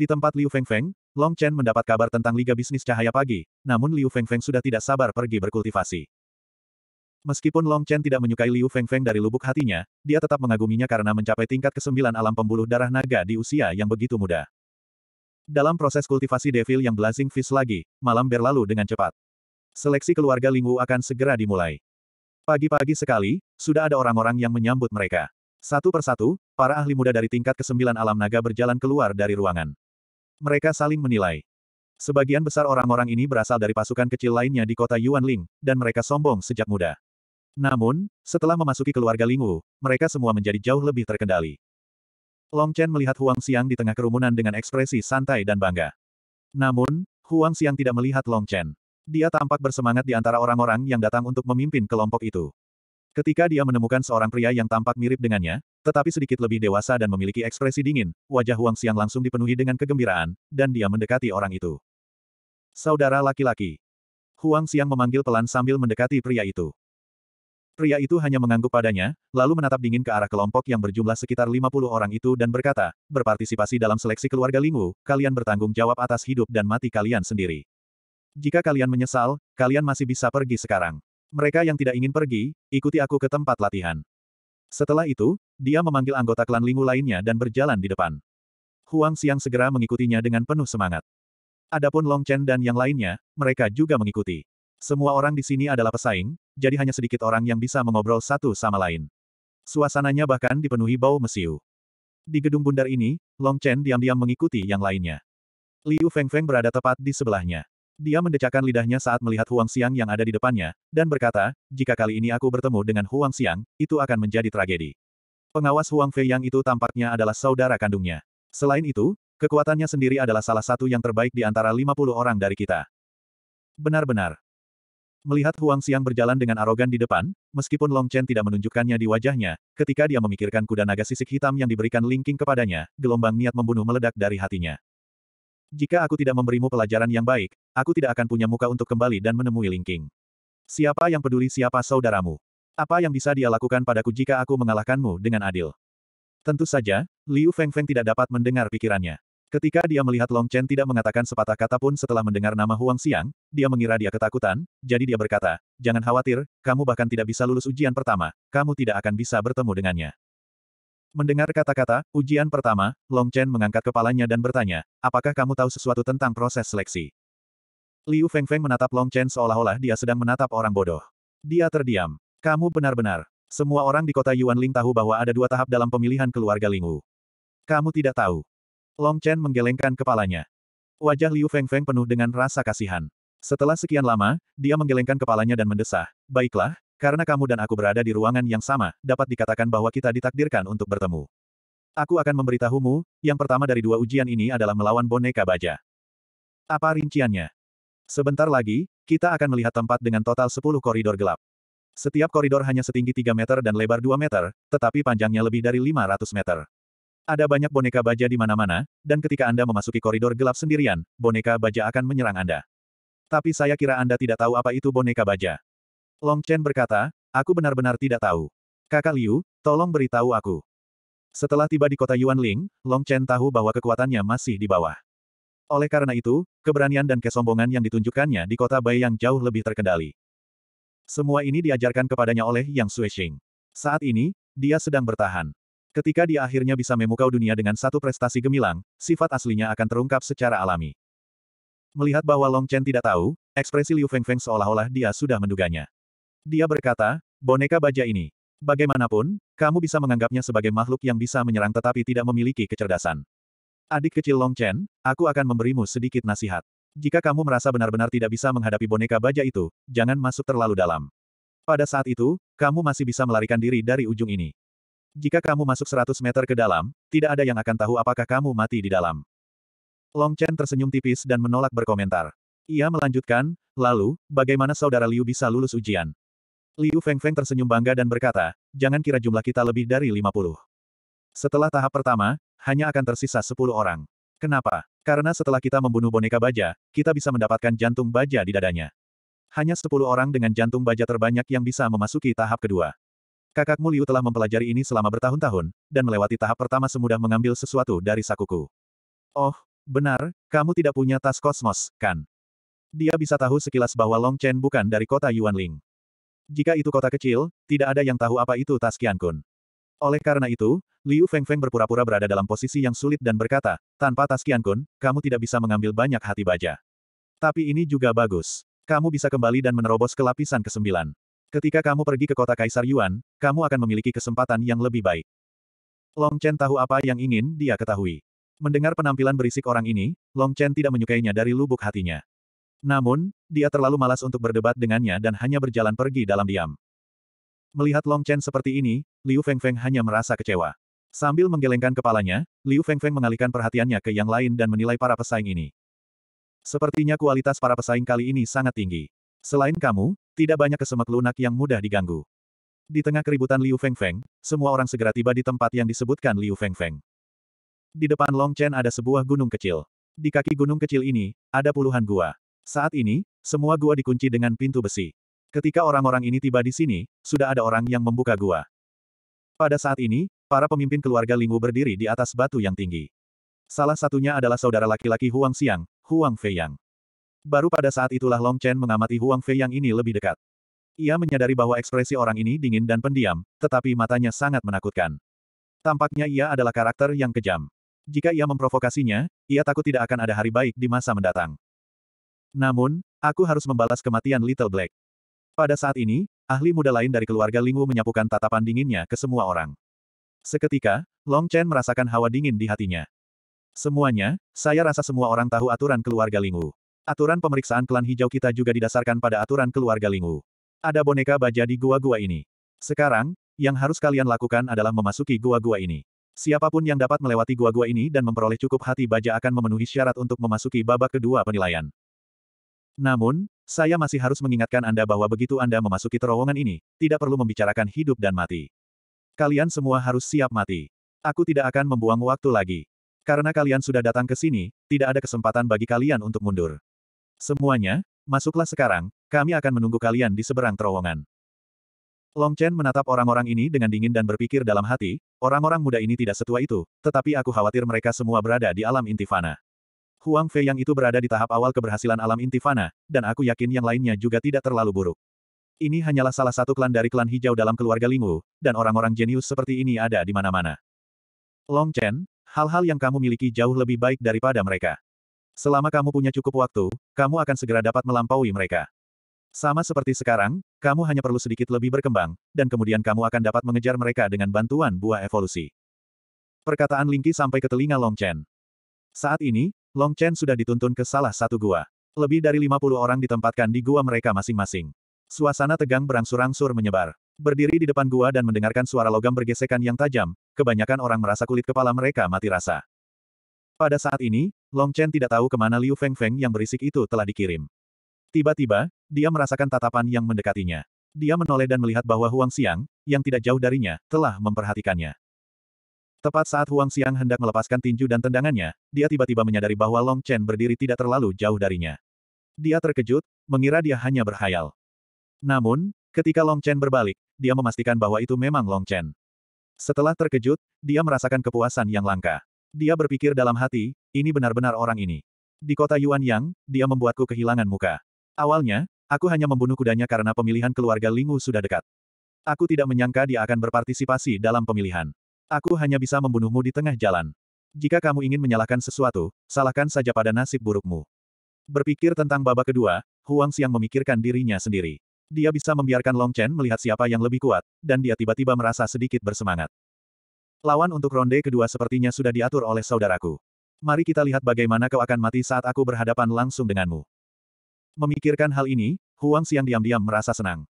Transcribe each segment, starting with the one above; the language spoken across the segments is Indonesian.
Di tempat Liu Fengfeng, Long Chen mendapat kabar tentang Liga Bisnis Cahaya Pagi, namun Liu Fengfeng sudah tidak sabar pergi berkultivasi. Meskipun Long Chen tidak menyukai Liu Fengfeng dari lubuk hatinya, dia tetap mengaguminya karena mencapai tingkat kesembilan alam pembuluh darah naga di usia yang begitu muda. Dalam proses kultivasi Devil yang Blazing Fish lagi, malam berlalu dengan cepat. Seleksi keluarga Lingwu akan segera dimulai. Pagi-pagi sekali, sudah ada orang-orang yang menyambut mereka. Satu persatu, para ahli muda dari tingkat kesembilan alam naga berjalan keluar dari ruangan. Mereka saling menilai. Sebagian besar orang-orang ini berasal dari pasukan kecil lainnya di kota Yuanling, dan mereka sombong sejak muda. Namun, setelah memasuki keluarga Lingwu, mereka semua menjadi jauh lebih terkendali. Long Chen melihat Huang Xiang di tengah kerumunan dengan ekspresi santai dan bangga. Namun, Huang Xiang tidak melihat Long Chen. Dia tampak bersemangat di antara orang-orang yang datang untuk memimpin kelompok itu. Ketika dia menemukan seorang pria yang tampak mirip dengannya, tetapi sedikit lebih dewasa dan memiliki ekspresi dingin, wajah Huang Xiang langsung dipenuhi dengan kegembiraan, dan dia mendekati orang itu. Saudara laki-laki. Huang Xiang memanggil pelan sambil mendekati pria itu. Pria itu hanya mengangguk padanya, lalu menatap dingin ke arah kelompok yang berjumlah sekitar 50 orang itu dan berkata, berpartisipasi dalam seleksi keluarga Lingwu, kalian bertanggung jawab atas hidup dan mati kalian sendiri. Jika kalian menyesal, kalian masih bisa pergi sekarang. Mereka yang tidak ingin pergi, ikuti aku ke tempat latihan. Setelah itu, dia memanggil anggota klan Lingu lainnya dan berjalan di depan. Huang Xiang segera mengikutinya dengan penuh semangat. Adapun Long Chen dan yang lainnya, mereka juga mengikuti. Semua orang di sini adalah pesaing, jadi hanya sedikit orang yang bisa mengobrol satu sama lain. Suasananya bahkan dipenuhi bau mesiu. Di gedung bundar ini, Long Chen diam-diam mengikuti yang lainnya. Liu Feng Feng berada tepat di sebelahnya. Dia mendecakkan lidahnya saat melihat Huang Xiang yang ada di depannya, dan berkata, jika kali ini aku bertemu dengan Huang Xiang, itu akan menjadi tragedi. Pengawas Huang Fei yang itu tampaknya adalah saudara kandungnya. Selain itu, kekuatannya sendiri adalah salah satu yang terbaik di antara 50 orang dari kita. Benar-benar. Melihat Huang Xiang berjalan dengan arogan di depan, meskipun Long Chen tidak menunjukkannya di wajahnya, ketika dia memikirkan kuda naga sisik hitam yang diberikan Ling kepadanya, gelombang niat membunuh meledak dari hatinya. Jika aku tidak memberimu pelajaran yang baik, aku tidak akan punya muka untuk kembali dan menemui Lingking. Siapa yang peduli siapa saudaramu? Apa yang bisa dia lakukan padaku jika aku mengalahkanmu dengan adil? Tentu saja, Liu Feng Feng tidak dapat mendengar pikirannya. Ketika dia melihat Long Chen tidak mengatakan sepatah kata pun setelah mendengar nama Huang Xiang, dia mengira dia ketakutan, jadi dia berkata, jangan khawatir, kamu bahkan tidak bisa lulus ujian pertama, kamu tidak akan bisa bertemu dengannya. Mendengar kata-kata, ujian pertama, Long Chen mengangkat kepalanya dan bertanya, apakah kamu tahu sesuatu tentang proses seleksi? Liu Feng Feng menatap Long Chen seolah-olah dia sedang menatap orang bodoh. Dia terdiam. Kamu benar-benar. Semua orang di kota Yuanling tahu bahwa ada dua tahap dalam pemilihan keluarga Lingwu. Kamu tidak tahu. Long Chen menggelengkan kepalanya. Wajah Liu Feng Feng penuh dengan rasa kasihan. Setelah sekian lama, dia menggelengkan kepalanya dan mendesah, baiklah, karena kamu dan aku berada di ruangan yang sama, dapat dikatakan bahwa kita ditakdirkan untuk bertemu. Aku akan memberitahumu, yang pertama dari dua ujian ini adalah melawan boneka baja. Apa rinciannya? Sebentar lagi, kita akan melihat tempat dengan total 10 koridor gelap. Setiap koridor hanya setinggi 3 meter dan lebar 2 meter, tetapi panjangnya lebih dari 500 meter. Ada banyak boneka baja di mana-mana, dan ketika Anda memasuki koridor gelap sendirian, boneka baja akan menyerang Anda. Tapi saya kira Anda tidak tahu apa itu boneka baja. Long Chen berkata, aku benar-benar tidak tahu. Kakak Liu, tolong beritahu aku. Setelah tiba di kota Yuanling, Long Chen tahu bahwa kekuatannya masih di bawah. Oleh karena itu, keberanian dan kesombongan yang ditunjukkannya di kota Bai yang jauh lebih terkendali. Semua ini diajarkan kepadanya oleh Yang Xuexing. Saat ini, dia sedang bertahan. Ketika dia akhirnya bisa memukau dunia dengan satu prestasi gemilang, sifat aslinya akan terungkap secara alami. Melihat bahwa Long Chen tidak tahu, ekspresi Liu Fengfeng seolah-olah dia sudah menduganya. Dia berkata, boneka baja ini. Bagaimanapun, kamu bisa menganggapnya sebagai makhluk yang bisa menyerang tetapi tidak memiliki kecerdasan. Adik kecil Long Chen, aku akan memberimu sedikit nasihat. Jika kamu merasa benar-benar tidak bisa menghadapi boneka baja itu, jangan masuk terlalu dalam. Pada saat itu, kamu masih bisa melarikan diri dari ujung ini. Jika kamu masuk 100 meter ke dalam, tidak ada yang akan tahu apakah kamu mati di dalam. Long Chen tersenyum tipis dan menolak berkomentar. Ia melanjutkan, lalu, bagaimana saudara Liu bisa lulus ujian? Liu Feng tersenyum bangga dan berkata, jangan kira jumlah kita lebih dari 50. Setelah tahap pertama, hanya akan tersisa 10 orang. Kenapa? Karena setelah kita membunuh boneka baja, kita bisa mendapatkan jantung baja di dadanya. Hanya 10 orang dengan jantung baja terbanyak yang bisa memasuki tahap kedua. Kakakmu Liu telah mempelajari ini selama bertahun-tahun, dan melewati tahap pertama semudah mengambil sesuatu dari sakuku. Oh, benar, kamu tidak punya tas kosmos, kan? Dia bisa tahu sekilas bahwa Long Chen bukan dari kota Yuanling. Jika itu kota kecil, tidak ada yang tahu apa itu tas Kun. Oleh karena itu, Liu Fengfeng berpura-pura berada dalam posisi yang sulit dan berkata, tanpa tas Kun, kamu tidak bisa mengambil banyak hati baja. Tapi ini juga bagus. Kamu bisa kembali dan menerobos ke lapisan ke-9. Ketika kamu pergi ke kota Kaisar Yuan, kamu akan memiliki kesempatan yang lebih baik. Long Chen tahu apa yang ingin dia ketahui. Mendengar penampilan berisik orang ini, Long Chen tidak menyukainya dari lubuk hatinya. Namun, dia terlalu malas untuk berdebat dengannya dan hanya berjalan pergi dalam diam. Melihat Long Chen seperti ini, Liu Feng Feng hanya merasa kecewa. Sambil menggelengkan kepalanya, Liu Feng Feng mengalihkan perhatiannya ke yang lain dan menilai para pesaing ini. Sepertinya kualitas para pesaing kali ini sangat tinggi. Selain kamu, tidak banyak kesemek lunak yang mudah diganggu. Di tengah keributan Liu Feng Feng semua orang segera tiba di tempat yang disebutkan Liu Feng Feng Di depan Long Chen ada sebuah gunung kecil. Di kaki gunung kecil ini, ada puluhan gua. Saat ini, semua gua dikunci dengan pintu besi. Ketika orang-orang ini tiba di sini, sudah ada orang yang membuka gua. Pada saat ini, para pemimpin keluarga Lingwu berdiri di atas batu yang tinggi. Salah satunya adalah saudara laki-laki Huang Xiang, Huang Feiyang. Baru pada saat itulah Long Chen mengamati Huang Feiyang ini lebih dekat. Ia menyadari bahwa ekspresi orang ini dingin dan pendiam, tetapi matanya sangat menakutkan. Tampaknya ia adalah karakter yang kejam. Jika ia memprovokasinya, ia takut tidak akan ada hari baik di masa mendatang. Namun, aku harus membalas kematian Little Black. Pada saat ini, ahli muda lain dari keluarga Lingwu menyapukan tatapan dinginnya ke semua orang. Seketika, Long Chen merasakan hawa dingin di hatinya. Semuanya, saya rasa semua orang tahu aturan keluarga Lingwu. Aturan pemeriksaan klan hijau kita juga didasarkan pada aturan keluarga Lingwu. Ada boneka baja di gua-gua ini. Sekarang, yang harus kalian lakukan adalah memasuki gua-gua ini. Siapapun yang dapat melewati gua-gua ini dan memperoleh cukup hati baja akan memenuhi syarat untuk memasuki babak kedua penilaian. Namun, saya masih harus mengingatkan Anda bahwa begitu Anda memasuki terowongan ini, tidak perlu membicarakan hidup dan mati. Kalian semua harus siap mati. Aku tidak akan membuang waktu lagi. Karena kalian sudah datang ke sini, tidak ada kesempatan bagi kalian untuk mundur. Semuanya, masuklah sekarang, kami akan menunggu kalian di seberang terowongan. Long Chen menatap orang-orang ini dengan dingin dan berpikir dalam hati, orang-orang muda ini tidak setua itu, tetapi aku khawatir mereka semua berada di alam intifana. Huang Fei yang itu berada di tahap awal keberhasilan alam intifana, dan aku yakin yang lainnya juga tidak terlalu buruk. Ini hanyalah salah satu klan dari klan hijau dalam keluarga Lingwu, dan orang-orang jenius seperti ini ada di mana-mana. Long Chen, hal-hal yang kamu miliki jauh lebih baik daripada mereka. Selama kamu punya cukup waktu, kamu akan segera dapat melampaui mereka. Sama seperti sekarang, kamu hanya perlu sedikit lebih berkembang, dan kemudian kamu akan dapat mengejar mereka dengan bantuan buah evolusi. Perkataan Lingqi sampai ke telinga Long Chen. Saat ini, Long Chen sudah dituntun ke salah satu gua. Lebih dari 50 orang ditempatkan di gua mereka masing-masing. Suasana tegang berangsur-angsur menyebar. Berdiri di depan gua dan mendengarkan suara logam bergesekan yang tajam, kebanyakan orang merasa kulit kepala mereka mati rasa. Pada saat ini, Long Chen tidak tahu kemana Liu Feng Feng yang berisik itu telah dikirim. Tiba-tiba, dia merasakan tatapan yang mendekatinya. Dia menoleh dan melihat bahwa Huang Xiang, yang tidak jauh darinya, telah memperhatikannya. Tepat saat Huang Xiang hendak melepaskan tinju dan tendangannya, dia tiba-tiba menyadari bahwa Long Chen berdiri tidak terlalu jauh darinya. Dia terkejut, mengira dia hanya berhayal. Namun, ketika Long Chen berbalik, dia memastikan bahwa itu memang Long Chen. Setelah terkejut, dia merasakan kepuasan yang langka. Dia berpikir dalam hati, ini benar-benar orang ini. Di kota Yuan Yang, dia membuatku kehilangan muka. Awalnya, aku hanya membunuh kudanya karena pemilihan keluarga Lingu sudah dekat. Aku tidak menyangka dia akan berpartisipasi dalam pemilihan. Aku hanya bisa membunuhmu di tengah jalan. Jika kamu ingin menyalahkan sesuatu, salahkan saja pada nasib burukmu. Berpikir tentang babak kedua, Huang Xiang memikirkan dirinya sendiri. Dia bisa membiarkan Long Chen melihat siapa yang lebih kuat, dan dia tiba-tiba merasa sedikit bersemangat. Lawan untuk ronde kedua sepertinya sudah diatur oleh saudaraku. Mari kita lihat bagaimana kau akan mati saat aku berhadapan langsung denganmu. Memikirkan hal ini, Huang Xiang diam-diam merasa senang.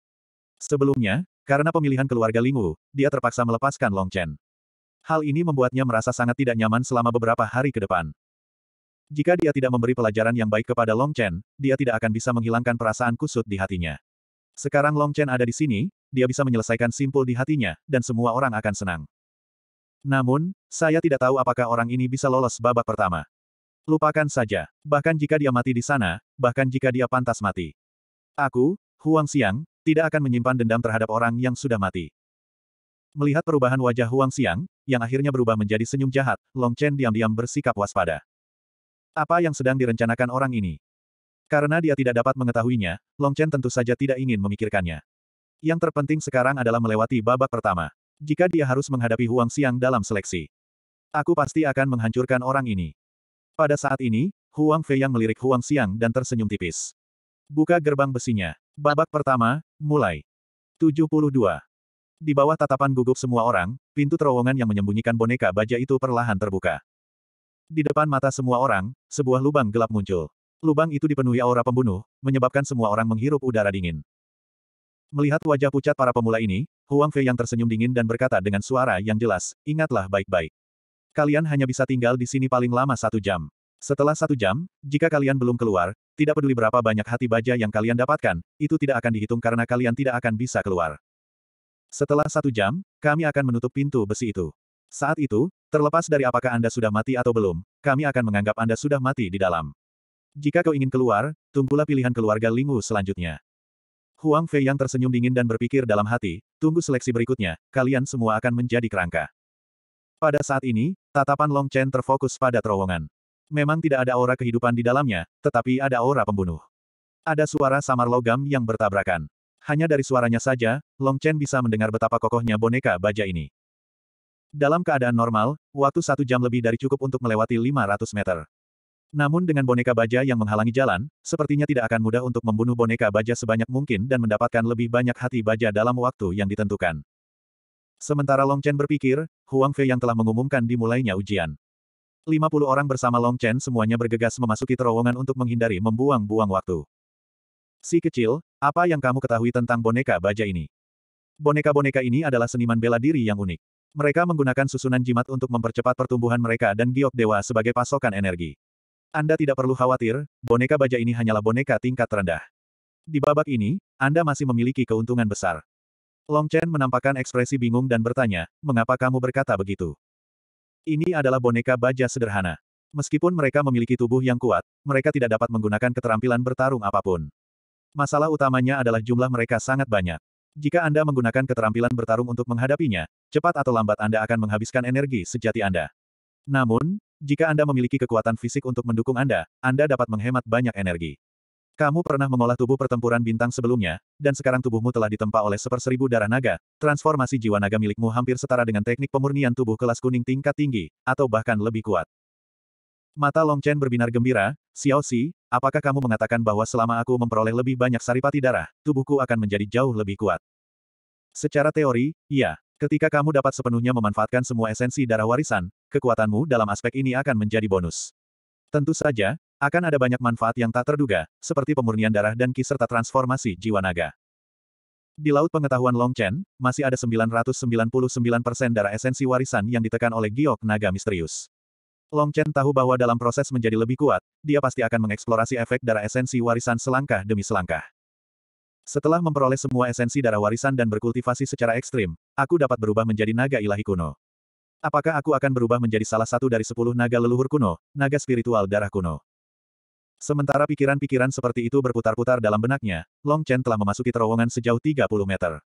Sebelumnya, karena pemilihan keluarga Lingwu, dia terpaksa melepaskan Long Chen. Hal ini membuatnya merasa sangat tidak nyaman selama beberapa hari ke depan. Jika dia tidak memberi pelajaran yang baik kepada Long Chen, dia tidak akan bisa menghilangkan perasaan kusut di hatinya. Sekarang Long Chen ada di sini, dia bisa menyelesaikan simpul di hatinya, dan semua orang akan senang. Namun, saya tidak tahu apakah orang ini bisa lolos babak pertama. Lupakan saja, bahkan jika dia mati di sana, bahkan jika dia pantas mati. Aku, Huang Xiang, tidak akan menyimpan dendam terhadap orang yang sudah mati. Melihat perubahan wajah Huang Xiang, yang akhirnya berubah menjadi senyum jahat, Long Chen diam-diam bersikap waspada. Apa yang sedang direncanakan orang ini? Karena dia tidak dapat mengetahuinya, Long Chen tentu saja tidak ingin memikirkannya. Yang terpenting sekarang adalah melewati babak pertama. Jika dia harus menghadapi Huang Xiang dalam seleksi. Aku pasti akan menghancurkan orang ini. Pada saat ini, Huang Fei yang melirik Huang Xiang dan tersenyum tipis. Buka gerbang besinya. Babak pertama, mulai. 72. Di bawah tatapan gugup semua orang, pintu terowongan yang menyembunyikan boneka baja itu perlahan terbuka. Di depan mata semua orang, sebuah lubang gelap muncul. Lubang itu dipenuhi aura pembunuh, menyebabkan semua orang menghirup udara dingin. Melihat wajah pucat para pemula ini, Huang Fei yang tersenyum dingin dan berkata dengan suara yang jelas, ingatlah baik-baik. Kalian hanya bisa tinggal di sini paling lama satu jam. Setelah satu jam, jika kalian belum keluar, tidak peduli berapa banyak hati baja yang kalian dapatkan, itu tidak akan dihitung karena kalian tidak akan bisa keluar. Setelah satu jam, kami akan menutup pintu besi itu. Saat itu, terlepas dari apakah Anda sudah mati atau belum, kami akan menganggap Anda sudah mati di dalam. Jika kau ingin keluar, tunggulah pilihan keluarga Lingwu selanjutnya. Huang Fei yang tersenyum dingin dan berpikir dalam hati, tunggu seleksi berikutnya, kalian semua akan menjadi kerangka. Pada saat ini, tatapan Long Chen terfokus pada terowongan. Memang tidak ada aura kehidupan di dalamnya, tetapi ada aura pembunuh. Ada suara samar logam yang bertabrakan. Hanya dari suaranya saja, Long Chen bisa mendengar betapa kokohnya boneka baja ini. Dalam keadaan normal, waktu satu jam lebih dari cukup untuk melewati 500 meter. Namun dengan boneka baja yang menghalangi jalan, sepertinya tidak akan mudah untuk membunuh boneka baja sebanyak mungkin dan mendapatkan lebih banyak hati baja dalam waktu yang ditentukan. Sementara Long Chen berpikir, Huang Fei yang telah mengumumkan dimulainya ujian. 50 orang bersama Long Chen semuanya bergegas memasuki terowongan untuk menghindari membuang-buang waktu. Si kecil, apa yang kamu ketahui tentang boneka baja ini? Boneka-boneka ini adalah seniman bela diri yang unik. Mereka menggunakan susunan jimat untuk mempercepat pertumbuhan mereka dan giok dewa sebagai pasokan energi. Anda tidak perlu khawatir, boneka baja ini hanyalah boneka tingkat rendah. Di babak ini, Anda masih memiliki keuntungan besar. Long Chen menampakkan ekspresi bingung dan bertanya, mengapa kamu berkata begitu? Ini adalah boneka baja sederhana. Meskipun mereka memiliki tubuh yang kuat, mereka tidak dapat menggunakan keterampilan bertarung apapun. Masalah utamanya adalah jumlah mereka sangat banyak. Jika Anda menggunakan keterampilan bertarung untuk menghadapinya, cepat atau lambat Anda akan menghabiskan energi sejati Anda. Namun, jika Anda memiliki kekuatan fisik untuk mendukung Anda, Anda dapat menghemat banyak energi. Kamu pernah mengolah tubuh pertempuran bintang sebelumnya, dan sekarang tubuhmu telah ditempa oleh seperseribu darah naga, transformasi jiwa naga milikmu hampir setara dengan teknik pemurnian tubuh kelas kuning tingkat tinggi, atau bahkan lebih kuat. Mata Long Chen berbinar gembira, Xiao Xi, apakah kamu mengatakan bahwa selama aku memperoleh lebih banyak saripati darah, tubuhku akan menjadi jauh lebih kuat? Secara teori, iya. Ketika kamu dapat sepenuhnya memanfaatkan semua esensi darah warisan, kekuatanmu dalam aspek ini akan menjadi bonus. Tentu saja, akan ada banyak manfaat yang tak terduga, seperti pemurnian darah dan ki serta transformasi jiwa naga. Di Laut Pengetahuan Long Chen, masih ada 999% darah esensi warisan yang ditekan oleh giok naga misterius. Long Chen tahu bahwa dalam proses menjadi lebih kuat, dia pasti akan mengeksplorasi efek darah esensi warisan selangkah demi selangkah. Setelah memperoleh semua esensi darah warisan dan berkultivasi secara ekstrim, aku dapat berubah menjadi naga ilahi kuno. Apakah aku akan berubah menjadi salah satu dari sepuluh naga leluhur kuno, naga spiritual darah kuno? Sementara pikiran-pikiran seperti itu berputar-putar dalam benaknya, Long Chen telah memasuki terowongan sejauh 30 meter.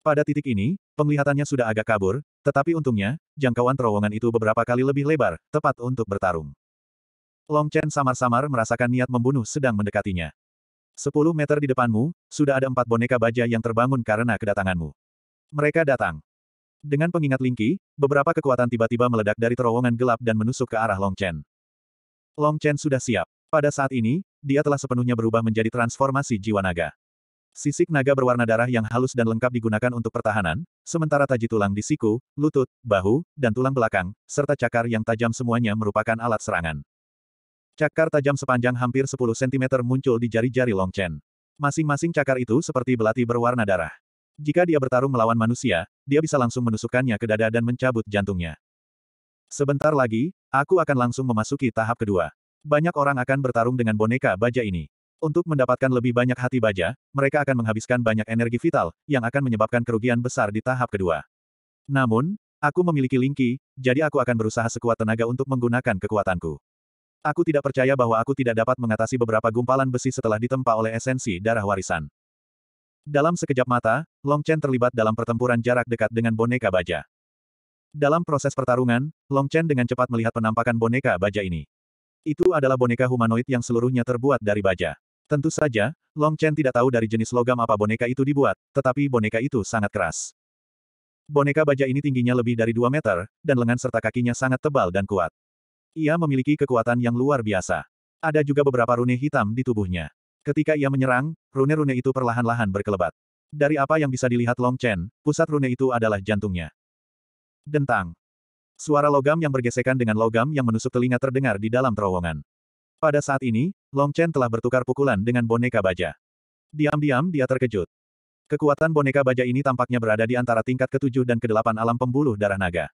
Pada titik ini, penglihatannya sudah agak kabur, tetapi untungnya, jangkauan terowongan itu beberapa kali lebih lebar, tepat untuk bertarung. Long Chen samar-samar merasakan niat membunuh sedang mendekatinya. Sepuluh meter di depanmu, sudah ada empat boneka baja yang terbangun karena kedatanganmu. Mereka datang. Dengan pengingat Lingqi, beberapa kekuatan tiba-tiba meledak dari terowongan gelap dan menusuk ke arah Long Chen. Long Chen sudah siap. Pada saat ini, dia telah sepenuhnya berubah menjadi transformasi jiwa naga. Sisik naga berwarna darah yang halus dan lengkap digunakan untuk pertahanan, sementara taji tulang di siku, lutut, bahu, dan tulang belakang, serta cakar yang tajam semuanya merupakan alat serangan. Cakar tajam sepanjang hampir 10 cm muncul di jari-jari Long Chen. Masing-masing cakar itu seperti belati berwarna darah. Jika dia bertarung melawan manusia, dia bisa langsung menusukkannya ke dada dan mencabut jantungnya. Sebentar lagi, aku akan langsung memasuki tahap kedua. Banyak orang akan bertarung dengan boneka baja ini. Untuk mendapatkan lebih banyak hati baja, mereka akan menghabiskan banyak energi vital, yang akan menyebabkan kerugian besar di tahap kedua. Namun, aku memiliki lingki, jadi aku akan berusaha sekuat tenaga untuk menggunakan kekuatanku. Aku tidak percaya bahwa aku tidak dapat mengatasi beberapa gumpalan besi setelah ditempa oleh esensi darah warisan. Dalam sekejap mata, Long Chen terlibat dalam pertempuran jarak dekat dengan boneka baja. Dalam proses pertarungan, Long Chen dengan cepat melihat penampakan boneka baja ini. Itu adalah boneka humanoid yang seluruhnya terbuat dari baja. Tentu saja, Long Chen tidak tahu dari jenis logam apa boneka itu dibuat, tetapi boneka itu sangat keras. Boneka baja ini tingginya lebih dari 2 meter, dan lengan serta kakinya sangat tebal dan kuat. Ia memiliki kekuatan yang luar biasa. Ada juga beberapa rune hitam di tubuhnya. Ketika ia menyerang, rune-rune itu perlahan-lahan berkelebat. Dari apa yang bisa dilihat Long Chen, pusat rune itu adalah jantungnya. Dentang. Suara logam yang bergesekan dengan logam yang menusuk telinga terdengar di dalam terowongan. Pada saat ini, Long Chen telah bertukar pukulan dengan boneka baja. Diam-diam dia terkejut. Kekuatan boneka baja ini tampaknya berada di antara tingkat ketujuh dan kedelapan alam pembuluh darah naga.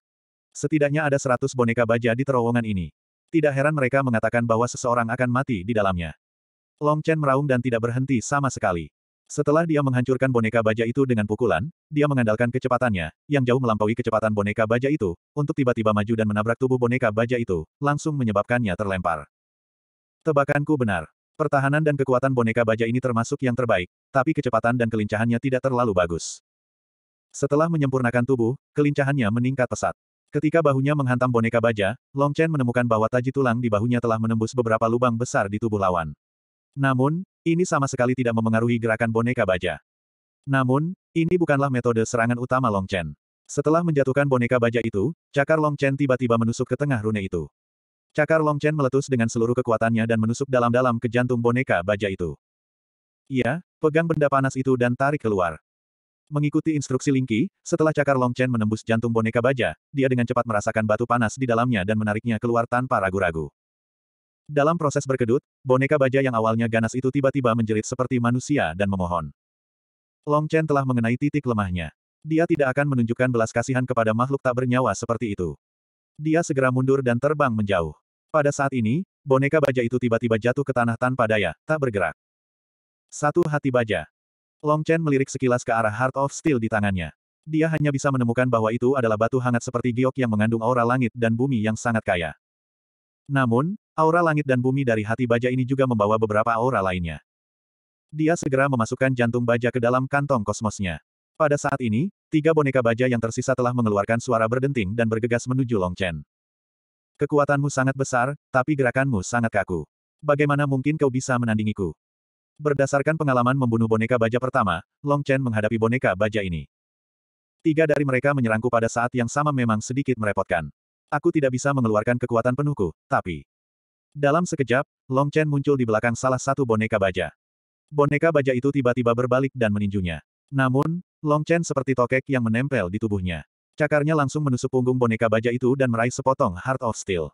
Setidaknya ada seratus boneka baja di terowongan ini. Tidak heran mereka mengatakan bahwa seseorang akan mati di dalamnya. Long Chen meraung dan tidak berhenti sama sekali. Setelah dia menghancurkan boneka baja itu dengan pukulan, dia mengandalkan kecepatannya, yang jauh melampaui kecepatan boneka baja itu, untuk tiba-tiba maju dan menabrak tubuh boneka baja itu, langsung menyebabkannya terlempar. Tebakanku benar. Pertahanan dan kekuatan boneka baja ini termasuk yang terbaik, tapi kecepatan dan kelincahannya tidak terlalu bagus. Setelah menyempurnakan tubuh, kelincahannya meningkat pesat. Ketika bahunya menghantam boneka baja, Long Chen menemukan bahwa taji tulang di bahunya telah menembus beberapa lubang besar di tubuh lawan. Namun, ini sama sekali tidak memengaruhi gerakan boneka baja. Namun, ini bukanlah metode serangan utama Long Chen. Setelah menjatuhkan boneka baja itu, cakar Long Chen tiba-tiba menusuk ke tengah rune itu. Cakar Long Chen meletus dengan seluruh kekuatannya dan menusuk dalam-dalam ke jantung boneka baja itu. Ia, pegang benda panas itu dan tarik keluar. Mengikuti instruksi Lingqi, setelah cakar Long Chen menembus jantung boneka baja, dia dengan cepat merasakan batu panas di dalamnya dan menariknya keluar tanpa ragu-ragu. Dalam proses berkedut, boneka baja yang awalnya ganas itu tiba-tiba menjerit seperti manusia dan memohon. Long Chen telah mengenai titik lemahnya. Dia tidak akan menunjukkan belas kasihan kepada makhluk tak bernyawa seperti itu. Dia segera mundur dan terbang menjauh. Pada saat ini, boneka baja itu tiba-tiba jatuh ke tanah tanpa daya, tak bergerak. Satu hati baja. Long Chen melirik sekilas ke arah Heart of Steel di tangannya. Dia hanya bisa menemukan bahwa itu adalah batu hangat seperti giok yang mengandung aura langit dan bumi yang sangat kaya. Namun, aura langit dan bumi dari hati baja ini juga membawa beberapa aura lainnya. Dia segera memasukkan jantung baja ke dalam kantong kosmosnya. Pada saat ini, tiga boneka baja yang tersisa telah mengeluarkan suara berdenting dan bergegas menuju Long Chen. Kekuatanmu sangat besar, tapi gerakanmu sangat kaku. Bagaimana mungkin kau bisa menandingiku? Berdasarkan pengalaman membunuh boneka baja pertama, Long Chen menghadapi boneka baja ini. Tiga dari mereka menyerangku pada saat yang sama memang sedikit merepotkan. Aku tidak bisa mengeluarkan kekuatan penuhku, tapi... Dalam sekejap, Long Chen muncul di belakang salah satu boneka baja. Boneka baja itu tiba-tiba berbalik dan meninjunya. Namun, Long Chen seperti tokek yang menempel di tubuhnya. Cakarnya langsung menusuk punggung boneka baja itu dan meraih sepotong Heart of Steel.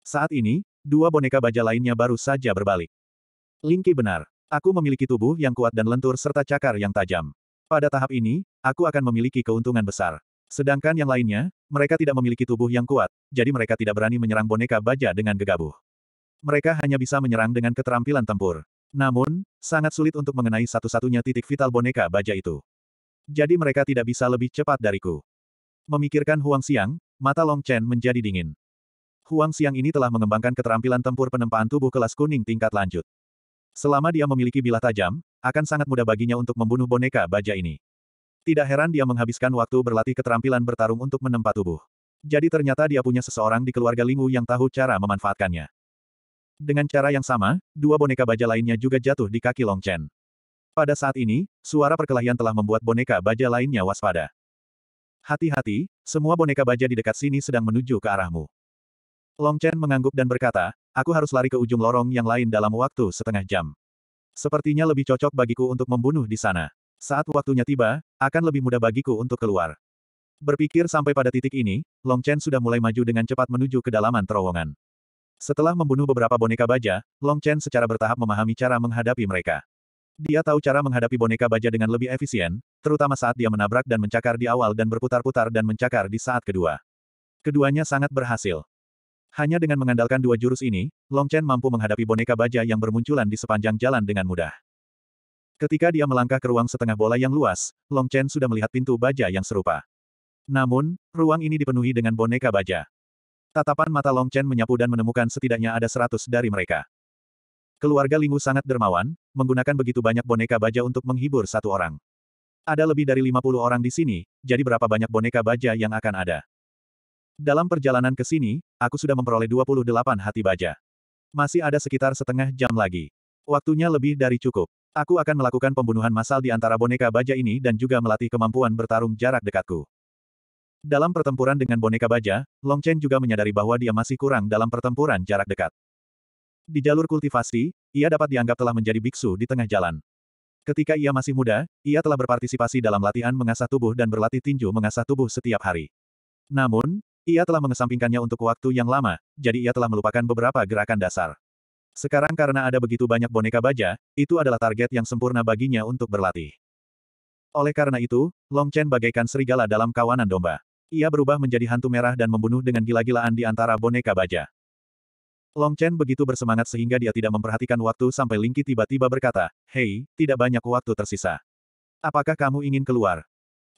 Saat ini, dua boneka baja lainnya baru saja berbalik. Lingki benar. Aku memiliki tubuh yang kuat dan lentur serta cakar yang tajam. Pada tahap ini, aku akan memiliki keuntungan besar. Sedangkan yang lainnya, mereka tidak memiliki tubuh yang kuat, jadi mereka tidak berani menyerang boneka baja dengan gegabah. Mereka hanya bisa menyerang dengan keterampilan tempur. Namun, sangat sulit untuk mengenai satu-satunya titik vital boneka baja itu. Jadi mereka tidak bisa lebih cepat dariku. Memikirkan Huang Xiang, mata Long Chen menjadi dingin. Huang Xiang ini telah mengembangkan keterampilan tempur penempaan tubuh kelas kuning tingkat lanjut. Selama dia memiliki bilah tajam, akan sangat mudah baginya untuk membunuh boneka baja ini. Tidak heran dia menghabiskan waktu berlatih keterampilan bertarung untuk menempa tubuh. Jadi ternyata dia punya seseorang di keluarga Lingu yang tahu cara memanfaatkannya. Dengan cara yang sama, dua boneka baja lainnya juga jatuh di kaki Long Chen. Pada saat ini, suara perkelahian telah membuat boneka baja lainnya waspada. Hati-hati, semua boneka baja di dekat sini sedang menuju ke arahmu. Long Chen mengangguk dan berkata, aku harus lari ke ujung lorong yang lain dalam waktu setengah jam. Sepertinya lebih cocok bagiku untuk membunuh di sana. Saat waktunya tiba, akan lebih mudah bagiku untuk keluar. Berpikir sampai pada titik ini, Long Chen sudah mulai maju dengan cepat menuju kedalaman terowongan. Setelah membunuh beberapa boneka baja, Long Chen secara bertahap memahami cara menghadapi mereka. Dia tahu cara menghadapi boneka baja dengan lebih efisien, terutama saat dia menabrak dan mencakar di awal dan berputar-putar dan mencakar di saat kedua. Keduanya sangat berhasil. Hanya dengan mengandalkan dua jurus ini, Long Chen mampu menghadapi boneka baja yang bermunculan di sepanjang jalan dengan mudah. Ketika dia melangkah ke ruang setengah bola yang luas, Long Chen sudah melihat pintu baja yang serupa. Namun, ruang ini dipenuhi dengan boneka baja. Tatapan mata Long Chen menyapu dan menemukan setidaknya ada seratus dari mereka. Keluarga Lingu sangat dermawan, menggunakan begitu banyak boneka baja untuk menghibur satu orang. Ada lebih dari 50 orang di sini, jadi berapa banyak boneka baja yang akan ada? Dalam perjalanan ke sini, aku sudah memperoleh 28 hati baja. Masih ada sekitar setengah jam lagi. Waktunya lebih dari cukup. Aku akan melakukan pembunuhan massal di antara boneka baja ini dan juga melatih kemampuan bertarung jarak dekatku. Dalam pertempuran dengan boneka baja, Long Chen juga menyadari bahwa dia masih kurang dalam pertempuran jarak dekat. Di jalur kultivasi, ia dapat dianggap telah menjadi biksu di tengah jalan. Ketika ia masih muda, ia telah berpartisipasi dalam latihan mengasah tubuh dan berlatih tinju mengasah tubuh setiap hari. Namun, ia telah mengesampingkannya untuk waktu yang lama, jadi ia telah melupakan beberapa gerakan dasar. Sekarang karena ada begitu banyak boneka baja, itu adalah target yang sempurna baginya untuk berlatih. Oleh karena itu, Long Chen bagaikan serigala dalam kawanan domba. Ia berubah menjadi hantu merah dan membunuh dengan gila-gilaan di antara boneka baja. Long Chen begitu bersemangat sehingga dia tidak memperhatikan waktu sampai Lingqi tiba-tiba berkata, Hei, tidak banyak waktu tersisa. Apakah kamu ingin keluar?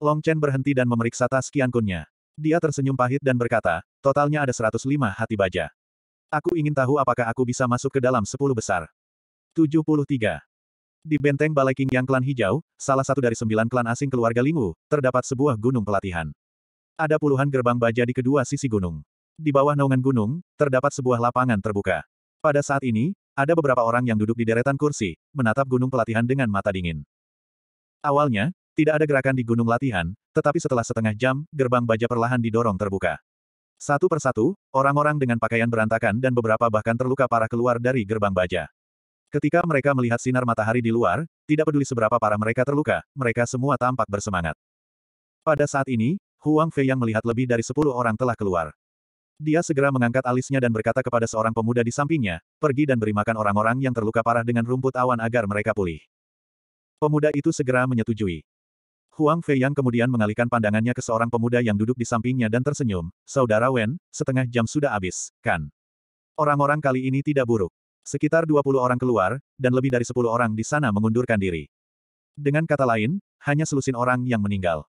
Long Chen berhenti dan memeriksa tas Kunnya. Dia tersenyum pahit dan berkata, totalnya ada 105 hati baja. Aku ingin tahu apakah aku bisa masuk ke dalam 10 besar. 73. Di benteng Balai King Yang Klan Hijau, salah satu dari sembilan klan asing keluarga Lingu, terdapat sebuah gunung pelatihan. Ada puluhan gerbang baja di kedua sisi gunung. Di bawah naungan gunung, terdapat sebuah lapangan terbuka. Pada saat ini, ada beberapa orang yang duduk di deretan kursi, menatap gunung pelatihan dengan mata dingin. Awalnya, tidak ada gerakan di gunung latihan, tetapi setelah setengah jam, gerbang baja perlahan didorong terbuka. Satu persatu, orang-orang dengan pakaian berantakan dan beberapa bahkan terluka parah keluar dari gerbang baja. Ketika mereka melihat sinar matahari di luar, tidak peduli seberapa parah mereka terluka, mereka semua tampak bersemangat. Pada saat ini, Huang Fei yang melihat lebih dari sepuluh orang telah keluar. Dia segera mengangkat alisnya dan berkata kepada seorang pemuda di sampingnya, pergi dan beri makan orang-orang yang terluka parah dengan rumput awan agar mereka pulih. Pemuda itu segera menyetujui. Huang Fei yang kemudian mengalihkan pandangannya ke seorang pemuda yang duduk di sampingnya dan tersenyum, Saudara Wen, setengah jam sudah habis, kan? Orang-orang kali ini tidak buruk. Sekitar 20 orang keluar, dan lebih dari 10 orang di sana mengundurkan diri. Dengan kata lain, hanya selusin orang yang meninggal.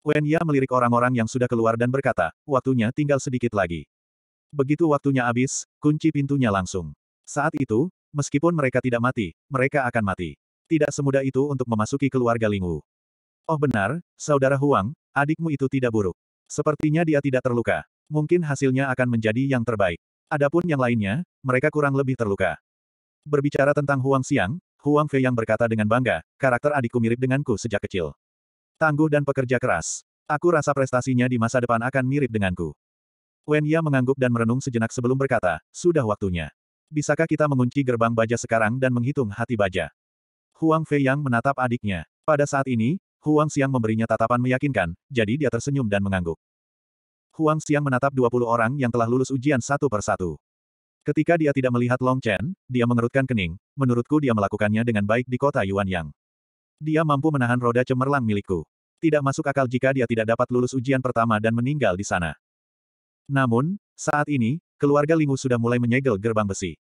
Wen Ya melirik orang-orang yang sudah keluar dan berkata, waktunya tinggal sedikit lagi. Begitu waktunya habis, kunci pintunya langsung. Saat itu, meskipun mereka tidak mati, mereka akan mati. Tidak semudah itu untuk memasuki keluarga Lingwu. Oh benar, saudara Huang, adikmu itu tidak buruk. Sepertinya dia tidak terluka. Mungkin hasilnya akan menjadi yang terbaik. Adapun yang lainnya, mereka kurang lebih terluka. Berbicara tentang Huang Xiang, Huang Fei yang berkata dengan bangga, karakter adikku mirip denganku sejak kecil. Tangguh dan pekerja keras. Aku rasa prestasinya di masa depan akan mirip denganku. Wenya mengangguk dan merenung sejenak sebelum berkata, sudah waktunya. Bisakah kita mengunci gerbang baja sekarang dan menghitung hati baja? Huang Fei yang menatap adiknya. Pada saat ini, Huang Xiang memberinya tatapan meyakinkan, jadi dia tersenyum dan mengangguk. Huang Xiang menatap 20 orang yang telah lulus ujian satu per satu. Ketika dia tidak melihat Long Chen, dia mengerutkan kening, menurutku dia melakukannya dengan baik di kota Yuan Yang. Dia mampu menahan roda cemerlang milikku. Tidak masuk akal jika dia tidak dapat lulus ujian pertama dan meninggal di sana. Namun, saat ini, keluarga Lingu sudah mulai menyegel gerbang besi.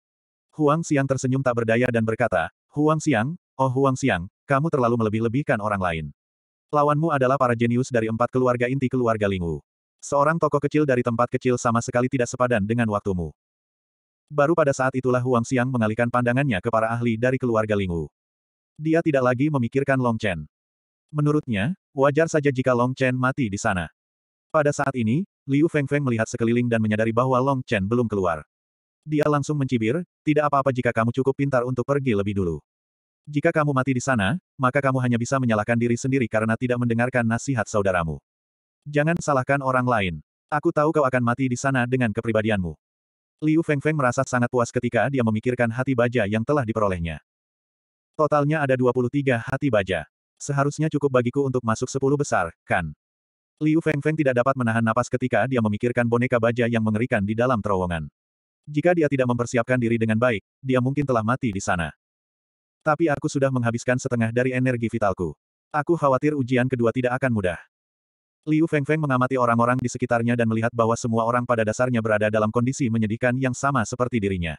Huang Xiang tersenyum tak berdaya dan berkata, Huang Xiang, oh Huang Xiang, kamu terlalu melebih-lebihkan orang lain. Lawanmu adalah para jenius dari empat keluarga inti keluarga Lingu. Seorang tokoh kecil dari tempat kecil sama sekali tidak sepadan dengan waktumu. Baru pada saat itulah Huang Xiang mengalihkan pandangannya ke para ahli dari keluarga Lingu. Dia tidak lagi memikirkan Long Chen. Menurutnya, wajar saja jika Long Chen mati di sana. Pada saat ini, Liu Feng Feng melihat sekeliling dan menyadari bahwa Long Chen belum keluar. Dia langsung mencibir, tidak apa-apa jika kamu cukup pintar untuk pergi lebih dulu. Jika kamu mati di sana, maka kamu hanya bisa menyalahkan diri sendiri karena tidak mendengarkan nasihat saudaramu. Jangan salahkan orang lain. Aku tahu kau akan mati di sana dengan kepribadianmu. Liu Feng Feng merasa sangat puas ketika dia memikirkan hati baja yang telah diperolehnya. Totalnya ada 23 hati baja. Seharusnya cukup bagiku untuk masuk 10 besar, kan? Liu Feng Feng tidak dapat menahan napas ketika dia memikirkan boneka baja yang mengerikan di dalam terowongan. Jika dia tidak mempersiapkan diri dengan baik, dia mungkin telah mati di sana. Tapi aku sudah menghabiskan setengah dari energi vitalku. Aku khawatir ujian kedua tidak akan mudah. Liu Feng Feng mengamati orang-orang di sekitarnya dan melihat bahwa semua orang pada dasarnya berada dalam kondisi menyedihkan yang sama seperti dirinya.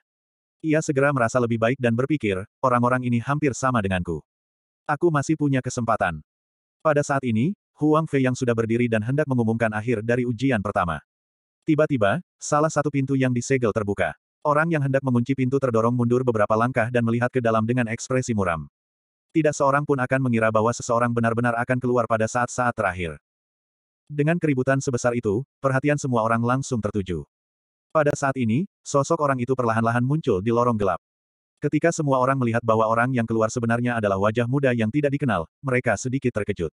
Ia segera merasa lebih baik dan berpikir, orang-orang ini hampir sama denganku. Aku masih punya kesempatan. Pada saat ini, Huang Fei yang sudah berdiri dan hendak mengumumkan akhir dari ujian pertama. Tiba-tiba, salah satu pintu yang disegel terbuka. Orang yang hendak mengunci pintu terdorong mundur beberapa langkah dan melihat ke dalam dengan ekspresi muram. Tidak seorang pun akan mengira bahwa seseorang benar-benar akan keluar pada saat-saat terakhir. Dengan keributan sebesar itu, perhatian semua orang langsung tertuju. Pada saat ini, sosok orang itu perlahan-lahan muncul di lorong gelap. Ketika semua orang melihat bahwa orang yang keluar sebenarnya adalah wajah muda yang tidak dikenal, mereka sedikit terkejut.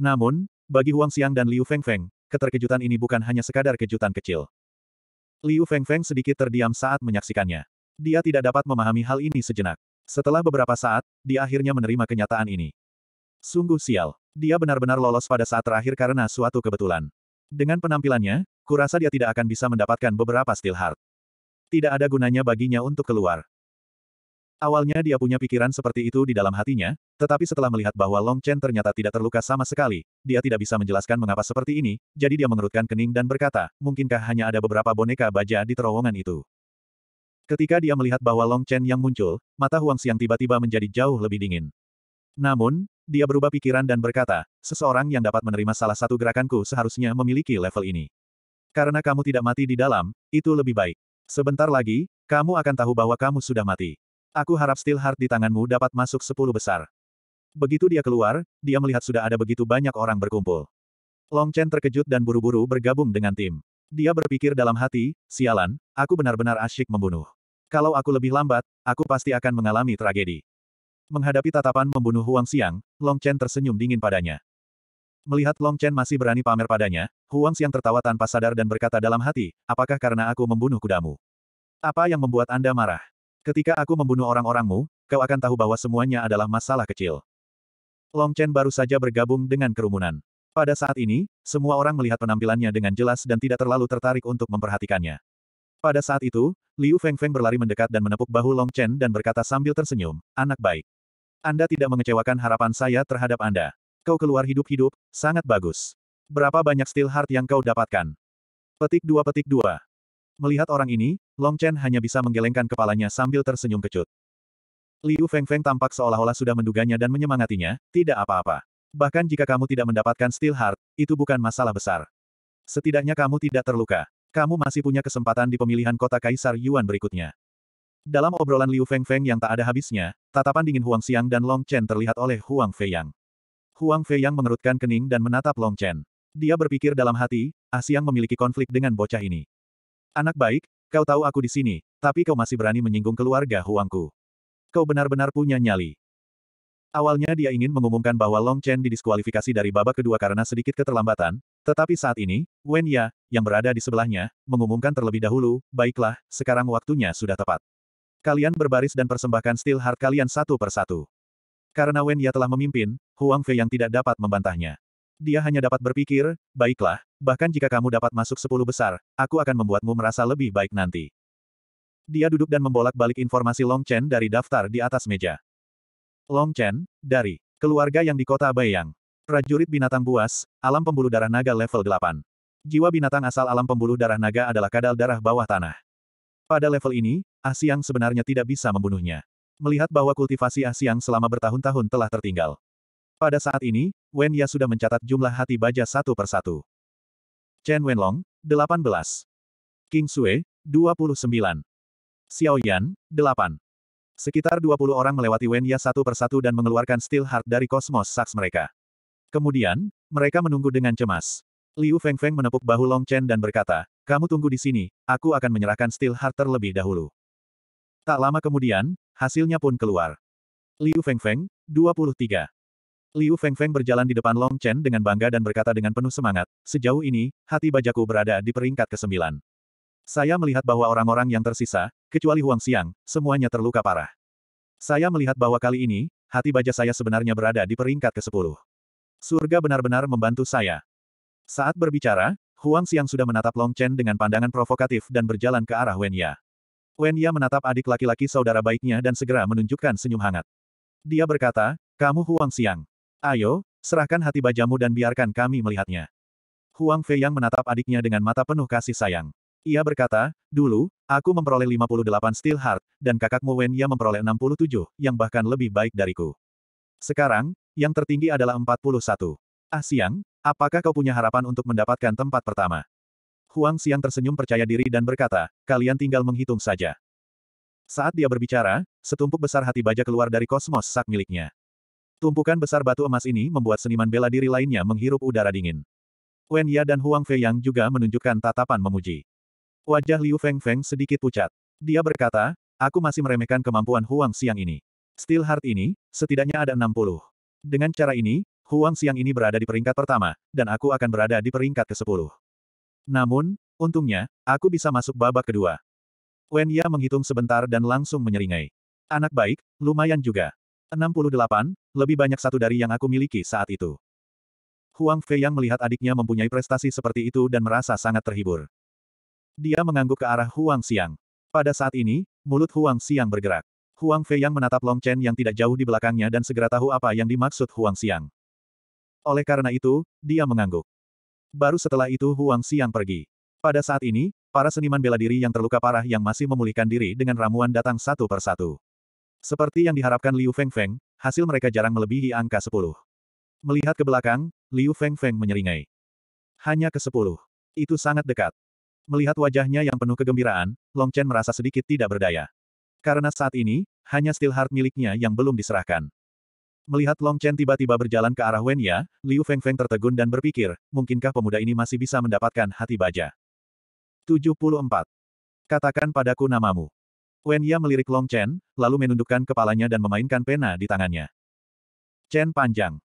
Namun, bagi Huang Xiang dan Liu Feng Feng, keterkejutan ini bukan hanya sekadar kejutan kecil. Liu Feng Feng sedikit terdiam saat menyaksikannya. Dia tidak dapat memahami hal ini sejenak. Setelah beberapa saat, dia akhirnya menerima kenyataan ini. Sungguh sial. Dia benar-benar lolos pada saat terakhir karena suatu kebetulan. Dengan penampilannya, kurasa dia tidak akan bisa mendapatkan beberapa steel heart. Tidak ada gunanya baginya untuk keluar. Awalnya dia punya pikiran seperti itu di dalam hatinya, tetapi setelah melihat bahwa Long Chen ternyata tidak terluka sama sekali, dia tidak bisa menjelaskan mengapa seperti ini, jadi dia mengerutkan kening dan berkata, mungkinkah hanya ada beberapa boneka baja di terowongan itu. Ketika dia melihat bahwa Long Chen yang muncul, mata Huang Xiang tiba-tiba menjadi jauh lebih dingin. Namun, dia berubah pikiran dan berkata, seseorang yang dapat menerima salah satu gerakanku seharusnya memiliki level ini. Karena kamu tidak mati di dalam, itu lebih baik. Sebentar lagi, kamu akan tahu bahwa kamu sudah mati. Aku harap Steel Heart di tanganmu dapat masuk sepuluh besar. Begitu dia keluar, dia melihat sudah ada begitu banyak orang berkumpul. Long Chen terkejut dan buru-buru bergabung dengan tim. Dia berpikir dalam hati, sialan, aku benar-benar asyik membunuh. Kalau aku lebih lambat, aku pasti akan mengalami tragedi. Menghadapi tatapan membunuh Huang Xiang, Long Chen tersenyum dingin padanya. Melihat Long Chen masih berani pamer padanya, Huang Xiang tertawa tanpa sadar dan berkata dalam hati, apakah karena aku membunuh kudamu? Apa yang membuat Anda marah? Ketika aku membunuh orang-orangmu, kau akan tahu bahwa semuanya adalah masalah kecil. Long Chen baru saja bergabung dengan kerumunan. Pada saat ini, semua orang melihat penampilannya dengan jelas dan tidak terlalu tertarik untuk memperhatikannya. Pada saat itu, Liu Feng Feng berlari mendekat dan menepuk bahu Long Chen dan berkata sambil tersenyum, anak baik. Anda tidak mengecewakan harapan saya terhadap Anda. Kau keluar hidup-hidup, sangat bagus. Berapa banyak steel heart yang kau dapatkan? Petik dua petik dua. Melihat orang ini, Long Chen hanya bisa menggelengkan kepalanya sambil tersenyum kecut. Liu Feng Feng tampak seolah-olah sudah menduganya dan menyemangatinya, tidak apa-apa. Bahkan jika kamu tidak mendapatkan steel heart, itu bukan masalah besar. Setidaknya kamu tidak terluka. Kamu masih punya kesempatan di pemilihan kota Kaisar Yuan berikutnya. Dalam obrolan Liu Feng Feng yang tak ada habisnya, tatapan dingin Huang Xiang dan Long Chen terlihat oleh Huang Feiyang. Huang Fei yang mengerutkan kening dan menatap Long Chen. Dia berpikir dalam hati, Asiang ah, memiliki konflik dengan bocah ini. Anak baik, kau tahu aku di sini, tapi kau masih berani menyinggung keluarga Huangku. Kau benar-benar punya nyali. Awalnya dia ingin mengumumkan bahwa Long Chen didiskualifikasi dari babak kedua karena sedikit keterlambatan, tetapi saat ini, Wen Ya, yang berada di sebelahnya, mengumumkan terlebih dahulu, baiklah, sekarang waktunya sudah tepat. Kalian berbaris dan persembahkan steel heart kalian satu persatu. Karena Wen Ya telah memimpin, Huang Fei yang tidak dapat membantahnya. Dia hanya dapat berpikir, baiklah, bahkan jika kamu dapat masuk sepuluh besar, aku akan membuatmu merasa lebih baik nanti. Dia duduk dan membolak-balik informasi Long Chen dari daftar di atas meja. Long Chen, dari keluarga yang di kota Bayang, Prajurit binatang buas, alam pembuluh darah naga level 8. Jiwa binatang asal alam pembuluh darah naga adalah kadal darah bawah tanah. Pada level ini, Asiang ah sebenarnya tidak bisa membunuhnya. Melihat bahwa kultivasi Asiang selama bertahun-tahun telah tertinggal. Pada saat ini, Wen Ya sudah mencatat jumlah hati baja satu persatu. Chen Wenlong, 18. King Sue, 29. Xiao Yan, 8. Sekitar 20 orang melewati Wen Ya satu persatu dan mengeluarkan Steel Heart dari kosmos saks mereka. Kemudian, mereka menunggu dengan cemas. Liu Fengfeng menepuk bahu Long Chen dan berkata, kamu tunggu di sini, aku akan menyerahkan Steel Heart terlebih dahulu. Tak lama kemudian, Hasilnya pun keluar. Liu Fengfeng, 23. Liu Fengfeng berjalan di depan Long Chen dengan bangga dan berkata dengan penuh semangat, sejauh ini, hati bajaku berada di peringkat ke-9. Saya melihat bahwa orang-orang yang tersisa, kecuali Huang Xiang, semuanya terluka parah. Saya melihat bahwa kali ini, hati baja saya sebenarnya berada di peringkat ke-10. Surga benar-benar membantu saya. Saat berbicara, Huang Xiang sudah menatap Long Chen dengan pandangan provokatif dan berjalan ke arah Wen Ya. Wen Ya menatap adik laki-laki saudara baiknya dan segera menunjukkan senyum hangat. Dia berkata, kamu Huang Xiang. Ayo, serahkan hati bajamu dan biarkan kami melihatnya. Huang Fei yang menatap adiknya dengan mata penuh kasih sayang. Ia berkata, dulu, aku memperoleh 58 steel heart, dan kakakmu Wen Ya memperoleh 67, yang bahkan lebih baik dariku. Sekarang, yang tertinggi adalah 41. Ah Siang, apakah kau punya harapan untuk mendapatkan tempat pertama? Huang Xiang tersenyum percaya diri dan berkata, kalian tinggal menghitung saja. Saat dia berbicara, setumpuk besar hati baja keluar dari kosmos sak miliknya. Tumpukan besar batu emas ini membuat seniman bela diri lainnya menghirup udara dingin. Wen Ya dan Huang Fei Yang juga menunjukkan tatapan memuji. Wajah Liu Feng Feng sedikit pucat. Dia berkata, aku masih meremehkan kemampuan Huang Xiang ini. Steel Heart ini, setidaknya ada 60. Dengan cara ini, Huang Xiang ini berada di peringkat pertama, dan aku akan berada di peringkat ke-10. Namun, untungnya, aku bisa masuk babak kedua. Wen Ya menghitung sebentar dan langsung menyeringai. Anak baik, lumayan juga. 68, lebih banyak satu dari yang aku miliki saat itu. Huang Fei yang melihat adiknya mempunyai prestasi seperti itu dan merasa sangat terhibur. Dia mengangguk ke arah Huang Xiang. Pada saat ini, mulut Huang Xiang bergerak. Huang Fei yang menatap Long Chen yang tidak jauh di belakangnya dan segera tahu apa yang dimaksud Huang Xiang. Oleh karena itu, dia mengangguk. Baru setelah itu Huang Xiang pergi. Pada saat ini, para seniman bela diri yang terluka parah yang masih memulihkan diri dengan ramuan datang satu persatu. Seperti yang diharapkan Liu Feng Feng, hasil mereka jarang melebihi angka sepuluh. Melihat ke belakang, Liu Feng Feng menyeringai. Hanya ke sepuluh, Itu sangat dekat. Melihat wajahnya yang penuh kegembiraan, Long Chen merasa sedikit tidak berdaya. Karena saat ini, hanya Steel Heart miliknya yang belum diserahkan. Melihat Long Chen tiba-tiba berjalan ke arah Wenya, Liu Feng Feng tertegun dan berpikir, mungkinkah pemuda ini masih bisa mendapatkan hati baja? 74. Katakan padaku namamu. Wen Wenya melirik Long Chen, lalu menundukkan kepalanya dan memainkan pena di tangannya. Chen panjang.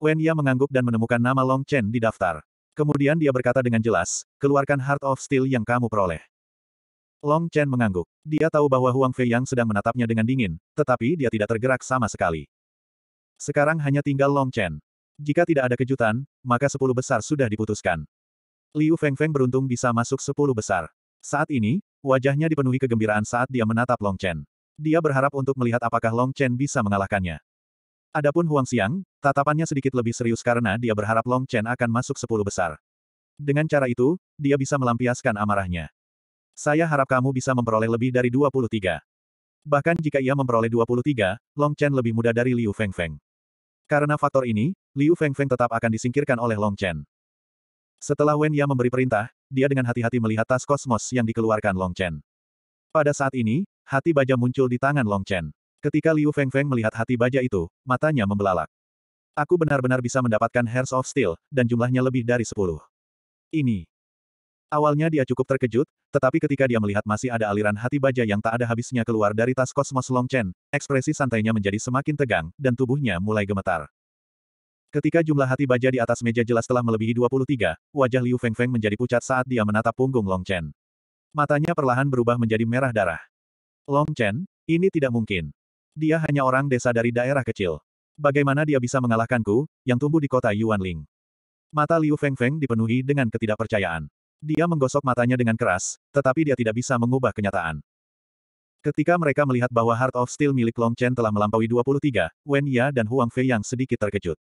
Wenya mengangguk dan menemukan nama Long Chen di daftar. Kemudian dia berkata dengan jelas, keluarkan Heart of Steel yang kamu peroleh. Long Chen mengangguk. Dia tahu bahwa Huang Fei yang sedang menatapnya dengan dingin, tetapi dia tidak tergerak sama sekali. Sekarang hanya tinggal Long Chen. Jika tidak ada kejutan, maka sepuluh besar sudah diputuskan. Liu Feng Feng beruntung bisa masuk sepuluh besar. Saat ini, wajahnya dipenuhi kegembiraan saat dia menatap Long Chen. Dia berharap untuk melihat apakah Long Chen bisa mengalahkannya. Adapun Huang Xiang, tatapannya sedikit lebih serius karena dia berharap Long Chen akan masuk sepuluh besar. Dengan cara itu, dia bisa melampiaskan amarahnya. Saya harap kamu bisa memperoleh lebih dari 23. Bahkan jika ia memperoleh 23, Long Chen lebih muda dari Liu Feng Feng. Karena faktor ini, Liu Feng Feng tetap akan disingkirkan oleh Long Chen. Setelah Wen Ya memberi perintah, dia dengan hati-hati melihat tas kosmos yang dikeluarkan Long Chen. Pada saat ini, hati baja muncul di tangan Long Chen. Ketika Liu Feng Feng melihat hati baja itu, matanya membelalak. Aku benar-benar bisa mendapatkan Hairs of Steel, dan jumlahnya lebih dari sepuluh. Ini Awalnya dia cukup terkejut, tetapi ketika dia melihat masih ada aliran hati baja yang tak ada habisnya keluar dari tas kosmos Long Chen, ekspresi santainya menjadi semakin tegang, dan tubuhnya mulai gemetar. Ketika jumlah hati baja di atas meja jelas telah melebihi 23, wajah Liu Feng Feng menjadi pucat saat dia menatap punggung Long Chen. Matanya perlahan berubah menjadi merah darah. Long Chen, ini tidak mungkin. Dia hanya orang desa dari daerah kecil. Bagaimana dia bisa mengalahkanku, yang tumbuh di kota Yuanling? Mata Liu Feng Feng dipenuhi dengan ketidakpercayaan. Dia menggosok matanya dengan keras, tetapi dia tidak bisa mengubah kenyataan. Ketika mereka melihat bahwa Heart of Steel milik Long Chen telah melampaui 23, Wen Ya dan Huang Fei yang sedikit terkejut.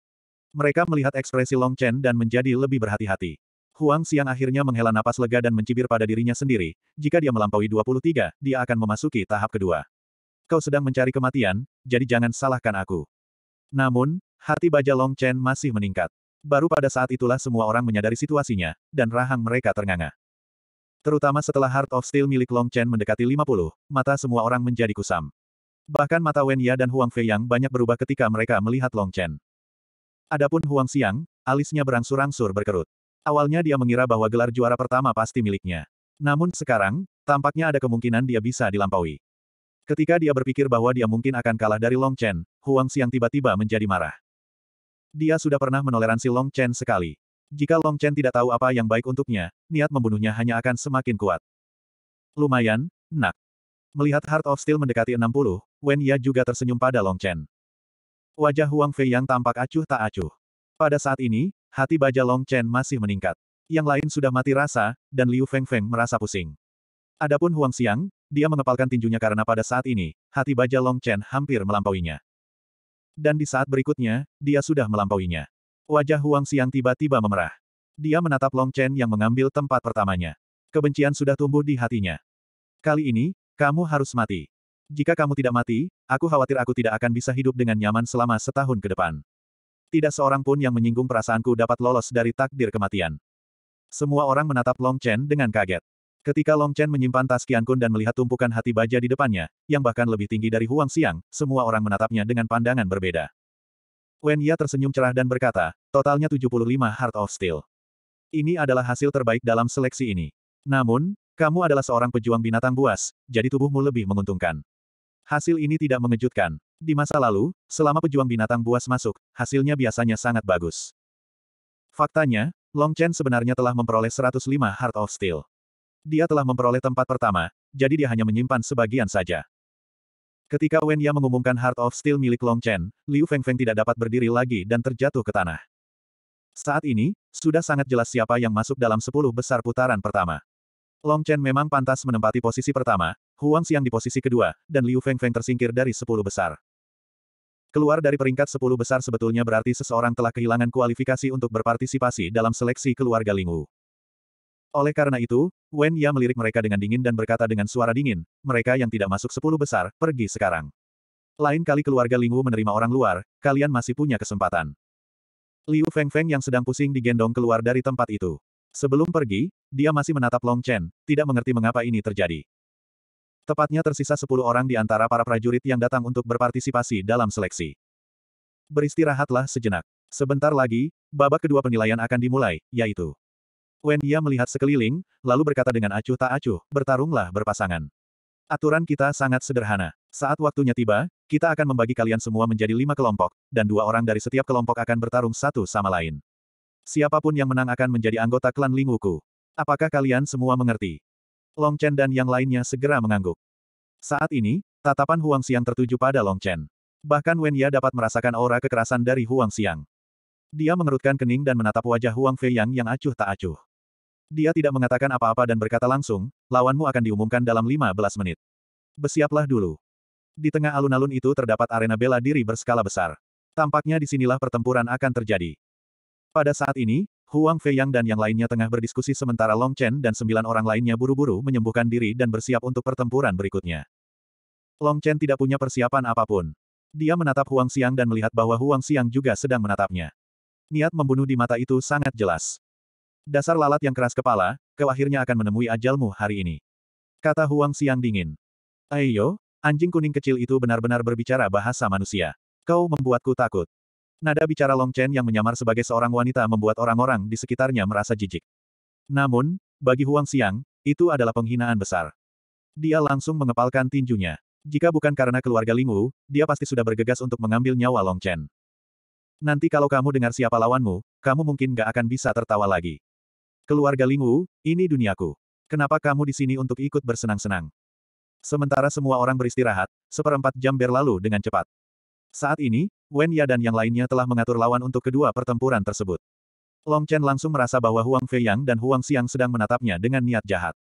Mereka melihat ekspresi Long Chen dan menjadi lebih berhati-hati. Huang Xiang akhirnya menghela napas lega dan mencibir pada dirinya sendiri, jika dia melampaui 23, dia akan memasuki tahap kedua. Kau sedang mencari kematian, jadi jangan salahkan aku. Namun, hati baja Long Chen masih meningkat. Baru pada saat itulah semua orang menyadari situasinya, dan rahang mereka ternganga. Terutama setelah Heart of Steel milik Long Chen mendekati 50, mata semua orang menjadi kusam. Bahkan mata Wen Ya dan Huang Fei yang banyak berubah ketika mereka melihat Long Chen. Adapun Huang Xiang, alisnya berangsur-angsur berkerut. Awalnya dia mengira bahwa gelar juara pertama pasti miliknya. Namun sekarang, tampaknya ada kemungkinan dia bisa dilampaui. Ketika dia berpikir bahwa dia mungkin akan kalah dari Long Chen, Huang Xiang tiba-tiba menjadi marah. Dia sudah pernah menoleransi Long Chen sekali. Jika Long Chen tidak tahu apa yang baik untuknya, niat membunuhnya hanya akan semakin kuat. Lumayan, nak. Melihat Heart of Steel mendekati 60, Wen Ya juga tersenyum pada Long Chen. Wajah Huang Fei yang tampak acuh tak acuh. Pada saat ini, hati baja Long Chen masih meningkat. Yang lain sudah mati rasa, dan Liu Feng Feng merasa pusing. Adapun Huang Xiang, dia mengepalkan tinjunya karena pada saat ini, hati baja Long Chen hampir melampauinya. Dan di saat berikutnya, dia sudah melampauinya. Wajah Huang Xiang tiba-tiba memerah. Dia menatap Long Chen yang mengambil tempat pertamanya. Kebencian sudah tumbuh di hatinya. Kali ini, kamu harus mati. Jika kamu tidak mati, aku khawatir aku tidak akan bisa hidup dengan nyaman selama setahun ke depan. Tidak seorang pun yang menyinggung perasaanku dapat lolos dari takdir kematian. Semua orang menatap Long Chen dengan kaget. Ketika Long Chen menyimpan tas Kun dan melihat tumpukan hati baja di depannya, yang bahkan lebih tinggi dari Huang Xiang, semua orang menatapnya dengan pandangan berbeda. Wen Ya tersenyum cerah dan berkata, totalnya 75 Heart of Steel. Ini adalah hasil terbaik dalam seleksi ini. Namun, kamu adalah seorang pejuang binatang buas, jadi tubuhmu lebih menguntungkan. Hasil ini tidak mengejutkan. Di masa lalu, selama pejuang binatang buas masuk, hasilnya biasanya sangat bagus. Faktanya, Long Chen sebenarnya telah memperoleh 105 Heart of Steel. Dia telah memperoleh tempat pertama, jadi dia hanya menyimpan sebagian saja. Ketika Wen Ya mengumumkan Heart of Steel milik Long Chen, Liu Feng Feng tidak dapat berdiri lagi dan terjatuh ke tanah. Saat ini, sudah sangat jelas siapa yang masuk dalam sepuluh besar putaran pertama. Long Chen memang pantas menempati posisi pertama, Huang Xiang di posisi kedua, dan Liu Feng Feng tersingkir dari sepuluh besar. Keluar dari peringkat sepuluh besar sebetulnya berarti seseorang telah kehilangan kualifikasi untuk berpartisipasi dalam seleksi keluarga Lingwu. Oleh karena itu, Wen Ya melirik mereka dengan dingin dan berkata dengan suara dingin, mereka yang tidak masuk sepuluh besar, pergi sekarang. Lain kali keluarga Lingwu menerima orang luar, kalian masih punya kesempatan. Liu Feng Feng yang sedang pusing digendong keluar dari tempat itu. Sebelum pergi, dia masih menatap Long Chen, tidak mengerti mengapa ini terjadi. Tepatnya tersisa sepuluh orang di antara para prajurit yang datang untuk berpartisipasi dalam seleksi. Beristirahatlah sejenak. Sebentar lagi, babak kedua penilaian akan dimulai, yaitu Wen Ya melihat sekeliling, lalu berkata dengan acuh tak acuh, bertarunglah berpasangan. Aturan kita sangat sederhana. Saat waktunya tiba, kita akan membagi kalian semua menjadi lima kelompok, dan dua orang dari setiap kelompok akan bertarung satu sama lain. Siapapun yang menang akan menjadi anggota klan Linguku. Apakah kalian semua mengerti? Long Chen dan yang lainnya segera mengangguk. Saat ini, tatapan Huang Xiang tertuju pada Long Chen. Bahkan Wen Ya dapat merasakan aura kekerasan dari Huang Xiang. Dia mengerutkan kening dan menatap wajah Huang Fei Yang yang acuh tak acuh. Dia tidak mengatakan apa-apa dan berkata langsung, lawanmu akan diumumkan dalam 15 menit. Bersiaplah dulu. Di tengah alun-alun itu terdapat arena bela diri berskala besar. Tampaknya disinilah pertempuran akan terjadi. Pada saat ini, Huang Feiyang dan yang lainnya tengah berdiskusi sementara Long Chen dan sembilan orang lainnya buru-buru menyembuhkan diri dan bersiap untuk pertempuran berikutnya. Long Chen tidak punya persiapan apapun. Dia menatap Huang Xiang dan melihat bahwa Huang Xiang juga sedang menatapnya. Niat membunuh di mata itu sangat jelas. Dasar lalat yang keras kepala, kau akhirnya akan menemui ajalmu hari ini. Kata Huang Siang dingin. Ayo, anjing kuning kecil itu benar-benar berbicara bahasa manusia. Kau membuatku takut. Nada bicara Long Chen yang menyamar sebagai seorang wanita membuat orang-orang di sekitarnya merasa jijik. Namun, bagi Huang Siang, itu adalah penghinaan besar. Dia langsung mengepalkan tinjunya. Jika bukan karena keluarga Lingwu, dia pasti sudah bergegas untuk mengambil nyawa Long Chen. Nanti kalau kamu dengar siapa lawanmu, kamu mungkin gak akan bisa tertawa lagi. Keluarga Lingwu, ini duniaku. Kenapa kamu di sini untuk ikut bersenang-senang? Sementara semua orang beristirahat, seperempat jam berlalu dengan cepat. Saat ini, Wen Ya dan yang lainnya telah mengatur lawan untuk kedua pertempuran tersebut. Long Chen langsung merasa bahwa Huang Fei Yang dan Huang Xiang sedang menatapnya dengan niat jahat.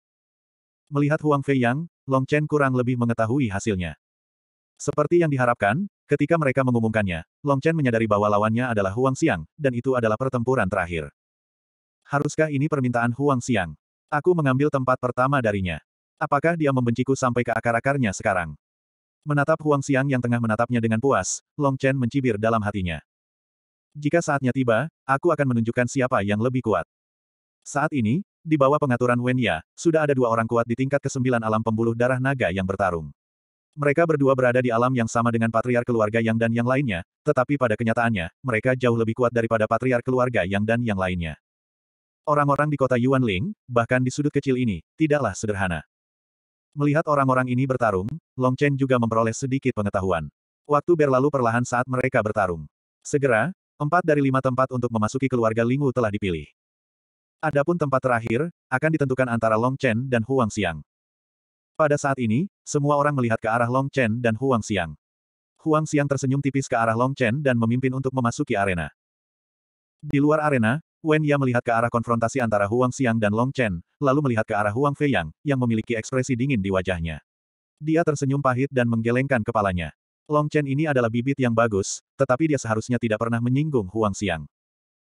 Melihat Huang Fei Yang, Long Chen kurang lebih mengetahui hasilnya. Seperti yang diharapkan, ketika mereka mengumumkannya, Long Chen menyadari bahwa lawannya adalah Huang Xiang, dan itu adalah pertempuran terakhir. Haruskah ini permintaan Huang Xiang? Aku mengambil tempat pertama darinya. Apakah dia membenciku sampai ke akar-akarnya sekarang? Menatap Huang Xiang yang tengah menatapnya dengan puas, Long Chen mencibir dalam hatinya. Jika saatnya tiba, aku akan menunjukkan siapa yang lebih kuat. Saat ini, di bawah pengaturan Wen Ya, sudah ada dua orang kuat di tingkat kesembilan alam pembuluh darah naga yang bertarung. Mereka berdua berada di alam yang sama dengan patriar keluarga yang dan yang lainnya, tetapi pada kenyataannya, mereka jauh lebih kuat daripada patriar keluarga yang dan yang lainnya. Orang-orang di kota Yuanling, bahkan di sudut kecil ini, tidaklah sederhana. Melihat orang-orang ini bertarung, Long Chen juga memperoleh sedikit pengetahuan. Waktu berlalu perlahan saat mereka bertarung. Segera, empat dari lima tempat untuk memasuki keluarga Lingwu telah dipilih. Adapun tempat terakhir, akan ditentukan antara Long Chen dan Huang Xiang. Pada saat ini, semua orang melihat ke arah Long Chen dan Huang Xiang. Huang Xiang tersenyum tipis ke arah Long Chen dan memimpin untuk memasuki arena. Di luar arena, Wen Ya melihat ke arah konfrontasi antara Huang Xiang dan Long Chen, lalu melihat ke arah Huang Feiyang, yang memiliki ekspresi dingin di wajahnya. Dia tersenyum pahit dan menggelengkan kepalanya. Long Chen ini adalah bibit yang bagus, tetapi dia seharusnya tidak pernah menyinggung Huang Xiang.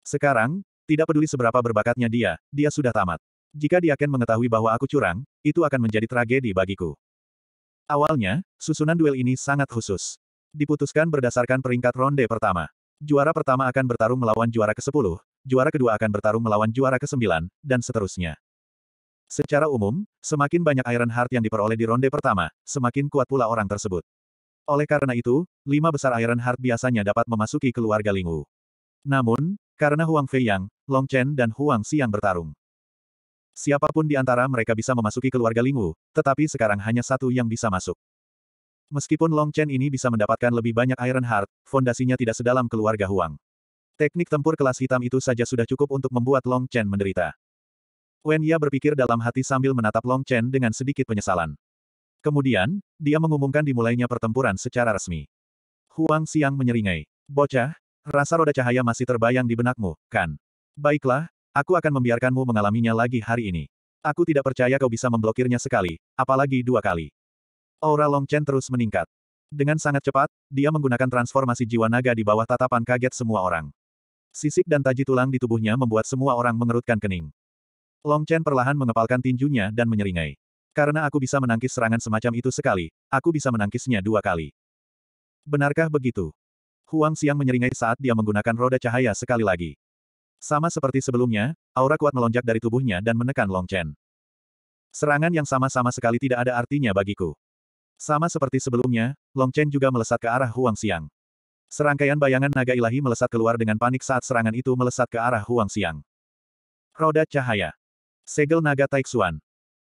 Sekarang, tidak peduli seberapa berbakatnya dia, dia sudah tamat. Jika dia akan mengetahui bahwa aku curang, itu akan menjadi tragedi bagiku. Awalnya, susunan duel ini sangat khusus. Diputuskan berdasarkan peringkat ronde pertama. Juara pertama akan bertarung melawan juara ke-10, juara kedua akan bertarung melawan juara ke-9, dan seterusnya. Secara umum, semakin banyak Iron Heart yang diperoleh di ronde pertama, semakin kuat pula orang tersebut. Oleh karena itu, lima besar Iron Heart biasanya dapat memasuki keluarga Lingwu. Namun, karena Huang Feiyang, Long Chen dan Huang Xiang bertarung. Siapapun di antara mereka bisa memasuki keluarga Lingwu, tetapi sekarang hanya satu yang bisa masuk. Meskipun Long Chen ini bisa mendapatkan lebih banyak Iron Heart, fondasinya tidak sedalam keluarga Huang. Teknik tempur kelas hitam itu saja sudah cukup untuk membuat Long Chen menderita. Wen Ya berpikir dalam hati sambil menatap Long Chen dengan sedikit penyesalan. Kemudian, dia mengumumkan dimulainya pertempuran secara resmi. Huang Xiang menyeringai. Bocah, rasa roda cahaya masih terbayang di benakmu, kan? Baiklah, aku akan membiarkanmu mengalaminya lagi hari ini. Aku tidak percaya kau bisa memblokirnya sekali, apalagi dua kali. Aura Long Chen terus meningkat. Dengan sangat cepat, dia menggunakan transformasi jiwa naga di bawah tatapan kaget semua orang. Sisik dan taji tulang di tubuhnya membuat semua orang mengerutkan kening. Long Chen perlahan mengepalkan tinjunya dan menyeringai. Karena aku bisa menangkis serangan semacam itu sekali, aku bisa menangkisnya dua kali. Benarkah begitu? Huang Xiang menyeringai saat dia menggunakan roda cahaya sekali lagi. Sama seperti sebelumnya, aura kuat melonjak dari tubuhnya dan menekan Long Chen. Serangan yang sama-sama sekali tidak ada artinya bagiku. Sama seperti sebelumnya, Long Chen juga melesat ke arah Huang Xiang. Serangkaian bayangan naga ilahi melesat keluar dengan panik saat serangan itu melesat ke arah Huang Xiang. Roda cahaya. Segel naga Taixuan.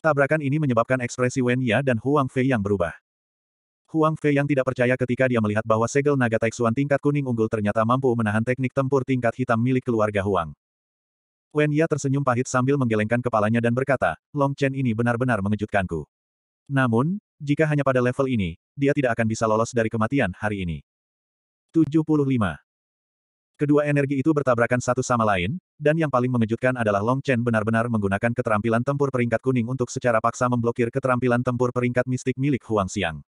Tabrakan ini menyebabkan ekspresi Wen Ya dan Huang Fei yang berubah. Huang Fei yang tidak percaya ketika dia melihat bahwa segel naga Taixuan tingkat kuning unggul ternyata mampu menahan teknik tempur tingkat hitam milik keluarga Huang. Wen Ya tersenyum pahit sambil menggelengkan kepalanya dan berkata, Long Chen ini benar-benar mengejutkanku. Namun, jika hanya pada level ini, dia tidak akan bisa lolos dari kematian hari ini. 75. Kedua energi itu bertabrakan satu sama lain, dan yang paling mengejutkan adalah Long Chen benar-benar menggunakan keterampilan tempur peringkat kuning untuk secara paksa memblokir keterampilan tempur peringkat mistik milik Huang Xiang.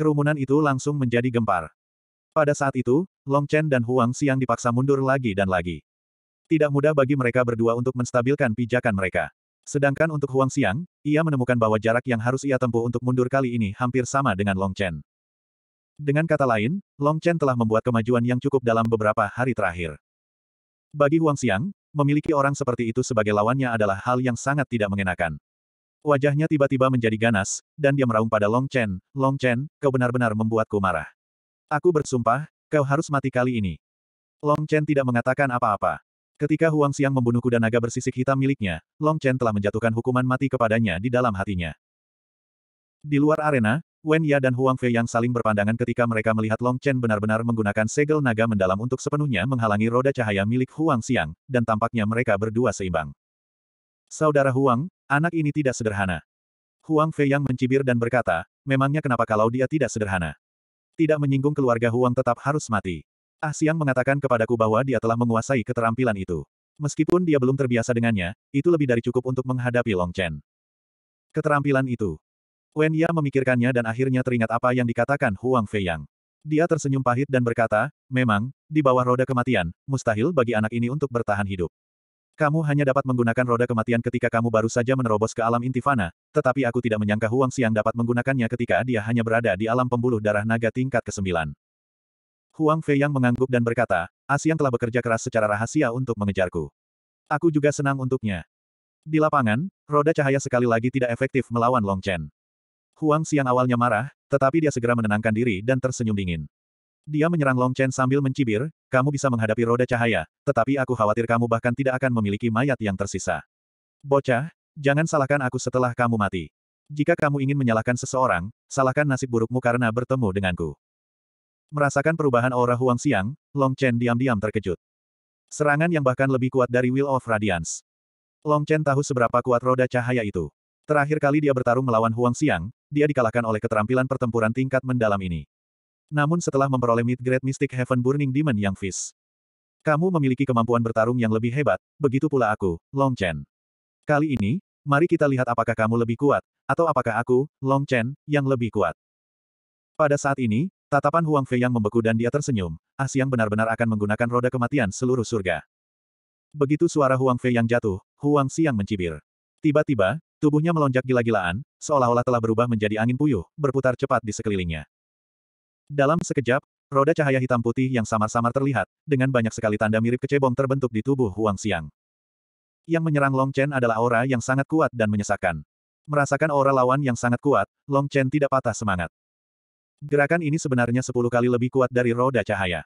Kerumunan itu langsung menjadi gempar. Pada saat itu, Long Chen dan Huang Xiang dipaksa mundur lagi dan lagi. Tidak mudah bagi mereka berdua untuk menstabilkan pijakan mereka. Sedangkan untuk Huang Xiang, ia menemukan bahwa jarak yang harus ia tempuh untuk mundur kali ini hampir sama dengan Long Chen. Dengan kata lain, Long Chen telah membuat kemajuan yang cukup dalam beberapa hari terakhir. Bagi Huang Xiang, memiliki orang seperti itu sebagai lawannya adalah hal yang sangat tidak mengenakan. Wajahnya tiba-tiba menjadi ganas, dan dia meraung pada Long Chen, Long Chen, kau benar-benar membuatku marah. Aku bersumpah, kau harus mati kali ini. Long Chen tidak mengatakan apa-apa. Ketika Huang Xiang membunuh kuda naga bersisik hitam miliknya, Long Chen telah menjatuhkan hukuman mati kepadanya di dalam hatinya. Di luar arena, Wen Ya dan Huang Fei yang saling berpandangan ketika mereka melihat Long Chen benar-benar menggunakan segel naga mendalam untuk sepenuhnya menghalangi roda cahaya milik Huang Xiang, dan tampaknya mereka berdua seimbang. Saudara Huang, anak ini tidak sederhana. Huang Fei yang mencibir dan berkata, memangnya kenapa kalau dia tidak sederhana? Tidak menyinggung keluarga Huang tetap harus mati. Ah Xiang mengatakan kepadaku bahwa dia telah menguasai keterampilan itu. Meskipun dia belum terbiasa dengannya, itu lebih dari cukup untuk menghadapi Long Chen. Keterampilan itu. Wen Ya memikirkannya dan akhirnya teringat apa yang dikatakan Huang Feiyang. Dia tersenyum pahit dan berkata, memang, di bawah roda kematian, mustahil bagi anak ini untuk bertahan hidup. Kamu hanya dapat menggunakan roda kematian ketika kamu baru saja menerobos ke alam intifana, tetapi aku tidak menyangka Huang Xiang dapat menggunakannya ketika dia hanya berada di alam pembuluh darah naga tingkat ke-9. Huang Feiyang mengangguk dan berkata, Asiang telah bekerja keras secara rahasia untuk mengejarku. Aku juga senang untuknya. Di lapangan, roda cahaya sekali lagi tidak efektif melawan Long Chen. Huang Xiang awalnya marah, tetapi dia segera menenangkan diri dan tersenyum dingin. Dia menyerang Long Chen sambil mencibir, kamu bisa menghadapi roda cahaya, tetapi aku khawatir kamu bahkan tidak akan memiliki mayat yang tersisa. Bocah, jangan salahkan aku setelah kamu mati. Jika kamu ingin menyalahkan seseorang, salahkan nasib burukmu karena bertemu denganku. Merasakan perubahan aura Huang Xiang, Long Chen diam-diam terkejut. Serangan yang bahkan lebih kuat dari Will of Radiance. Long Chen tahu seberapa kuat roda cahaya itu. Terakhir kali dia bertarung melawan Huang Xiang, dia dikalahkan oleh keterampilan pertempuran tingkat mendalam ini. Namun setelah memperoleh Mid-Grade Mystic Heaven Burning Demon yang Fist, kamu memiliki kemampuan bertarung yang lebih hebat, begitu pula aku, Long Chen. Kali ini, mari kita lihat apakah kamu lebih kuat, atau apakah aku, Long Chen, yang lebih kuat. Pada saat ini, tatapan Huang Fei yang membeku dan dia tersenyum, Ah Xiang benar-benar akan menggunakan roda kematian seluruh surga. Begitu suara Huang Fei yang jatuh, Huang Xiang mencibir. Tiba-tiba, Tubuhnya melonjak gila-gilaan, seolah-olah telah berubah menjadi angin puyuh, berputar cepat di sekelilingnya. Dalam sekejap, roda cahaya hitam putih yang samar-samar terlihat, dengan banyak sekali tanda mirip kecebong terbentuk di tubuh Huang Xiang. Yang menyerang Long Chen adalah aura yang sangat kuat dan menyesakkan. Merasakan aura lawan yang sangat kuat, Long Chen tidak patah semangat. Gerakan ini sebenarnya sepuluh kali lebih kuat dari roda cahaya.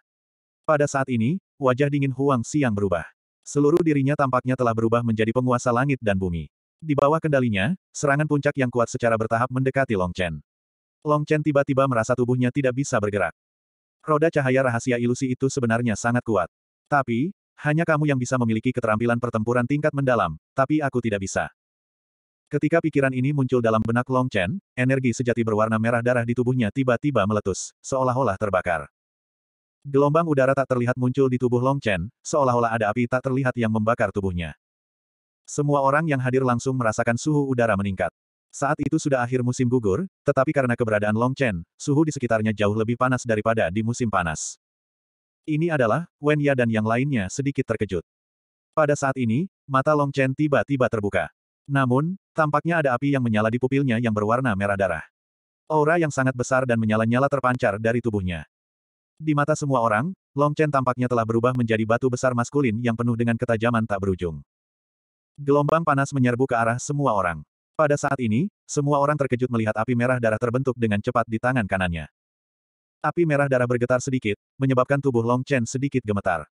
Pada saat ini, wajah dingin Huang Xiang berubah. Seluruh dirinya tampaknya telah berubah menjadi penguasa langit dan bumi. Di bawah kendalinya, serangan puncak yang kuat secara bertahap mendekati Long Chen. Long Chen tiba-tiba merasa tubuhnya tidak bisa bergerak. Roda cahaya rahasia ilusi itu sebenarnya sangat kuat. Tapi, hanya kamu yang bisa memiliki keterampilan pertempuran tingkat mendalam, tapi aku tidak bisa. Ketika pikiran ini muncul dalam benak Long Chen, energi sejati berwarna merah darah di tubuhnya tiba-tiba meletus, seolah-olah terbakar. Gelombang udara tak terlihat muncul di tubuh Long Chen, seolah-olah ada api tak terlihat yang membakar tubuhnya. Semua orang yang hadir langsung merasakan suhu udara meningkat. Saat itu sudah akhir musim gugur, tetapi karena keberadaan Long Chen, suhu di sekitarnya jauh lebih panas daripada di musim panas. Ini adalah, Wen Ya dan yang lainnya sedikit terkejut. Pada saat ini, mata Long Chen tiba-tiba terbuka. Namun, tampaknya ada api yang menyala di pupilnya yang berwarna merah darah. Aura yang sangat besar dan menyala-nyala terpancar dari tubuhnya. Di mata semua orang, Long Chen tampaknya telah berubah menjadi batu besar maskulin yang penuh dengan ketajaman tak berujung. Gelombang panas menyerbu ke arah semua orang. Pada saat ini, semua orang terkejut melihat api merah darah terbentuk dengan cepat di tangan kanannya. Api merah darah bergetar sedikit, menyebabkan tubuh Long Chen sedikit gemetar.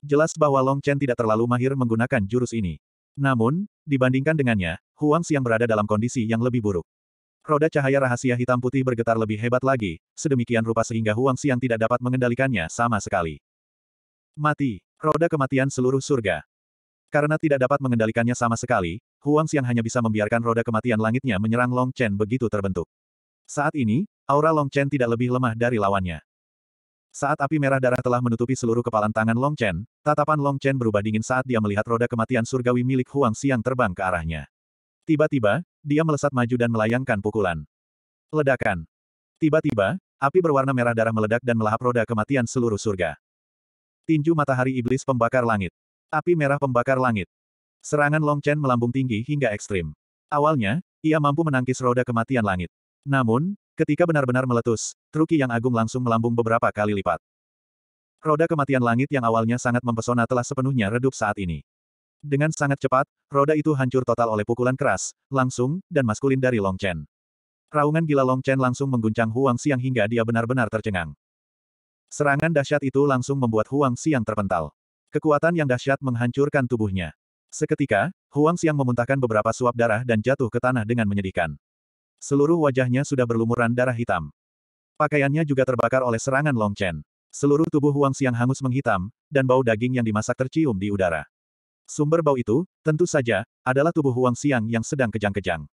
Jelas bahwa Long Chen tidak terlalu mahir menggunakan jurus ini. Namun, dibandingkan dengannya, Huang Xiang berada dalam kondisi yang lebih buruk. Roda cahaya rahasia hitam putih bergetar lebih hebat lagi, sedemikian rupa sehingga Huang Xiang tidak dapat mengendalikannya sama sekali. Mati. Roda kematian seluruh surga. Karena tidak dapat mengendalikannya sama sekali, Huang Xiang hanya bisa membiarkan roda kematian langitnya menyerang Long Chen begitu terbentuk. Saat ini, aura Long Chen tidak lebih lemah dari lawannya. Saat api merah darah telah menutupi seluruh kepalan tangan Long Chen, tatapan Long Chen berubah dingin saat dia melihat roda kematian surgawi milik Huang Xiang terbang ke arahnya. Tiba-tiba, dia melesat maju dan melayangkan pukulan. Ledakan. Tiba-tiba, api berwarna merah darah meledak dan melahap roda kematian seluruh surga. Tinju matahari iblis pembakar langit. Api merah pembakar langit. Serangan Long Chen melambung tinggi hingga ekstrim. Awalnya, ia mampu menangkis roda kematian langit. Namun, ketika benar-benar meletus, truki yang agung langsung melambung beberapa kali lipat. Roda kematian langit yang awalnya sangat mempesona telah sepenuhnya redup saat ini. Dengan sangat cepat, roda itu hancur total oleh pukulan keras, langsung, dan maskulin dari Long Chen. Raungan gila Long Chen langsung mengguncang Huang Xiang hingga dia benar-benar tercengang. Serangan dahsyat itu langsung membuat Huang Xiang terpental. Kekuatan yang dahsyat menghancurkan tubuhnya. Seketika, Huang Xiang memuntahkan beberapa suap darah dan jatuh ke tanah dengan menyedihkan. Seluruh wajahnya sudah berlumuran darah hitam. Pakaiannya juga terbakar oleh serangan Long Chen. Seluruh tubuh Huang Xiang hangus menghitam, dan bau daging yang dimasak tercium di udara. Sumber bau itu, tentu saja, adalah tubuh Huang Xiang yang sedang kejang-kejang.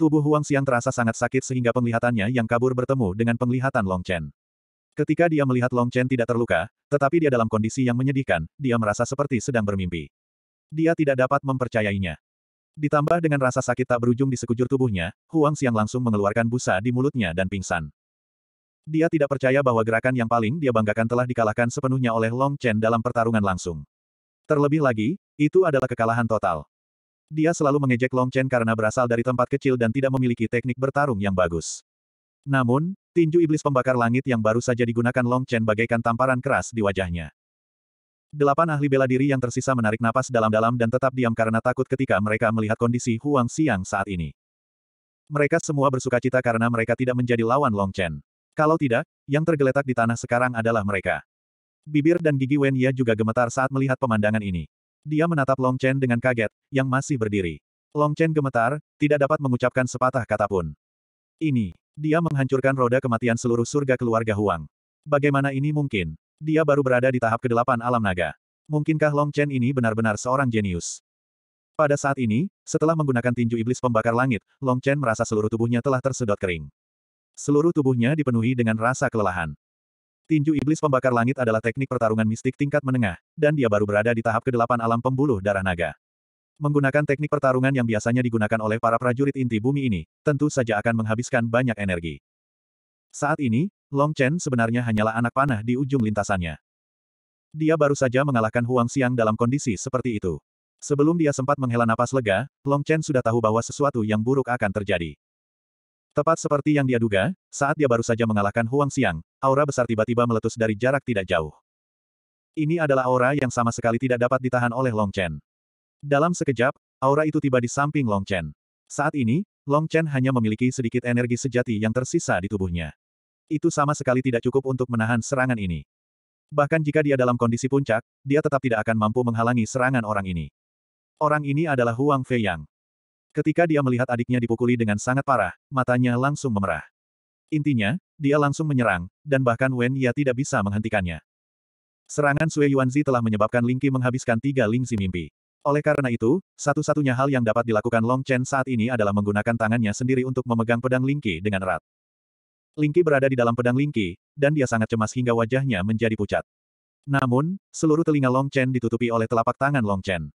Tubuh Huang Xiang terasa sangat sakit sehingga penglihatannya yang kabur bertemu dengan penglihatan Long Chen. Ketika dia melihat Long Chen tidak terluka, tetapi dia dalam kondisi yang menyedihkan, dia merasa seperti sedang bermimpi. Dia tidak dapat mempercayainya. Ditambah dengan rasa sakit tak berujung di sekujur tubuhnya, Huang Xiang langsung mengeluarkan busa di mulutnya dan pingsan. Dia tidak percaya bahwa gerakan yang paling dia banggakan telah dikalahkan sepenuhnya oleh Long Chen dalam pertarungan langsung. Terlebih lagi, itu adalah kekalahan total. Dia selalu mengejek Long Chen karena berasal dari tempat kecil dan tidak memiliki teknik bertarung yang bagus. Namun, Tinju iblis pembakar langit yang baru saja digunakan Long Chen bagaikan tamparan keras di wajahnya. Delapan ahli bela diri yang tersisa menarik napas dalam-dalam dan tetap diam karena takut ketika mereka melihat kondisi Huang Xiang saat ini. Mereka semua bersuka cita karena mereka tidak menjadi lawan Long Chen. Kalau tidak, yang tergeletak di tanah sekarang adalah mereka. Bibir dan gigi Wen Ye juga gemetar saat melihat pemandangan ini. Dia menatap Long Chen dengan kaget, yang masih berdiri. Long Chen gemetar, tidak dapat mengucapkan sepatah kata pun. Ini, dia menghancurkan roda kematian seluruh surga keluarga Huang. Bagaimana ini mungkin? Dia baru berada di tahap kedelapan alam naga. Mungkinkah Long Chen ini benar-benar seorang jenius? Pada saat ini, setelah menggunakan tinju iblis pembakar langit, Long Chen merasa seluruh tubuhnya telah tersedot kering. Seluruh tubuhnya dipenuhi dengan rasa kelelahan. Tinju iblis pembakar langit adalah teknik pertarungan mistik tingkat menengah, dan dia baru berada di tahap kedelapan alam pembuluh darah naga. Menggunakan teknik pertarungan yang biasanya digunakan oleh para prajurit inti bumi ini, tentu saja akan menghabiskan banyak energi. Saat ini, Long Chen sebenarnya hanyalah anak panah di ujung lintasannya. Dia baru saja mengalahkan Huang Xiang dalam kondisi seperti itu. Sebelum dia sempat menghela napas lega, Long Chen sudah tahu bahwa sesuatu yang buruk akan terjadi. Tepat seperti yang dia duga, saat dia baru saja mengalahkan Huang Xiang, aura besar tiba-tiba meletus dari jarak tidak jauh. Ini adalah aura yang sama sekali tidak dapat ditahan oleh Long Chen. Dalam sekejap, aura itu tiba di samping Long Chen. Saat ini, Long Chen hanya memiliki sedikit energi sejati yang tersisa di tubuhnya. Itu sama sekali tidak cukup untuk menahan serangan ini. Bahkan jika dia dalam kondisi puncak, dia tetap tidak akan mampu menghalangi serangan orang ini. Orang ini adalah Huang Fei Yang. Ketika dia melihat adiknya dipukuli dengan sangat parah, matanya langsung memerah. Intinya, dia langsung menyerang, dan bahkan Wen Ya tidak bisa menghentikannya. Serangan Sui Yuanzi telah menyebabkan Lingqi menghabiskan tiga Lingzi mimpi. Oleh karena itu, satu-satunya hal yang dapat dilakukan Long Chen saat ini adalah menggunakan tangannya sendiri untuk memegang pedang Lingqi dengan erat. Lingqi berada di dalam pedang Lingqi, dan dia sangat cemas hingga wajahnya menjadi pucat. Namun, seluruh telinga Long Chen ditutupi oleh telapak tangan Long Chen.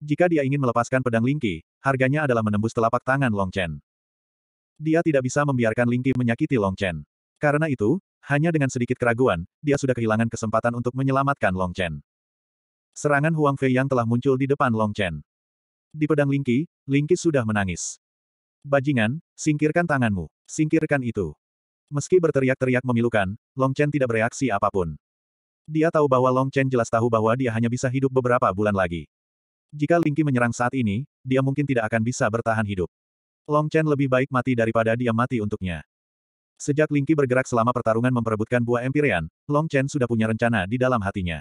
Jika dia ingin melepaskan pedang Lingqi, harganya adalah menembus telapak tangan Long Chen. Dia tidak bisa membiarkan Lingqi menyakiti Long Chen. Karena itu, hanya dengan sedikit keraguan, dia sudah kehilangan kesempatan untuk menyelamatkan Long Chen. Serangan Huang Fei yang telah muncul di depan Long Chen. Di pedang Lingqi, Lingqi sudah menangis. Bajingan, singkirkan tanganmu. Singkirkan itu. Meski berteriak-teriak memilukan, Long Chen tidak bereaksi apapun. Dia tahu bahwa Long Chen jelas tahu bahwa dia hanya bisa hidup beberapa bulan lagi. Jika Lingqi menyerang saat ini, dia mungkin tidak akan bisa bertahan hidup. Long Chen lebih baik mati daripada dia mati untuknya. Sejak Lingqi bergerak selama pertarungan memperebutkan buah Empyrean, Long Chen sudah punya rencana di dalam hatinya.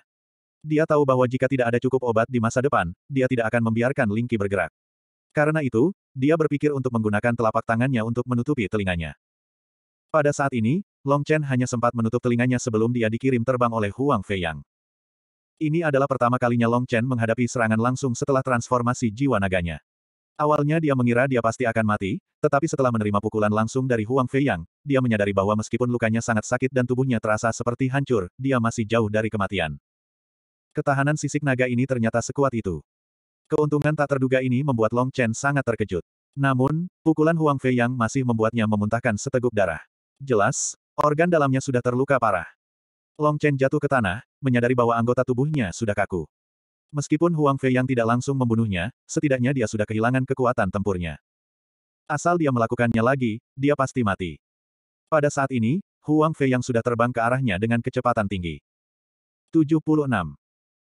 Dia tahu bahwa jika tidak ada cukup obat di masa depan, dia tidak akan membiarkan Lingqi bergerak. Karena itu, dia berpikir untuk menggunakan telapak tangannya untuk menutupi telinganya. Pada saat ini, Long Chen hanya sempat menutup telinganya sebelum dia dikirim terbang oleh Huang Fei Yang. Ini adalah pertama kalinya Long Chen menghadapi serangan langsung setelah transformasi jiwa naganya. Awalnya dia mengira dia pasti akan mati, tetapi setelah menerima pukulan langsung dari Huang Feiyang, dia menyadari bahwa meskipun lukanya sangat sakit dan tubuhnya terasa seperti hancur, dia masih jauh dari kematian. Ketahanan sisik naga ini ternyata sekuat itu. Keuntungan tak terduga ini membuat Long Chen sangat terkejut. Namun, pukulan Huang Fei yang masih membuatnya memuntahkan seteguk darah. Jelas, organ dalamnya sudah terluka parah. Long Chen jatuh ke tanah, menyadari bahwa anggota tubuhnya sudah kaku. Meskipun Huang Fei yang tidak langsung membunuhnya, setidaknya dia sudah kehilangan kekuatan tempurnya. Asal dia melakukannya lagi, dia pasti mati. Pada saat ini, Huang Fei yang sudah terbang ke arahnya dengan kecepatan tinggi. 76.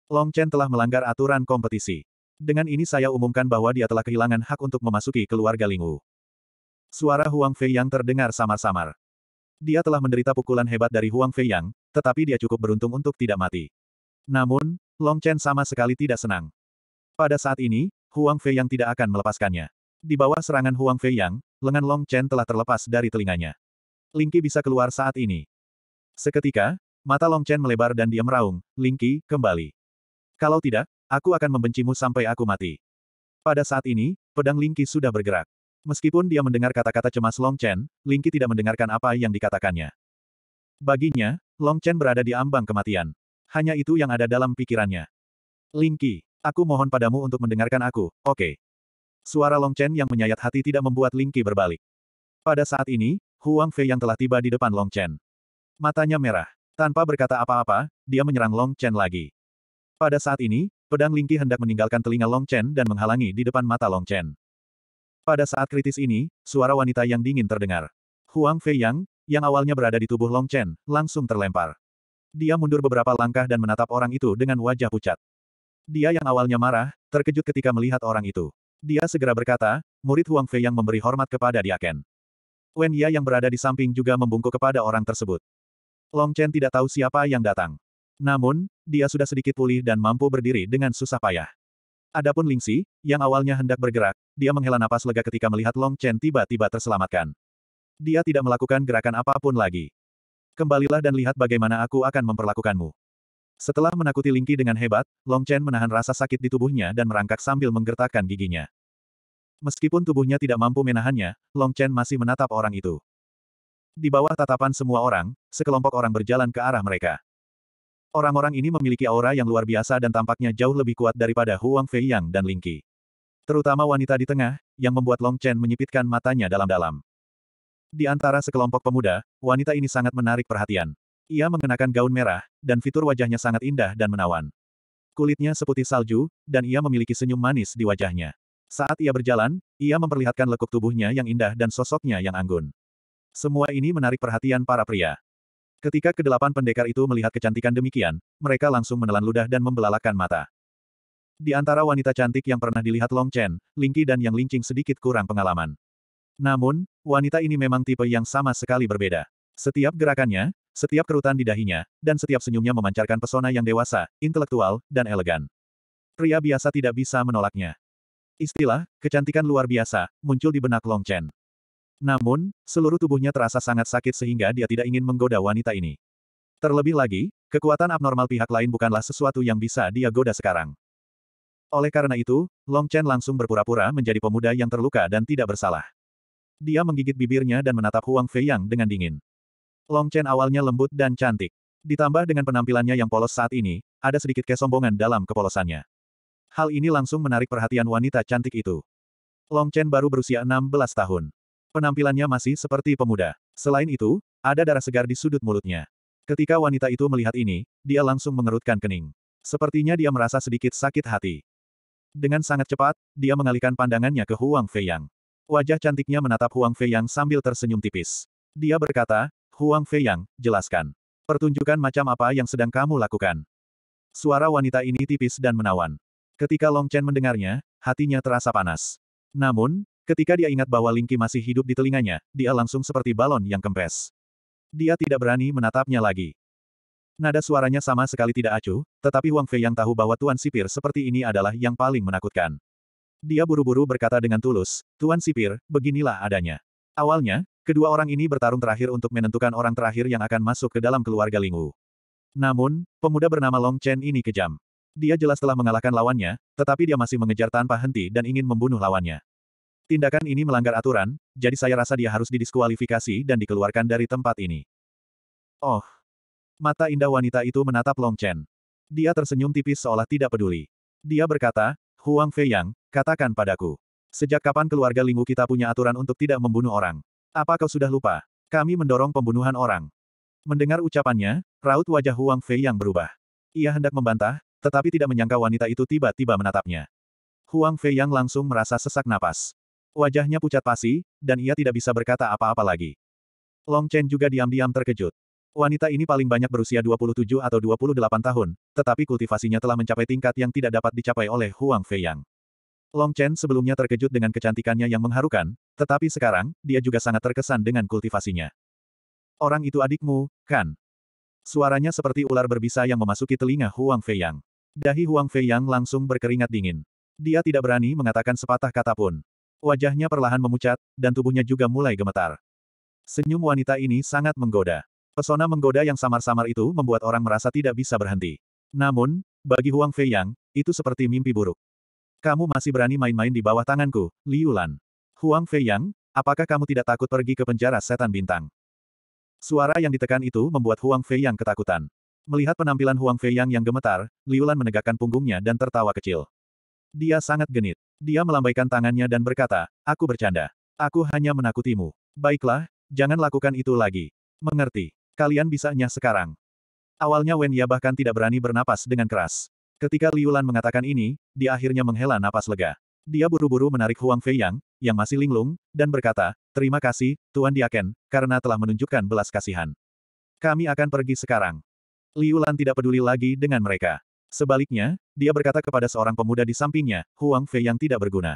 Long Chen telah melanggar aturan kompetisi. Dengan ini saya umumkan bahwa dia telah kehilangan hak untuk memasuki keluarga Lingwu. Suara Huang Fei yang terdengar samar-samar. Dia telah menderita pukulan hebat dari Huang Fei yang, tetapi dia cukup beruntung untuk tidak mati. Namun, Long Chen sama sekali tidak senang. Pada saat ini, Huang Fei yang tidak akan melepaskannya. Di bawah serangan Huang Fei yang, lengan Long Chen telah terlepas dari telinganya. Lingqi bisa keluar saat ini. Seketika, mata Long Chen melebar dan dia meraung, Lingqi, kembali. Kalau tidak, aku akan membencimu sampai aku mati. Pada saat ini, pedang Lingqi sudah bergerak. Meskipun dia mendengar kata-kata cemas Long Chen, Lingqi tidak mendengarkan apa yang dikatakannya. Baginya, Long Chen berada di ambang kematian. Hanya itu yang ada dalam pikirannya. Lingqi, aku mohon padamu untuk mendengarkan aku, oke. Okay. Suara Long Chen yang menyayat hati tidak membuat Lingqi berbalik. Pada saat ini, Huang Fei yang telah tiba di depan Long Chen. Matanya merah. Tanpa berkata apa-apa, dia menyerang Long Chen lagi. Pada saat ini, pedang Lingqi hendak meninggalkan telinga Long Chen dan menghalangi di depan mata Long Chen. Pada saat kritis ini, suara wanita yang dingin terdengar. Huang Feiyang, yang awalnya berada di tubuh Long Chen, langsung terlempar. Dia mundur beberapa langkah dan menatap orang itu dengan wajah pucat. Dia yang awalnya marah, terkejut ketika melihat orang itu. Dia segera berkata, murid Huang Fei yang memberi hormat kepada Diaken. Wen Ya yang berada di samping juga membungkuk kepada orang tersebut. Long Chen tidak tahu siapa yang datang. Namun, dia sudah sedikit pulih dan mampu berdiri dengan susah payah. Adapun Lingxi, yang awalnya hendak bergerak, dia menghela napas lega ketika melihat Long Chen tiba-tiba terselamatkan. Dia tidak melakukan gerakan apapun lagi. Kembalilah dan lihat bagaimana aku akan memperlakukanmu. Setelah menakuti Lingqi dengan hebat, Long Chen menahan rasa sakit di tubuhnya dan merangkak sambil menggertakkan giginya. Meskipun tubuhnya tidak mampu menahannya, Long Chen masih menatap orang itu. Di bawah tatapan semua orang, sekelompok orang berjalan ke arah mereka. Orang-orang ini memiliki aura yang luar biasa dan tampaknya jauh lebih kuat daripada Huang Fei Yang dan Lingqi. Terutama wanita di tengah, yang membuat Long Chen menyipitkan matanya dalam-dalam. Di antara sekelompok pemuda, wanita ini sangat menarik perhatian. Ia mengenakan gaun merah, dan fitur wajahnya sangat indah dan menawan. Kulitnya seputih salju, dan ia memiliki senyum manis di wajahnya. Saat ia berjalan, ia memperlihatkan lekuk tubuhnya yang indah dan sosoknya yang anggun. Semua ini menarik perhatian para pria. Ketika kedelapan pendekar itu melihat kecantikan demikian, mereka langsung menelan ludah dan membelalakan mata. Di antara wanita cantik yang pernah dilihat Long Chen, Lingqi dan Yang Lingqing sedikit kurang pengalaman. Namun, wanita ini memang tipe yang sama sekali berbeda. Setiap gerakannya, setiap kerutan di dahinya, dan setiap senyumnya memancarkan pesona yang dewasa, intelektual, dan elegan. Pria biasa tidak bisa menolaknya. Istilah, kecantikan luar biasa, muncul di benak Long Chen. Namun, seluruh tubuhnya terasa sangat sakit sehingga dia tidak ingin menggoda wanita ini. Terlebih lagi, kekuatan abnormal pihak lain bukanlah sesuatu yang bisa dia goda sekarang. Oleh karena itu, Long Chen langsung berpura-pura menjadi pemuda yang terluka dan tidak bersalah. Dia menggigit bibirnya dan menatap Huang Fei yang dengan dingin. Long Chen awalnya lembut dan cantik. Ditambah dengan penampilannya yang polos saat ini, ada sedikit kesombongan dalam kepolosannya. Hal ini langsung menarik perhatian wanita cantik itu. Long Chen baru berusia 16 tahun. Penampilannya masih seperti pemuda. Selain itu, ada darah segar di sudut mulutnya. Ketika wanita itu melihat ini, dia langsung mengerutkan kening. Sepertinya dia merasa sedikit sakit hati. Dengan sangat cepat, dia mengalihkan pandangannya ke Huang Feiyang. Wajah cantiknya menatap Huang Feiyang sambil tersenyum tipis. Dia berkata, Huang Feiyang, jelaskan. Pertunjukan macam apa yang sedang kamu lakukan? Suara wanita ini tipis dan menawan. Ketika Long Chen mendengarnya, hatinya terasa panas. Namun, Ketika dia ingat bahwa Lingqi masih hidup di telinganya, dia langsung seperti balon yang kempes. Dia tidak berani menatapnya lagi. Nada suaranya sama sekali tidak acuh, tetapi Wang Fei yang tahu bahwa Tuan Sipir seperti ini adalah yang paling menakutkan. Dia buru-buru berkata dengan tulus, Tuan Sipir, beginilah adanya. Awalnya, kedua orang ini bertarung terakhir untuk menentukan orang terakhir yang akan masuk ke dalam keluarga Lingwu. Namun, pemuda bernama Long Chen ini kejam. Dia jelas telah mengalahkan lawannya, tetapi dia masih mengejar tanpa henti dan ingin membunuh lawannya. Tindakan ini melanggar aturan, jadi saya rasa dia harus didiskualifikasi dan dikeluarkan dari tempat ini. Oh. Mata indah wanita itu menatap Long Chen. Dia tersenyum tipis seolah tidak peduli. Dia berkata, Huang Fei Yang, katakan padaku. Sejak kapan keluarga Lingwu kita punya aturan untuk tidak membunuh orang? Apa kau sudah lupa? Kami mendorong pembunuhan orang. Mendengar ucapannya, raut wajah Huang Fei Yang berubah. Ia hendak membantah, tetapi tidak menyangka wanita itu tiba-tiba menatapnya. Huang Fei Yang langsung merasa sesak napas. Wajahnya pucat pasi, dan ia tidak bisa berkata apa-apa lagi. Long Chen juga diam-diam terkejut. Wanita ini paling banyak berusia 27 atau 28 tahun, tetapi kultivasinya telah mencapai tingkat yang tidak dapat dicapai oleh Huang Feiyang. Long Chen sebelumnya terkejut dengan kecantikannya yang mengharukan, tetapi sekarang, dia juga sangat terkesan dengan kultivasinya. Orang itu adikmu, kan? Suaranya seperti ular berbisa yang memasuki telinga Huang Feiyang. Dahi Huang Feiyang langsung berkeringat dingin. Dia tidak berani mengatakan sepatah kata pun. Wajahnya perlahan memucat, dan tubuhnya juga mulai gemetar. Senyum wanita ini sangat menggoda. Pesona menggoda yang samar-samar itu membuat orang merasa tidak bisa berhenti. Namun, bagi Huang Fei Yang itu seperti mimpi buruk. Kamu masih berani main-main di bawah tanganku, Liu Lan. Huang Feiyang, apakah kamu tidak takut pergi ke penjara setan bintang? Suara yang ditekan itu membuat Huang Fei Yang ketakutan. Melihat penampilan Huang Feiyang yang gemetar, Liu Lan menegakkan punggungnya dan tertawa kecil. Dia sangat genit. Dia melambaikan tangannya dan berkata, aku bercanda. Aku hanya menakutimu. Baiklah, jangan lakukan itu lagi. Mengerti. Kalian bisanya sekarang. Awalnya Wen Ya bahkan tidak berani bernapas dengan keras. Ketika Liu mengatakan ini, dia akhirnya menghela napas lega. Dia buru-buru menarik Huang Feiyang, yang masih linglung, dan berkata, terima kasih, Tuan Diaken, karena telah menunjukkan belas kasihan. Kami akan pergi sekarang. Liu tidak peduli lagi dengan mereka. Sebaliknya, dia berkata kepada seorang pemuda di sampingnya, Huang Fei yang tidak berguna.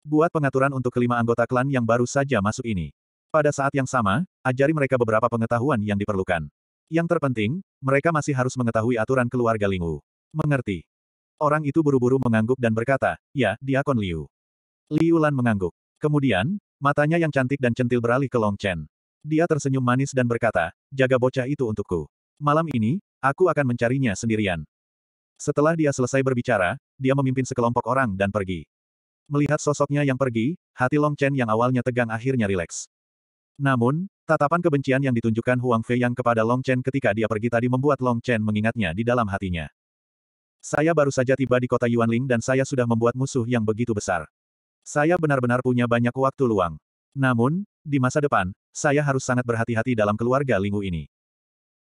Buat pengaturan untuk kelima anggota klan yang baru saja masuk ini. Pada saat yang sama, ajari mereka beberapa pengetahuan yang diperlukan. Yang terpenting, mereka masih harus mengetahui aturan keluarga Lingwu. Mengerti. Orang itu buru-buru mengangguk dan berkata, ya, diakon Liu. Liu Lan mengangguk. Kemudian, matanya yang cantik dan centil beralih ke Long Chen. Dia tersenyum manis dan berkata, jaga bocah itu untukku. Malam ini, aku akan mencarinya sendirian. Setelah dia selesai berbicara, dia memimpin sekelompok orang dan pergi. Melihat sosoknya yang pergi, hati Long Chen yang awalnya tegang akhirnya rileks. Namun, tatapan kebencian yang ditunjukkan Huang Fei yang kepada Long Chen ketika dia pergi tadi membuat Long Chen mengingatnya di dalam hatinya. Saya baru saja tiba di kota Yuanling dan saya sudah membuat musuh yang begitu besar. Saya benar-benar punya banyak waktu luang. Namun, di masa depan, saya harus sangat berhati-hati dalam keluarga Lingwu ini.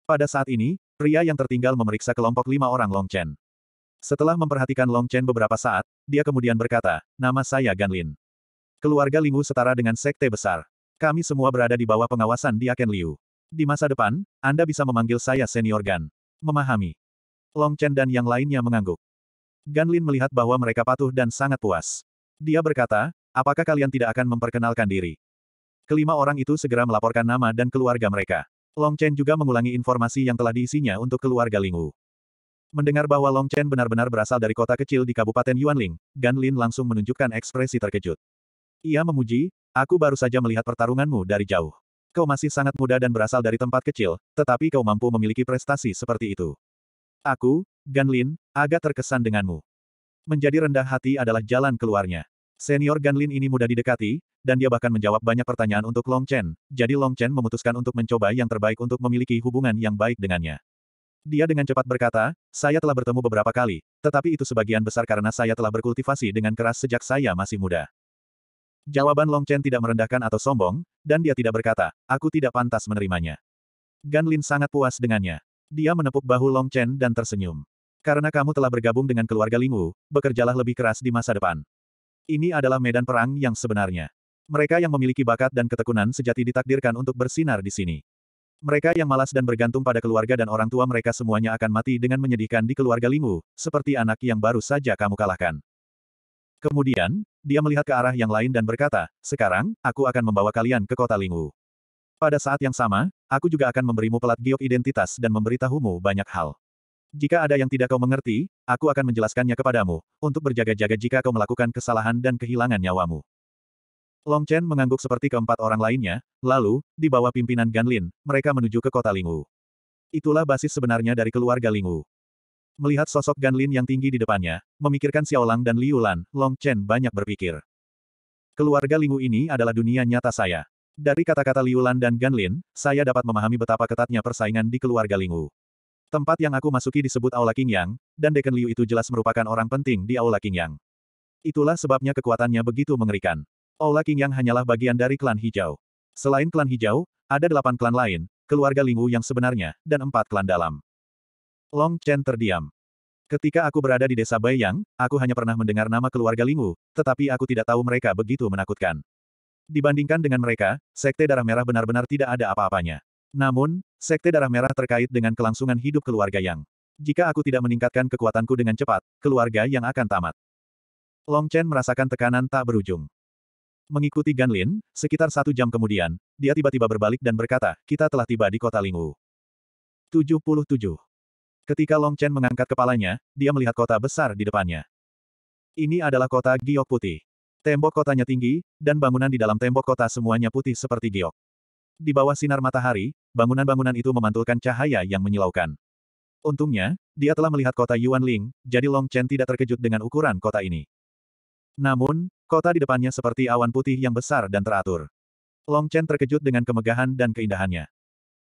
Pada saat ini, Pria yang tertinggal memeriksa kelompok lima orang Long Chen. Setelah memperhatikan Long Chen beberapa saat, dia kemudian berkata, nama saya Gan Lin. Keluarga Lingwu setara dengan sekte besar. Kami semua berada di bawah pengawasan Diaken Liu. Di masa depan, Anda bisa memanggil saya Senior Gan. Memahami. Long Chen dan yang lainnya mengangguk. Gan Lin melihat bahwa mereka patuh dan sangat puas. Dia berkata, apakah kalian tidak akan memperkenalkan diri? Kelima orang itu segera melaporkan nama dan keluarga mereka. Long Chen juga mengulangi informasi yang telah diisinya untuk keluarga Ling Wu. Mendengar bahwa Long Chen benar-benar berasal dari kota kecil di Kabupaten Yuanling, Gan Lin langsung menunjukkan ekspresi terkejut. Ia memuji, aku baru saja melihat pertarunganmu dari jauh. Kau masih sangat muda dan berasal dari tempat kecil, tetapi kau mampu memiliki prestasi seperti itu. Aku, Gan Lin, agak terkesan denganmu. Menjadi rendah hati adalah jalan keluarnya. Senior Ganlin ini mudah didekati, dan dia bahkan menjawab banyak pertanyaan untuk Long Chen, jadi Long Chen memutuskan untuk mencoba yang terbaik untuk memiliki hubungan yang baik dengannya. Dia dengan cepat berkata, saya telah bertemu beberapa kali, tetapi itu sebagian besar karena saya telah berkultivasi dengan keras sejak saya masih muda. Jawaban Long Chen tidak merendahkan atau sombong, dan dia tidak berkata, aku tidak pantas menerimanya. Gan Lin sangat puas dengannya. Dia menepuk bahu Long Chen dan tersenyum. Karena kamu telah bergabung dengan keluarga Lingwu, bekerjalah lebih keras di masa depan. Ini adalah medan perang yang sebenarnya. Mereka yang memiliki bakat dan ketekunan sejati ditakdirkan untuk bersinar di sini. Mereka yang malas dan bergantung pada keluarga dan orang tua mereka semuanya akan mati dengan menyedihkan di keluarga Limu, seperti anak yang baru saja kamu kalahkan. Kemudian, dia melihat ke arah yang lain dan berkata, sekarang, aku akan membawa kalian ke kota Lingu. Pada saat yang sama, aku juga akan memberimu pelat giok identitas dan memberitahumu banyak hal. Jika ada yang tidak kau mengerti, aku akan menjelaskannya kepadamu, untuk berjaga-jaga jika kau melakukan kesalahan dan kehilangan nyawamu. Long Chen mengangguk seperti keempat orang lainnya, lalu, di bawah pimpinan Gan Lin, mereka menuju ke kota Lingwu. Itulah basis sebenarnya dari keluarga Lingwu. Melihat sosok Gan Lin yang tinggi di depannya, memikirkan Xiaolang dan Liu Lan, Long Chen banyak berpikir. Keluarga Lingwu ini adalah dunia nyata saya. Dari kata-kata Liu Lan dan Gan Lin, saya dapat memahami betapa ketatnya persaingan di keluarga Lingwu. Tempat yang aku masuki disebut Aula Yang, dan Deken Liu itu jelas merupakan orang penting di Aula Yang. Itulah sebabnya kekuatannya begitu mengerikan. Aula Yang hanyalah bagian dari klan hijau. Selain klan hijau, ada delapan klan lain, keluarga Lingwu yang sebenarnya, dan empat klan dalam. Long Chen terdiam. Ketika aku berada di desa Baiyang, aku hanya pernah mendengar nama keluarga Lingwu, tetapi aku tidak tahu mereka begitu menakutkan. Dibandingkan dengan mereka, Sekte Darah Merah benar-benar tidak ada apa-apanya. Namun, sekte darah merah terkait dengan kelangsungan hidup keluarga Yang. Jika aku tidak meningkatkan kekuatanku dengan cepat, keluarga yang akan tamat. Long Chen merasakan tekanan tak berujung. Mengikuti Gan Lin, sekitar satu jam kemudian, dia tiba-tiba berbalik dan berkata, kita telah tiba di kota Lingwu. 77. Ketika Long Chen mengangkat kepalanya, dia melihat kota besar di depannya. Ini adalah kota giok putih. Tembok kotanya tinggi, dan bangunan di dalam tembok kota semuanya putih seperti giok. Di bawah sinar matahari, bangunan-bangunan itu memantulkan cahaya yang menyilaukan. Untungnya, dia telah melihat kota Yuanling, jadi Long Chen tidak terkejut dengan ukuran kota ini. Namun, kota di depannya seperti awan putih yang besar dan teratur. Long Chen terkejut dengan kemegahan dan keindahannya.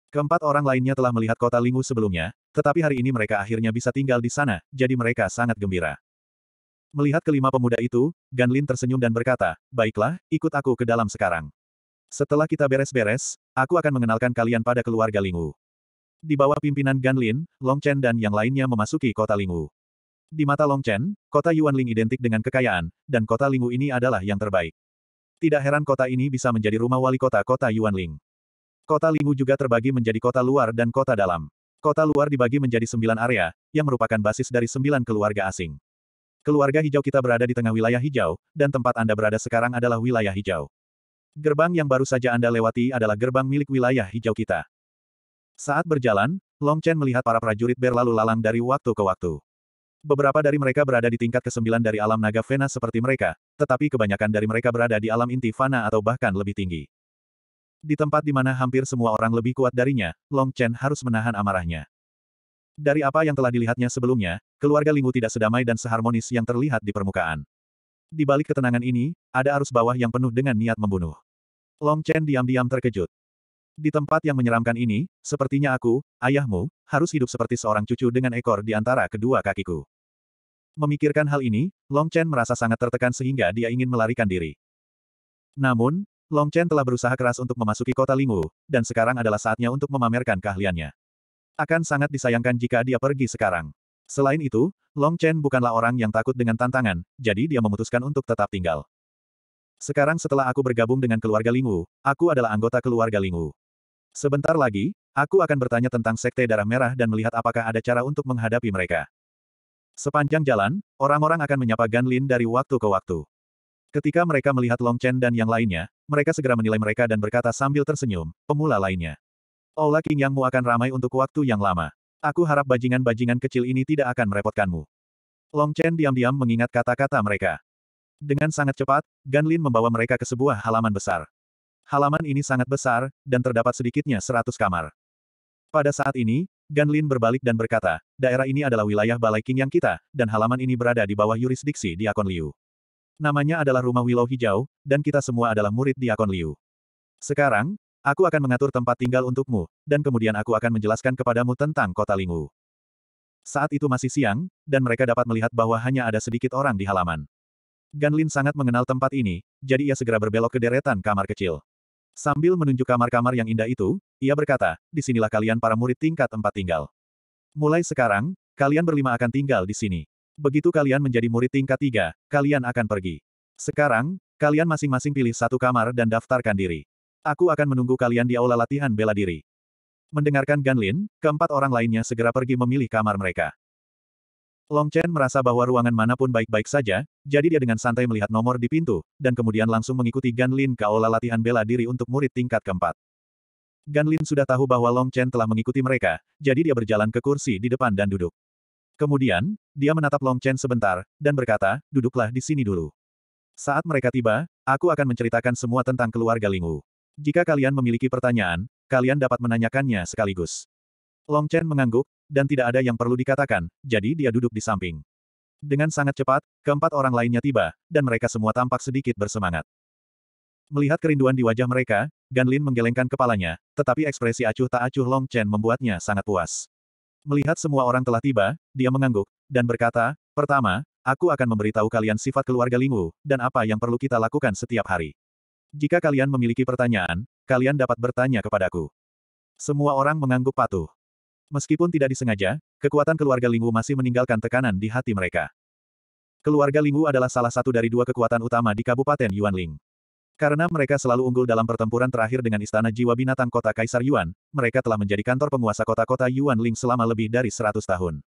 Keempat orang lainnya telah melihat kota Lingwu sebelumnya, tetapi hari ini mereka akhirnya bisa tinggal di sana, jadi mereka sangat gembira. Melihat kelima pemuda itu, Gan Lin tersenyum dan berkata, Baiklah, ikut aku ke dalam sekarang. Setelah kita beres-beres, aku akan mengenalkan kalian pada keluarga Lingwu. Di bawah pimpinan Gan Lin, Long Chen dan yang lainnya memasuki kota Lingwu. Di mata Long Chen, kota Yuanling identik dengan kekayaan, dan kota Lingwu ini adalah yang terbaik. Tidak heran kota ini bisa menjadi rumah wali kota kota Yuanling. Kota Lingwu juga terbagi menjadi kota luar dan kota dalam. Kota luar dibagi menjadi sembilan area, yang merupakan basis dari sembilan keluarga asing. Keluarga hijau kita berada di tengah wilayah hijau, dan tempat Anda berada sekarang adalah wilayah hijau. Gerbang yang baru saja Anda lewati adalah gerbang milik wilayah hijau kita. Saat berjalan, Long Chen melihat para prajurit berlalu lalang dari waktu ke waktu. Beberapa dari mereka berada di tingkat ke-9 dari alam naga Vena seperti mereka, tetapi kebanyakan dari mereka berada di alam inti Vana atau bahkan lebih tinggi. Di tempat di mana hampir semua orang lebih kuat darinya, Long Chen harus menahan amarahnya. Dari apa yang telah dilihatnya sebelumnya, keluarga Lingwu tidak sedamai dan seharmonis yang terlihat di permukaan. Di balik ketenangan ini, ada arus bawah yang penuh dengan niat membunuh. Long Chen diam-diam terkejut. Di tempat yang menyeramkan ini, sepertinya aku, ayahmu, harus hidup seperti seorang cucu dengan ekor di antara kedua kakiku. Memikirkan hal ini, Long Chen merasa sangat tertekan sehingga dia ingin melarikan diri. Namun, Long Chen telah berusaha keras untuk memasuki kota Lingwu, dan sekarang adalah saatnya untuk memamerkan keahliannya. Akan sangat disayangkan jika dia pergi sekarang. Selain itu, Long Chen bukanlah orang yang takut dengan tantangan, jadi dia memutuskan untuk tetap tinggal. Sekarang setelah aku bergabung dengan keluarga Lingwu, aku adalah anggota keluarga Lingwu. Sebentar lagi, aku akan bertanya tentang Sekte Darah Merah dan melihat apakah ada cara untuk menghadapi mereka. Sepanjang jalan, orang-orang akan menyapa Gan Lin dari waktu ke waktu. Ketika mereka melihat Long Chen dan yang lainnya, mereka segera menilai mereka dan berkata sambil tersenyum, pemula lainnya. Aula King Yang Mu akan ramai untuk waktu yang lama. Aku harap bajingan-bajingan kecil ini tidak akan merepotkanmu. Long Chen diam-diam mengingat kata-kata mereka. Dengan sangat cepat, Gan Lin membawa mereka ke sebuah halaman besar. Halaman ini sangat besar, dan terdapat sedikitnya seratus kamar. Pada saat ini, Gan Lin berbalik dan berkata, daerah ini adalah wilayah Balai King yang kita, dan halaman ini berada di bawah yurisdiksi Diakon Liu. Namanya adalah Rumah Willow Hijau, dan kita semua adalah murid Diakon Liu. Sekarang, Aku akan mengatur tempat tinggal untukmu, dan kemudian aku akan menjelaskan kepadamu tentang kota Lingu. Saat itu masih siang, dan mereka dapat melihat bahwa hanya ada sedikit orang di halaman. Ganlin sangat mengenal tempat ini, jadi ia segera berbelok ke deretan kamar kecil. Sambil menunjuk kamar-kamar yang indah itu, ia berkata, "Di sinilah kalian para murid tingkat tempat tinggal. Mulai sekarang, kalian berlima akan tinggal di sini. Begitu kalian menjadi murid tingkat tiga, kalian akan pergi. Sekarang, kalian masing-masing pilih satu kamar dan daftarkan diri. Aku akan menunggu kalian di aula latihan bela diri. Mendengarkan Ganlin, keempat orang lainnya segera pergi memilih kamar mereka. Long Chen merasa bahwa ruangan manapun baik-baik saja, jadi dia dengan santai melihat nomor di pintu, dan kemudian langsung mengikuti Ganlin ke aula latihan bela diri untuk murid tingkat keempat. Ganlin sudah tahu bahwa Long Chen telah mengikuti mereka, jadi dia berjalan ke kursi di depan dan duduk. Kemudian, dia menatap Long Chen sebentar, dan berkata, duduklah di sini dulu. Saat mereka tiba, aku akan menceritakan semua tentang keluarga Lingwu. Jika kalian memiliki pertanyaan, kalian dapat menanyakannya sekaligus. Long Chen mengangguk, dan tidak ada yang perlu dikatakan, jadi dia duduk di samping. Dengan sangat cepat, keempat orang lainnya tiba, dan mereka semua tampak sedikit bersemangat. Melihat kerinduan di wajah mereka, Gan Lin menggelengkan kepalanya, tetapi ekspresi acuh tak acuh Long Chen membuatnya sangat puas. Melihat semua orang telah tiba, dia mengangguk, dan berkata, Pertama, aku akan memberitahu kalian sifat keluarga Lingwu, dan apa yang perlu kita lakukan setiap hari. Jika kalian memiliki pertanyaan, kalian dapat bertanya kepadaku. Semua orang mengangguk patuh. Meskipun tidak disengaja, kekuatan keluarga Lingwu masih meninggalkan tekanan di hati mereka. Keluarga Lingwu adalah salah satu dari dua kekuatan utama di Kabupaten Yuanling. Karena mereka selalu unggul dalam pertempuran terakhir dengan Istana Jiwa Binatang Kota Kaisar Yuan, mereka telah menjadi kantor penguasa kota-kota Yuanling selama lebih dari 100 tahun.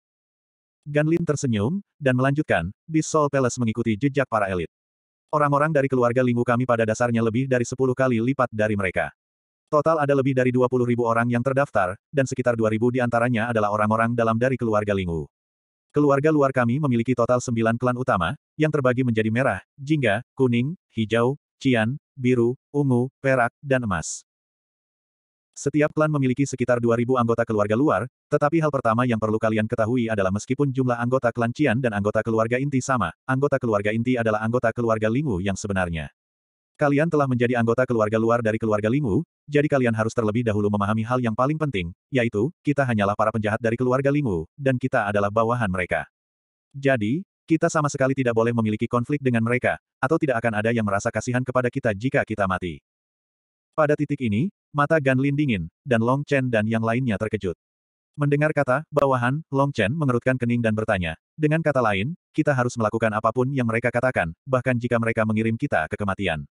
Ganlin tersenyum, dan melanjutkan, bisol Soul Palace mengikuti jejak para elit. Orang-orang dari keluarga Linggu kami pada dasarnya lebih dari 10 kali lipat dari mereka. Total ada lebih dari 20 ribu orang yang terdaftar, dan sekitar 2 ribu di antaranya adalah orang-orang dalam dari keluarga Linggu. Keluarga luar kami memiliki total 9 klan utama, yang terbagi menjadi merah, jingga, kuning, hijau, cian, biru, ungu, perak, dan emas. Setiap klan memiliki sekitar 2.000 anggota keluarga luar, tetapi hal pertama yang perlu kalian ketahui adalah meskipun jumlah anggota klan Qian dan anggota keluarga inti sama, anggota keluarga inti adalah anggota keluarga Lingwu yang sebenarnya. Kalian telah menjadi anggota keluarga luar dari keluarga Lingwu, jadi kalian harus terlebih dahulu memahami hal yang paling penting, yaitu, kita hanyalah para penjahat dari keluarga Lingwu, dan kita adalah bawahan mereka. Jadi, kita sama sekali tidak boleh memiliki konflik dengan mereka, atau tidak akan ada yang merasa kasihan kepada kita jika kita mati. Pada titik ini, mata Gan Lin dingin, dan Long Chen dan yang lainnya terkejut. Mendengar kata, bawahan, Long Chen mengerutkan kening dan bertanya. Dengan kata lain, kita harus melakukan apapun yang mereka katakan, bahkan jika mereka mengirim kita ke kematian.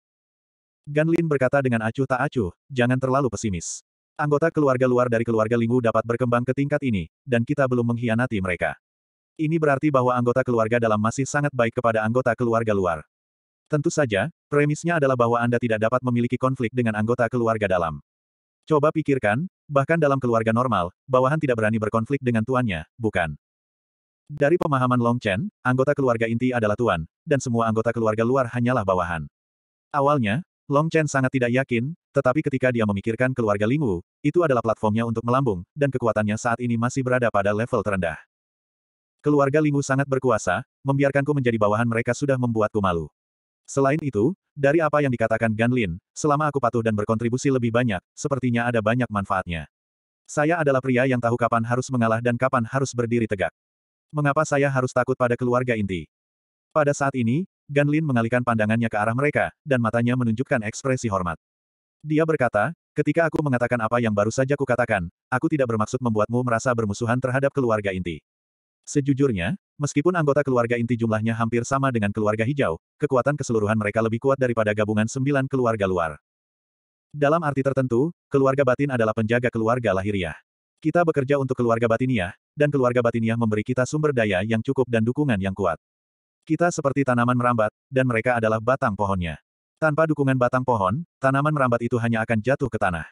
Gan Lin berkata dengan acuh tak acuh, jangan terlalu pesimis. Anggota keluarga luar dari keluarga Lingwu dapat berkembang ke tingkat ini, dan kita belum mengkhianati mereka. Ini berarti bahwa anggota keluarga dalam masih sangat baik kepada anggota keluarga luar. Tentu saja, Premisnya adalah bahwa Anda tidak dapat memiliki konflik dengan anggota keluarga dalam. Coba pikirkan, bahkan dalam keluarga normal, bawahan tidak berani berkonflik dengan tuannya, bukan? Dari pemahaman Long Chen, anggota keluarga inti adalah tuan, dan semua anggota keluarga luar hanyalah bawahan. Awalnya, Long Chen sangat tidak yakin, tetapi ketika dia memikirkan keluarga Lingwu, itu adalah platformnya untuk melambung, dan kekuatannya saat ini masih berada pada level terendah. Keluarga Lingwu sangat berkuasa, membiarkanku menjadi bawahan mereka sudah membuatku malu. Selain itu, dari apa yang dikatakan Ganlin, selama aku patuh dan berkontribusi lebih banyak, sepertinya ada banyak manfaatnya. Saya adalah pria yang tahu kapan harus mengalah dan kapan harus berdiri tegak. Mengapa saya harus takut pada keluarga inti? Pada saat ini, Ganlin mengalihkan pandangannya ke arah mereka, dan matanya menunjukkan ekspresi hormat. Dia berkata, ketika aku mengatakan apa yang baru saja kukatakan, aku tidak bermaksud membuatmu merasa bermusuhan terhadap keluarga inti. Sejujurnya, meskipun anggota keluarga inti jumlahnya hampir sama dengan keluarga hijau, kekuatan keseluruhan mereka lebih kuat daripada gabungan sembilan keluarga luar. Dalam arti tertentu, keluarga batin adalah penjaga keluarga lahiriah. Kita bekerja untuk keluarga batiniah, dan keluarga batiniah memberi kita sumber daya yang cukup dan dukungan yang kuat. Kita seperti tanaman merambat, dan mereka adalah batang pohonnya. Tanpa dukungan batang pohon, tanaman merambat itu hanya akan jatuh ke tanah.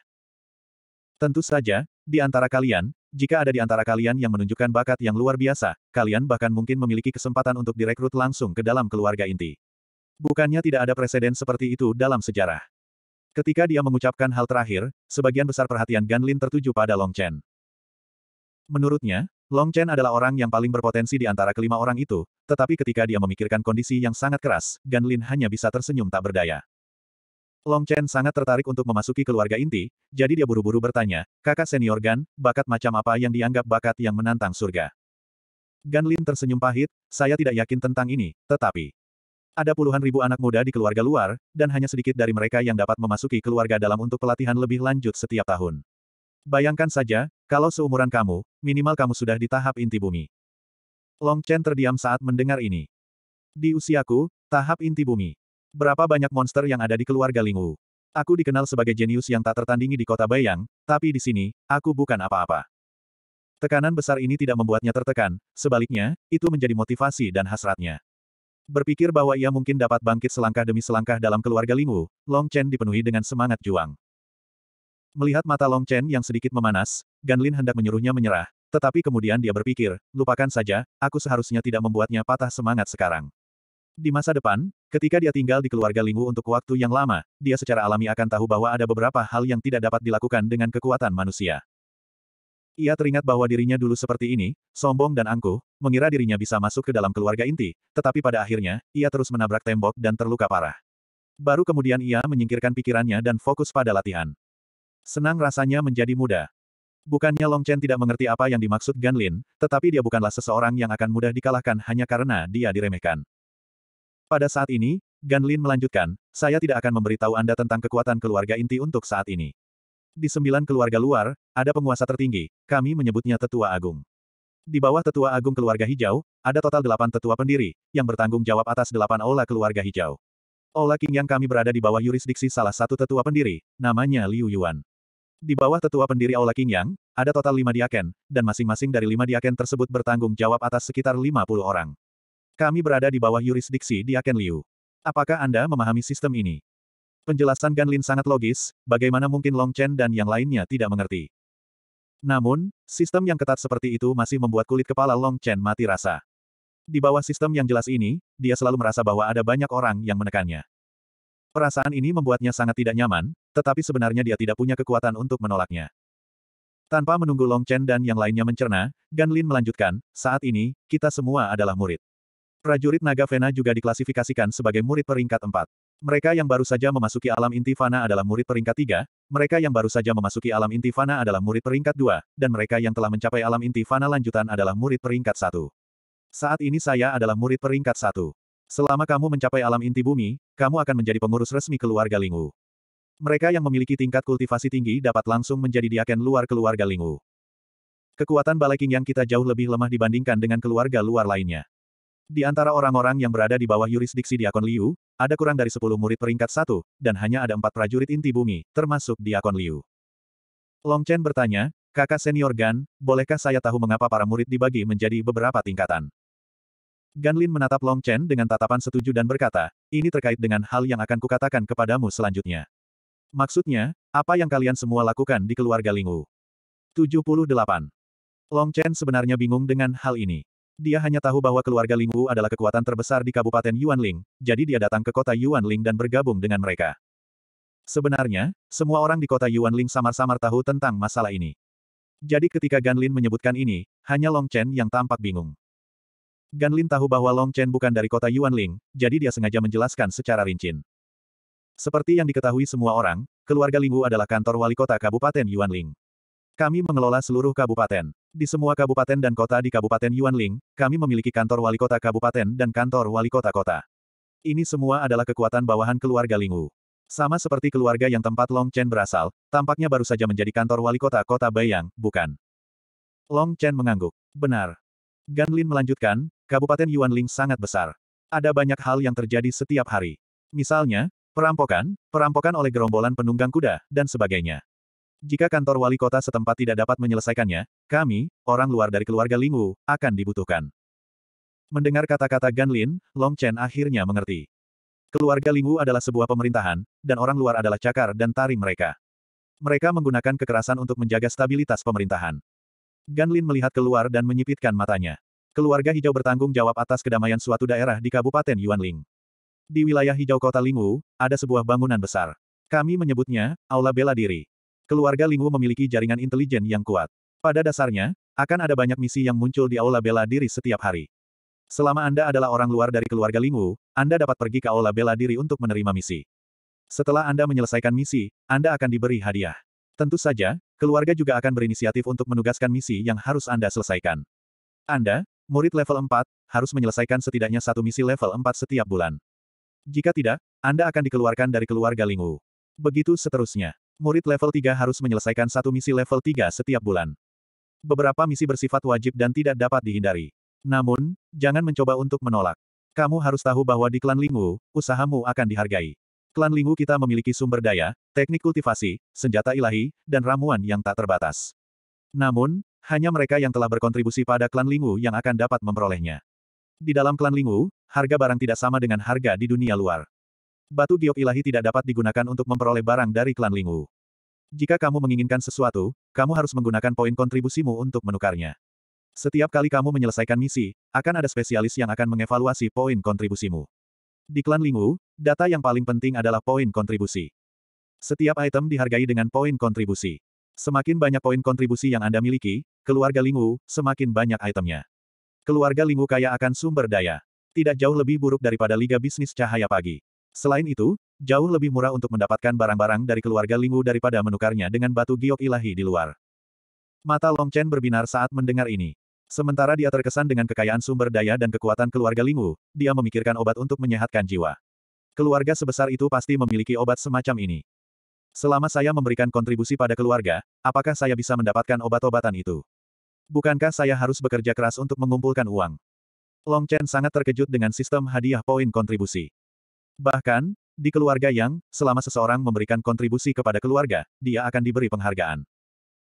Tentu saja, di antara kalian, jika ada di antara kalian yang menunjukkan bakat yang luar biasa, kalian bahkan mungkin memiliki kesempatan untuk direkrut langsung ke dalam keluarga inti. Bukannya tidak ada presiden seperti itu dalam sejarah. Ketika dia mengucapkan hal terakhir, sebagian besar perhatian Ganlin tertuju pada Long Chen. Menurutnya, Long Chen adalah orang yang paling berpotensi di antara kelima orang itu, tetapi ketika dia memikirkan kondisi yang sangat keras, Ganlin hanya bisa tersenyum tak berdaya. Long Chen sangat tertarik untuk memasuki keluarga inti, jadi dia buru-buru bertanya, kakak senior Gan, bakat macam apa yang dianggap bakat yang menantang surga? Gan Lin tersenyum pahit, saya tidak yakin tentang ini, tetapi... Ada puluhan ribu anak muda di keluarga luar, dan hanya sedikit dari mereka yang dapat memasuki keluarga dalam untuk pelatihan lebih lanjut setiap tahun. Bayangkan saja, kalau seumuran kamu, minimal kamu sudah di tahap inti bumi. Long Chen terdiam saat mendengar ini. Di usiaku, tahap inti bumi. Berapa banyak monster yang ada di keluarga Lingwu? Aku dikenal sebagai jenius yang tak tertandingi di kota Bayang, tapi di sini, aku bukan apa-apa. Tekanan besar ini tidak membuatnya tertekan, sebaliknya, itu menjadi motivasi dan hasratnya. Berpikir bahwa ia mungkin dapat bangkit selangkah demi selangkah dalam keluarga Lingwu, Long Chen dipenuhi dengan semangat juang. Melihat mata Long Chen yang sedikit memanas, Gan Lin hendak menyuruhnya menyerah, tetapi kemudian dia berpikir, lupakan saja, aku seharusnya tidak membuatnya patah semangat sekarang. Di masa depan, ketika dia tinggal di keluarga Lingwu untuk waktu yang lama, dia secara alami akan tahu bahwa ada beberapa hal yang tidak dapat dilakukan dengan kekuatan manusia. Ia teringat bahwa dirinya dulu seperti ini, sombong dan angkuh, mengira dirinya bisa masuk ke dalam keluarga inti, tetapi pada akhirnya, ia terus menabrak tembok dan terluka parah. Baru kemudian ia menyingkirkan pikirannya dan fokus pada latihan. Senang rasanya menjadi muda. Bukannya Long Chen tidak mengerti apa yang dimaksud Gan Lin, tetapi dia bukanlah seseorang yang akan mudah dikalahkan hanya karena dia diremehkan. Pada saat ini, Gan Lin melanjutkan, saya tidak akan memberitahu Anda tentang kekuatan keluarga inti untuk saat ini. Di sembilan keluarga luar, ada penguasa tertinggi, kami menyebutnya Tetua Agung. Di bawah Tetua Agung Keluarga Hijau, ada total delapan tetua pendiri, yang bertanggung jawab atas delapan Ola keluarga hijau. Ola King yang kami berada di bawah yurisdiksi salah satu tetua pendiri, namanya Liu Yuan. Di bawah tetua pendiri Ola King Yang, ada total lima diaken, dan masing-masing dari lima diaken tersebut bertanggung jawab atas sekitar lima puluh orang. Kami berada di bawah yurisdiksi di Aken Liu. Apakah Anda memahami sistem ini? Penjelasan Gan Lin sangat logis, bagaimana mungkin Long Chen dan yang lainnya tidak mengerti. Namun, sistem yang ketat seperti itu masih membuat kulit kepala Long Chen mati rasa. Di bawah sistem yang jelas ini, dia selalu merasa bahwa ada banyak orang yang menekannya. Perasaan ini membuatnya sangat tidak nyaman, tetapi sebenarnya dia tidak punya kekuatan untuk menolaknya. Tanpa menunggu Long Chen dan yang lainnya mencerna, Gan Lin melanjutkan, saat ini, kita semua adalah murid. Prajurit Naga Vena juga diklasifikasikan sebagai murid peringkat 4. Mereka yang baru saja memasuki alam inti Vana adalah murid peringkat 3, mereka yang baru saja memasuki alam inti Vana adalah murid peringkat 2, dan mereka yang telah mencapai alam inti Vana lanjutan adalah murid peringkat 1. Saat ini saya adalah murid peringkat 1. Selama kamu mencapai alam inti bumi, kamu akan menjadi pengurus resmi keluarga Lingu. Mereka yang memiliki tingkat kultivasi tinggi dapat langsung menjadi diaken luar keluarga Lingu. Kekuatan Balai King yang kita jauh lebih lemah dibandingkan dengan keluarga luar lainnya. Di antara orang-orang yang berada di bawah yurisdiksi Diakon Liu, ada kurang dari 10 murid peringkat satu, dan hanya ada empat prajurit inti bumi, termasuk Diakon Liu. Long Chen bertanya, kakak senior Gan, bolehkah saya tahu mengapa para murid dibagi menjadi beberapa tingkatan? Gan Lin menatap Long Chen dengan tatapan setuju dan berkata, ini terkait dengan hal yang akan kukatakan kepadamu selanjutnya. Maksudnya, apa yang kalian semua lakukan di keluarga Lingwu? 78. Long Chen sebenarnya bingung dengan hal ini. Dia hanya tahu bahwa keluarga Ling Wu adalah kekuatan terbesar di Kabupaten Yuanling, jadi dia datang ke kota Yuanling dan bergabung dengan mereka. Sebenarnya, semua orang di kota Yuanling samar-samar tahu tentang masalah ini. Jadi ketika Ganlin menyebutkan ini, hanya Long Chen yang tampak bingung. Ganlin tahu bahwa Long Chen bukan dari kota Yuanling, jadi dia sengaja menjelaskan secara rinci. Seperti yang diketahui semua orang, keluarga Ling Wu adalah kantor wali kota Kabupaten Yuanling. Kami mengelola seluruh kabupaten. Di semua kabupaten dan kota di Kabupaten Yuanling, kami memiliki kantor wali kota kabupaten dan kantor wali kota kota. Ini semua adalah kekuatan bawahan keluarga Lingwu. Sama seperti keluarga yang tempat Long Chen berasal, tampaknya baru saja menjadi kantor wali kota kota Bayang, bukan? Long Chen mengangguk. Benar. Gan Lin melanjutkan, Kabupaten Yuanling sangat besar. Ada banyak hal yang terjadi setiap hari. Misalnya, perampokan, perampokan oleh gerombolan penunggang kuda, dan sebagainya. Jika kantor wali kota setempat tidak dapat menyelesaikannya, kami, orang luar dari keluarga Lingwu, akan dibutuhkan. Mendengar kata-kata Gan Lin, Long Chen akhirnya mengerti. Keluarga Lingwu adalah sebuah pemerintahan, dan orang luar adalah cakar dan taring mereka. Mereka menggunakan kekerasan untuk menjaga stabilitas pemerintahan. Gan Lin melihat keluar dan menyipitkan matanya. Keluarga hijau bertanggung jawab atas kedamaian suatu daerah di Kabupaten Yuanling. Di wilayah hijau kota Lingwu, ada sebuah bangunan besar. Kami menyebutnya Aula Bela Diri. Keluarga Lingwu memiliki jaringan intelijen yang kuat. Pada dasarnya, akan ada banyak misi yang muncul di Aula Bela Diri setiap hari. Selama Anda adalah orang luar dari keluarga Lingwu, Anda dapat pergi ke Aula Bela Diri untuk menerima misi. Setelah Anda menyelesaikan misi, Anda akan diberi hadiah. Tentu saja, keluarga juga akan berinisiatif untuk menugaskan misi yang harus Anda selesaikan. Anda, murid level 4, harus menyelesaikan setidaknya satu misi level 4 setiap bulan. Jika tidak, Anda akan dikeluarkan dari keluarga Lingwu. Begitu seterusnya. Murid level 3 harus menyelesaikan satu misi level 3 setiap bulan. Beberapa misi bersifat wajib dan tidak dapat dihindari. Namun, jangan mencoba untuk menolak. Kamu harus tahu bahwa di klan Lingwu, usahamu akan dihargai. Klan Lingwu kita memiliki sumber daya, teknik kultivasi, senjata ilahi, dan ramuan yang tak terbatas. Namun, hanya mereka yang telah berkontribusi pada klan Lingwu yang akan dapat memperolehnya. Di dalam klan Lingwu, harga barang tidak sama dengan harga di dunia luar. Batu giok ilahi tidak dapat digunakan untuk memperoleh barang dari klan Lingwu. Jika kamu menginginkan sesuatu, kamu harus menggunakan poin kontribusimu untuk menukarnya. Setiap kali kamu menyelesaikan misi, akan ada spesialis yang akan mengevaluasi poin kontribusimu. Di klan Lingwu, data yang paling penting adalah poin kontribusi. Setiap item dihargai dengan poin kontribusi. Semakin banyak poin kontribusi yang Anda miliki, keluarga Lingwu, semakin banyak itemnya. Keluarga Lingwu kaya akan sumber daya. Tidak jauh lebih buruk daripada Liga Bisnis Cahaya Pagi. Selain itu, jauh lebih murah untuk mendapatkan barang-barang dari keluarga Lingwu daripada menukarnya dengan batu giok ilahi di luar. Mata Long Chen berbinar saat mendengar ini. Sementara dia terkesan dengan kekayaan sumber daya dan kekuatan keluarga Lingwu, dia memikirkan obat untuk menyehatkan jiwa. Keluarga sebesar itu pasti memiliki obat semacam ini. Selama saya memberikan kontribusi pada keluarga, apakah saya bisa mendapatkan obat-obatan itu? Bukankah saya harus bekerja keras untuk mengumpulkan uang? Long Chen sangat terkejut dengan sistem hadiah poin kontribusi. Bahkan, di keluarga yang, selama seseorang memberikan kontribusi kepada keluarga, dia akan diberi penghargaan.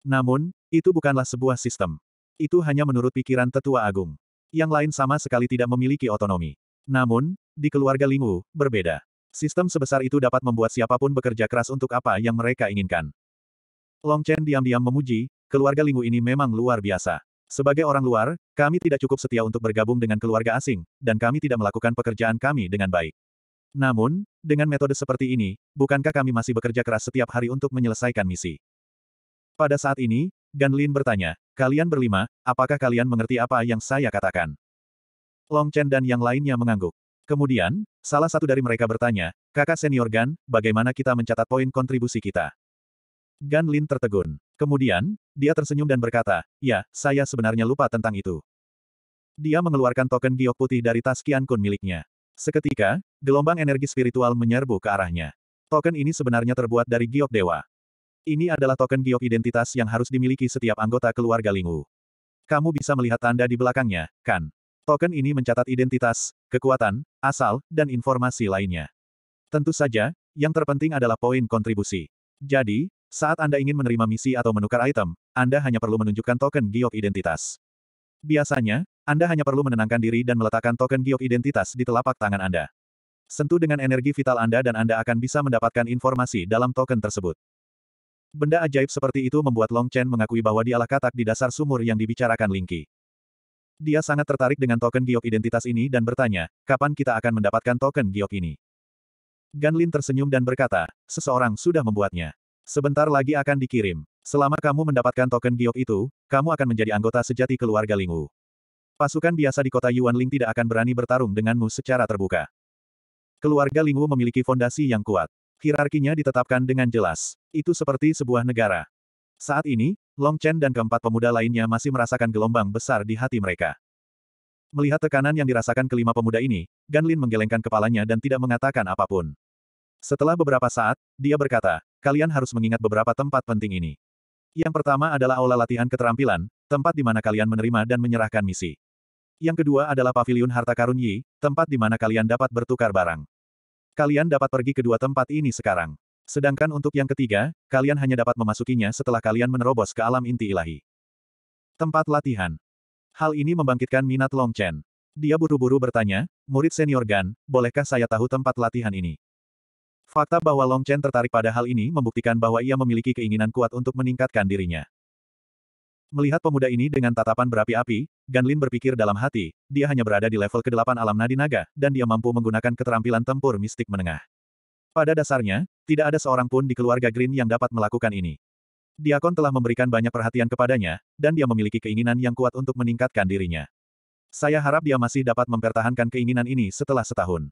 Namun, itu bukanlah sebuah sistem. Itu hanya menurut pikiran tetua agung. Yang lain sama sekali tidak memiliki otonomi. Namun, di keluarga Lingwu, berbeda. Sistem sebesar itu dapat membuat siapapun bekerja keras untuk apa yang mereka inginkan. Long Chen diam-diam memuji, keluarga Lingwu ini memang luar biasa. Sebagai orang luar, kami tidak cukup setia untuk bergabung dengan keluarga asing, dan kami tidak melakukan pekerjaan kami dengan baik. Namun, dengan metode seperti ini, bukankah kami masih bekerja keras setiap hari untuk menyelesaikan misi? Pada saat ini, Gan Lin bertanya, kalian berlima, apakah kalian mengerti apa yang saya katakan? Long Chen dan yang lainnya mengangguk. Kemudian, salah satu dari mereka bertanya, kakak senior Gan, bagaimana kita mencatat poin kontribusi kita? Gan Lin tertegun. Kemudian, dia tersenyum dan berkata, ya, saya sebenarnya lupa tentang itu. Dia mengeluarkan token giok putih dari tas Kian Kun miliknya. Seketika, gelombang energi spiritual menyerbu ke arahnya. Token ini sebenarnya terbuat dari giok dewa. Ini adalah token giok identitas yang harus dimiliki setiap anggota keluarga Lingwu. Kamu bisa melihat tanda di belakangnya, kan? Token ini mencatat identitas, kekuatan, asal, dan informasi lainnya. Tentu saja, yang terpenting adalah poin kontribusi. Jadi, saat Anda ingin menerima misi atau menukar item, Anda hanya perlu menunjukkan token giok identitas. Biasanya, anda hanya perlu menenangkan diri dan meletakkan token giok identitas di telapak tangan Anda. Sentuh dengan energi vital Anda dan Anda akan bisa mendapatkan informasi dalam token tersebut. Benda ajaib seperti itu membuat Long Chen mengakui bahwa dialah katak di dasar sumur yang dibicarakan Lingqi. Dia sangat tertarik dengan token giok identitas ini dan bertanya, kapan kita akan mendapatkan token giok ini? Gan Lin tersenyum dan berkata, seseorang sudah membuatnya. Sebentar lagi akan dikirim. Selama kamu mendapatkan token giok itu, kamu akan menjadi anggota sejati keluarga Lingwu. Pasukan biasa di kota Yuanling tidak akan berani bertarung denganmu secara terbuka. Keluarga Lingwu memiliki fondasi yang kuat. Hierarkinya ditetapkan dengan jelas. Itu seperti sebuah negara. Saat ini, Long Chen dan keempat pemuda lainnya masih merasakan gelombang besar di hati mereka. Melihat tekanan yang dirasakan kelima pemuda ini, Gan Lin menggelengkan kepalanya dan tidak mengatakan apapun. Setelah beberapa saat, dia berkata, kalian harus mengingat beberapa tempat penting ini. Yang pertama adalah aula latihan keterampilan, tempat di mana kalian menerima dan menyerahkan misi. Yang kedua adalah Paviliun Harta Karun Yi, tempat di mana kalian dapat bertukar barang. Kalian dapat pergi ke dua tempat ini sekarang. Sedangkan untuk yang ketiga, kalian hanya dapat memasukinya setelah kalian menerobos ke alam inti ilahi. Tempat latihan. Hal ini membangkitkan minat Long Chen. Dia buru-buru bertanya, murid senior Gan, bolehkah saya tahu tempat latihan ini? Fakta bahwa Long Chen tertarik pada hal ini membuktikan bahwa ia memiliki keinginan kuat untuk meningkatkan dirinya. Melihat pemuda ini dengan tatapan berapi-api, Ganlin berpikir dalam hati, dia hanya berada di level ke-8 alam nadi naga, dan dia mampu menggunakan keterampilan tempur mistik menengah. Pada dasarnya, tidak ada seorang pun di keluarga Green yang dapat melakukan ini. Diakon telah memberikan banyak perhatian kepadanya, dan dia memiliki keinginan yang kuat untuk meningkatkan dirinya. Saya harap dia masih dapat mempertahankan keinginan ini setelah setahun.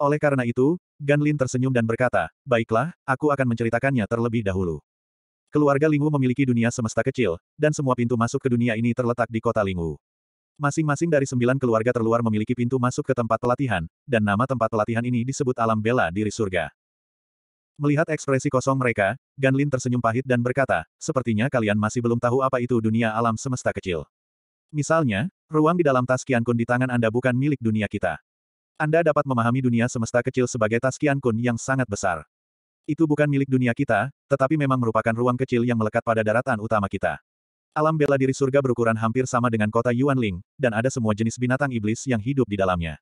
Oleh karena itu, Ganlin tersenyum dan berkata, baiklah, aku akan menceritakannya terlebih dahulu. Keluarga Lingwu memiliki dunia semesta kecil, dan semua pintu masuk ke dunia ini terletak di kota Lingwu. Masing-masing dari sembilan keluarga terluar memiliki pintu masuk ke tempat pelatihan, dan nama tempat pelatihan ini disebut alam bela diri surga. Melihat ekspresi kosong mereka, Ganlin tersenyum pahit dan berkata, sepertinya kalian masih belum tahu apa itu dunia alam semesta kecil. Misalnya, ruang di dalam tas Kian Kun di tangan Anda bukan milik dunia kita. Anda dapat memahami dunia semesta kecil sebagai tas Kian Kun yang sangat besar. Itu bukan milik dunia kita, tetapi memang merupakan ruang kecil yang melekat pada daratan utama kita. Alam bela diri surga berukuran hampir sama dengan kota Yuanling, dan ada semua jenis binatang iblis yang hidup di dalamnya.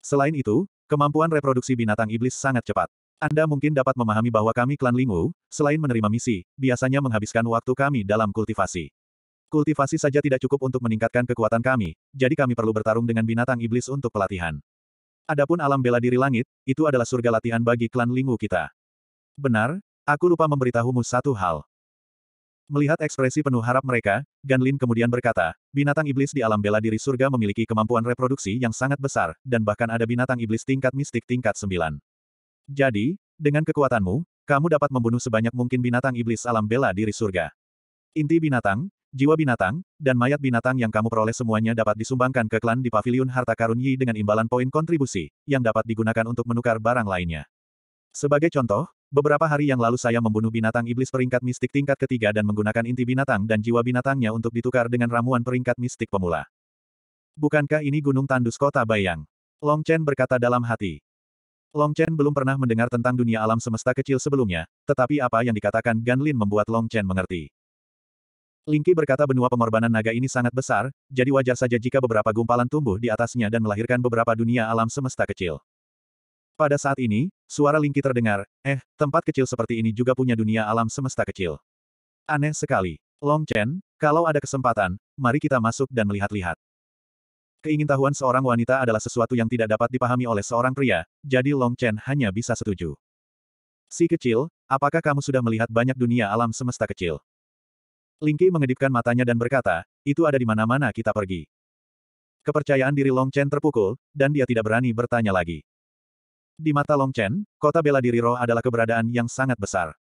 Selain itu, kemampuan reproduksi binatang iblis sangat cepat. Anda mungkin dapat memahami bahwa kami klan Lingwu, selain menerima misi, biasanya menghabiskan waktu kami dalam kultivasi. Kultivasi saja tidak cukup untuk meningkatkan kekuatan kami, jadi kami perlu bertarung dengan binatang iblis untuk pelatihan. Adapun alam bela diri langit, itu adalah surga latihan bagi klan Lingwu kita. Benar, aku lupa memberitahumu satu hal. Melihat ekspresi penuh harap mereka, Gan Lin kemudian berkata, binatang iblis di alam bela diri surga memiliki kemampuan reproduksi yang sangat besar, dan bahkan ada binatang iblis tingkat mistik tingkat sembilan. Jadi, dengan kekuatanmu, kamu dapat membunuh sebanyak mungkin binatang iblis alam bela diri surga. Inti binatang, jiwa binatang, dan mayat binatang yang kamu peroleh semuanya dapat disumbangkan ke klan di paviliun harta karun Yi dengan imbalan poin kontribusi, yang dapat digunakan untuk menukar barang lainnya. Sebagai contoh, Beberapa hari yang lalu saya membunuh binatang iblis peringkat mistik tingkat ketiga dan menggunakan inti binatang dan jiwa binatangnya untuk ditukar dengan ramuan peringkat mistik pemula. Bukankah ini gunung tandus kota Bayang? Long Chen berkata dalam hati. Long Chen belum pernah mendengar tentang dunia alam semesta kecil sebelumnya, tetapi apa yang dikatakan Gan Lin membuat Long Chen mengerti. Lingqi berkata benua pengorbanan naga ini sangat besar, jadi wajar saja jika beberapa gumpalan tumbuh di atasnya dan melahirkan beberapa dunia alam semesta kecil. Pada saat ini, suara Lingki terdengar, eh, tempat kecil seperti ini juga punya dunia alam semesta kecil. Aneh sekali. Long Chen, kalau ada kesempatan, mari kita masuk dan melihat-lihat. Keingintahuan seorang wanita adalah sesuatu yang tidak dapat dipahami oleh seorang pria, jadi Long Chen hanya bisa setuju. Si kecil, apakah kamu sudah melihat banyak dunia alam semesta kecil? Lingki mengedipkan matanya dan berkata, itu ada di mana-mana kita pergi. Kepercayaan diri Long Chen terpukul, dan dia tidak berani bertanya lagi. Di mata Long Chen, kota bela diri roh adalah keberadaan yang sangat besar.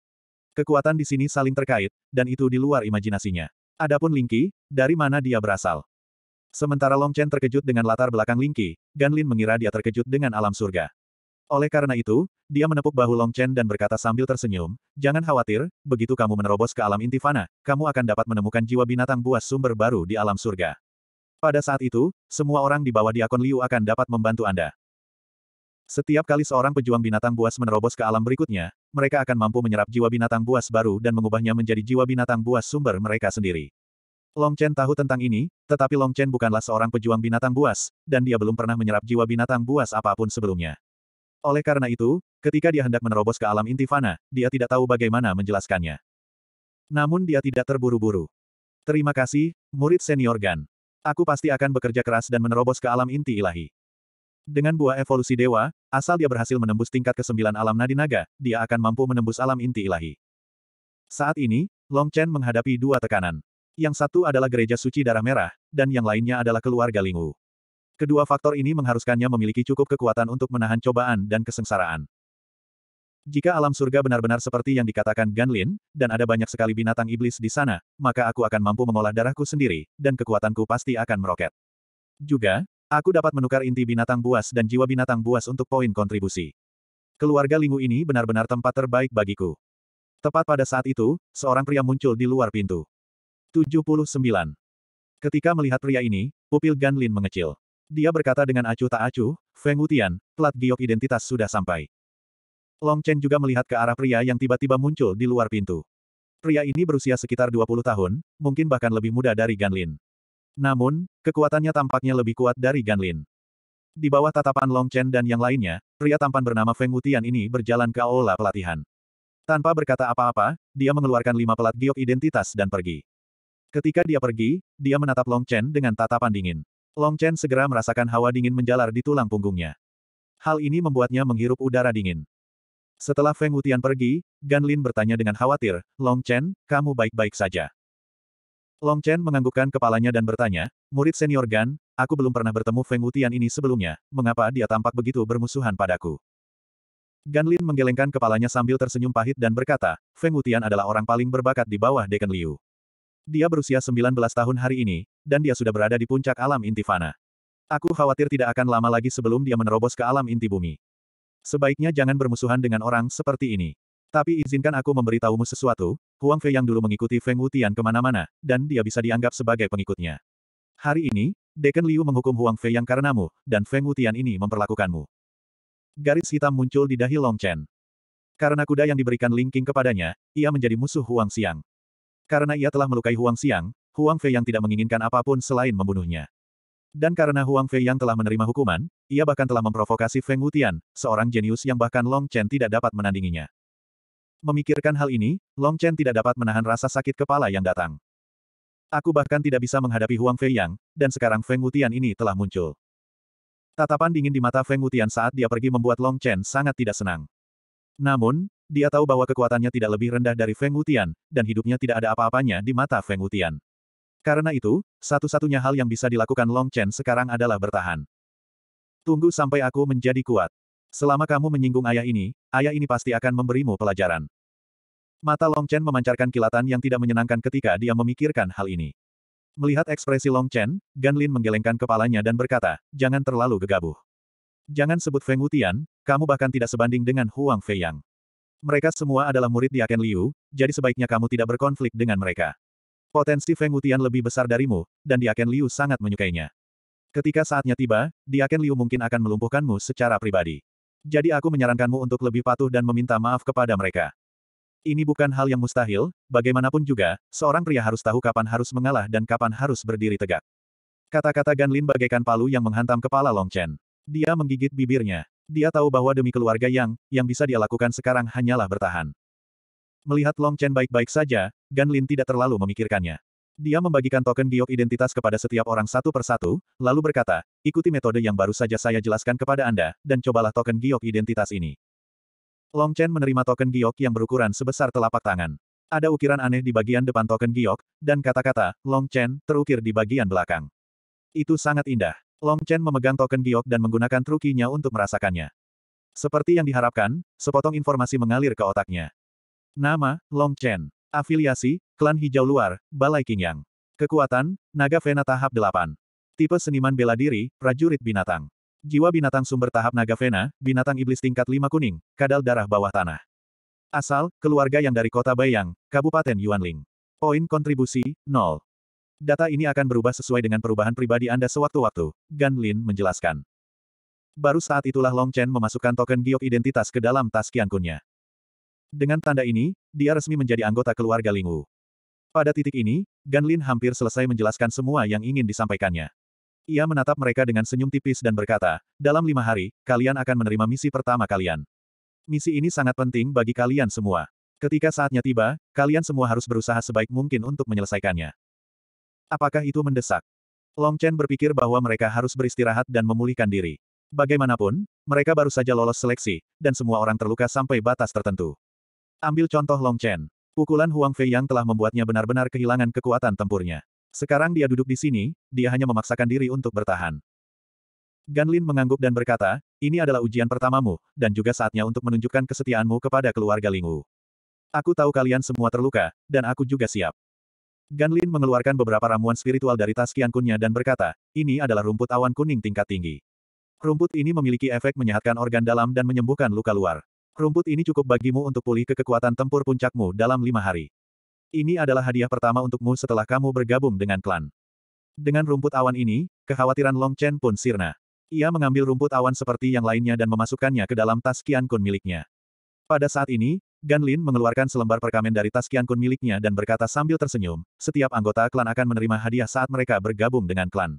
Kekuatan di sini saling terkait, dan itu di luar imajinasinya. Adapun Lingqi, dari mana dia berasal? Sementara Long Chen terkejut dengan latar belakang Lingqi, Lin mengira dia terkejut dengan alam surga. Oleh karena itu, dia menepuk bahu Long Chen dan berkata sambil tersenyum, jangan khawatir, begitu kamu menerobos ke alam intifana, kamu akan dapat menemukan jiwa binatang buas sumber baru di alam surga. Pada saat itu, semua orang di bawah diakon Liu akan dapat membantu Anda. Setiap kali seorang pejuang binatang buas menerobos ke alam berikutnya, mereka akan mampu menyerap jiwa binatang buas baru dan mengubahnya menjadi jiwa binatang buas sumber mereka sendiri. Long Chen tahu tentang ini, tetapi Long Chen bukanlah seorang pejuang binatang buas, dan dia belum pernah menyerap jiwa binatang buas apapun sebelumnya. Oleh karena itu, ketika dia hendak menerobos ke alam intifana, dia tidak tahu bagaimana menjelaskannya. Namun dia tidak terburu-buru. Terima kasih, murid senior Gan. Aku pasti akan bekerja keras dan menerobos ke alam inti ilahi. Dengan buah evolusi dewa, asal dia berhasil menembus tingkat ke-9 alam nadi naga, dia akan mampu menembus alam inti ilahi. Saat ini, Long Chen menghadapi dua tekanan. Yang satu adalah gereja suci darah merah, dan yang lainnya adalah keluarga Lingwu. Kedua faktor ini mengharuskannya memiliki cukup kekuatan untuk menahan cobaan dan kesengsaraan. Jika alam surga benar-benar seperti yang dikatakan Gan Lin, dan ada banyak sekali binatang iblis di sana, maka aku akan mampu mengolah darahku sendiri, dan kekuatanku pasti akan meroket. Juga, Aku dapat menukar inti binatang buas dan jiwa binatang buas untuk poin kontribusi. Keluarga Lingu ini benar-benar tempat terbaik bagiku. Tepat pada saat itu, seorang pria muncul di luar pintu. 79. Ketika melihat pria ini, pupil Ganlin mengecil. Dia berkata dengan acuh tak acuh, Feng Wutian, plat giok identitas sudah sampai. Long Chen juga melihat ke arah pria yang tiba-tiba muncul di luar pintu. Pria ini berusia sekitar 20 tahun, mungkin bahkan lebih muda dari Ganlin. Namun, kekuatannya tampaknya lebih kuat dari Ganlin. Di bawah tatapan Long Chen dan yang lainnya, pria tampan bernama Feng Wutian ini berjalan ke aula pelatihan. Tanpa berkata apa-apa, dia mengeluarkan lima pelat giok identitas dan pergi. Ketika dia pergi, dia menatap Long Chen dengan tatapan dingin. Long Chen segera merasakan hawa dingin menjalar di tulang punggungnya. Hal ini membuatnya menghirup udara dingin. Setelah Feng Wutian pergi, Gan Lin bertanya dengan khawatir, Long Chen, kamu baik-baik saja. Long Chen menganggukkan kepalanya dan bertanya, murid senior Gan, aku belum pernah bertemu Feng Wutian ini sebelumnya, mengapa dia tampak begitu bermusuhan padaku? Gan Lin menggelengkan kepalanya sambil tersenyum pahit dan berkata, Feng Wutian adalah orang paling berbakat di bawah Deken Liu. Dia berusia 19 tahun hari ini, dan dia sudah berada di puncak alam intifana. Aku khawatir tidak akan lama lagi sebelum dia menerobos ke alam inti bumi. Sebaiknya jangan bermusuhan dengan orang seperti ini. Tapi izinkan aku memberitahumu sesuatu, Huang Fei yang dulu mengikuti Feng Wutian kemana-mana, dan dia bisa dianggap sebagai pengikutnya. Hari ini, Deken Liu menghukum Huang Fei yang karenamu, dan Feng Wutian ini memperlakukanmu. Garis hitam muncul di dahi Long Chen. Karena kuda yang diberikan Linking kepadanya, ia menjadi musuh Huang Xiang. Karena ia telah melukai Huang Xiang, Huang Fei yang tidak menginginkan apapun selain membunuhnya. Dan karena Huang Fei yang telah menerima hukuman, ia bahkan telah memprovokasi Feng Wutian, seorang jenius yang bahkan Long Chen tidak dapat menandinginya. Memikirkan hal ini, Long Chen tidak dapat menahan rasa sakit kepala yang datang. Aku bahkan tidak bisa menghadapi Huang Fei Yang, dan sekarang Feng Wutian ini telah muncul. Tatapan dingin di mata Feng Wutian saat dia pergi membuat Long Chen sangat tidak senang. Namun, dia tahu bahwa kekuatannya tidak lebih rendah dari Feng Wutian, dan hidupnya tidak ada apa-apanya di mata Feng Wutian. Karena itu, satu-satunya hal yang bisa dilakukan Long Chen sekarang adalah bertahan. Tunggu sampai aku menjadi kuat. Selama kamu menyinggung ayah ini, ayah ini pasti akan memberimu pelajaran. Mata Long Chen memancarkan kilatan yang tidak menyenangkan ketika dia memikirkan hal ini. Melihat ekspresi Long Chen, Gan Lin menggelengkan kepalanya dan berkata, jangan terlalu gegabah. Jangan sebut Feng Wutian, kamu bahkan tidak sebanding dengan Huang Fei Yang. Mereka semua adalah murid di Aken Liu, jadi sebaiknya kamu tidak berkonflik dengan mereka. Potensi Feng Wutian lebih besar darimu, dan di Aken Liu sangat menyukainya. Ketika saatnya tiba, di Aken Liu mungkin akan melumpuhkanmu secara pribadi jadi aku menyarankanmu untuk lebih patuh dan meminta maaf kepada mereka. Ini bukan hal yang mustahil, bagaimanapun juga, seorang pria harus tahu kapan harus mengalah dan kapan harus berdiri tegak. Kata-kata Gan Lin bagaikan palu yang menghantam kepala Long Chen. Dia menggigit bibirnya. Dia tahu bahwa demi keluarga Yang, yang bisa dia lakukan sekarang hanyalah bertahan. Melihat Long Chen baik-baik saja, Gan Lin tidak terlalu memikirkannya. Dia membagikan token giok identitas kepada setiap orang satu persatu, lalu berkata, ikuti metode yang baru saja saya jelaskan kepada Anda, dan cobalah token giok identitas ini. Long Chen menerima token giok yang berukuran sebesar telapak tangan. Ada ukiran aneh di bagian depan token giok, dan kata-kata, Long Chen, terukir di bagian belakang. Itu sangat indah. Long Chen memegang token giok dan menggunakan trukinya untuk merasakannya. Seperti yang diharapkan, sepotong informasi mengalir ke otaknya. Nama, Long Chen. Afiliasi, Klan Hijau Luar, Balai Kingyang. Kekuatan, Naga Vena tahap 8. Tipe seniman bela diri, prajurit binatang. Jiwa binatang sumber tahap Naga Vena, binatang iblis tingkat 5 kuning, kadal darah bawah tanah. Asal, keluarga yang dari kota Bayang, Kabupaten Yuanling. Poin kontribusi, 0. Data ini akan berubah sesuai dengan perubahan pribadi Anda sewaktu-waktu, Gan Lin menjelaskan. Baru saat itulah Long Chen memasukkan token giok identitas ke dalam tas kiankunnya. Dengan tanda ini, dia resmi menjadi anggota keluarga Lingwu. Pada titik ini, Gan Lin hampir selesai menjelaskan semua yang ingin disampaikannya. Ia menatap mereka dengan senyum tipis dan berkata, dalam lima hari, kalian akan menerima misi pertama kalian. Misi ini sangat penting bagi kalian semua. Ketika saatnya tiba, kalian semua harus berusaha sebaik mungkin untuk menyelesaikannya. Apakah itu mendesak? Long Chen berpikir bahwa mereka harus beristirahat dan memulihkan diri. Bagaimanapun, mereka baru saja lolos seleksi, dan semua orang terluka sampai batas tertentu. Ambil contoh Long Chen. Pukulan Huang Fei yang telah membuatnya benar-benar kehilangan kekuatan tempurnya. Sekarang dia duduk di sini, dia hanya memaksakan diri untuk bertahan. Gan Lin mengangguk dan berkata, ini adalah ujian pertamamu, dan juga saatnya untuk menunjukkan kesetiaanmu kepada keluarga Lingwu. Aku tahu kalian semua terluka, dan aku juga siap. Gan Lin mengeluarkan beberapa ramuan spiritual dari tas kiankunnya dan berkata, ini adalah rumput awan kuning tingkat tinggi. Rumput ini memiliki efek menyehatkan organ dalam dan menyembuhkan luka luar. Rumput ini cukup bagimu untuk pulih ke kekuatan tempur puncakmu dalam lima hari. Ini adalah hadiah pertama untukmu setelah kamu bergabung dengan klan. Dengan rumput awan ini, kekhawatiran Long Chen pun sirna. Ia mengambil rumput awan seperti yang lainnya dan memasukkannya ke dalam tas Qian Kun miliknya. Pada saat ini, Gan Lin mengeluarkan selembar perkamen dari tas Qian Kun miliknya dan berkata sambil tersenyum, setiap anggota klan akan menerima hadiah saat mereka bergabung dengan klan.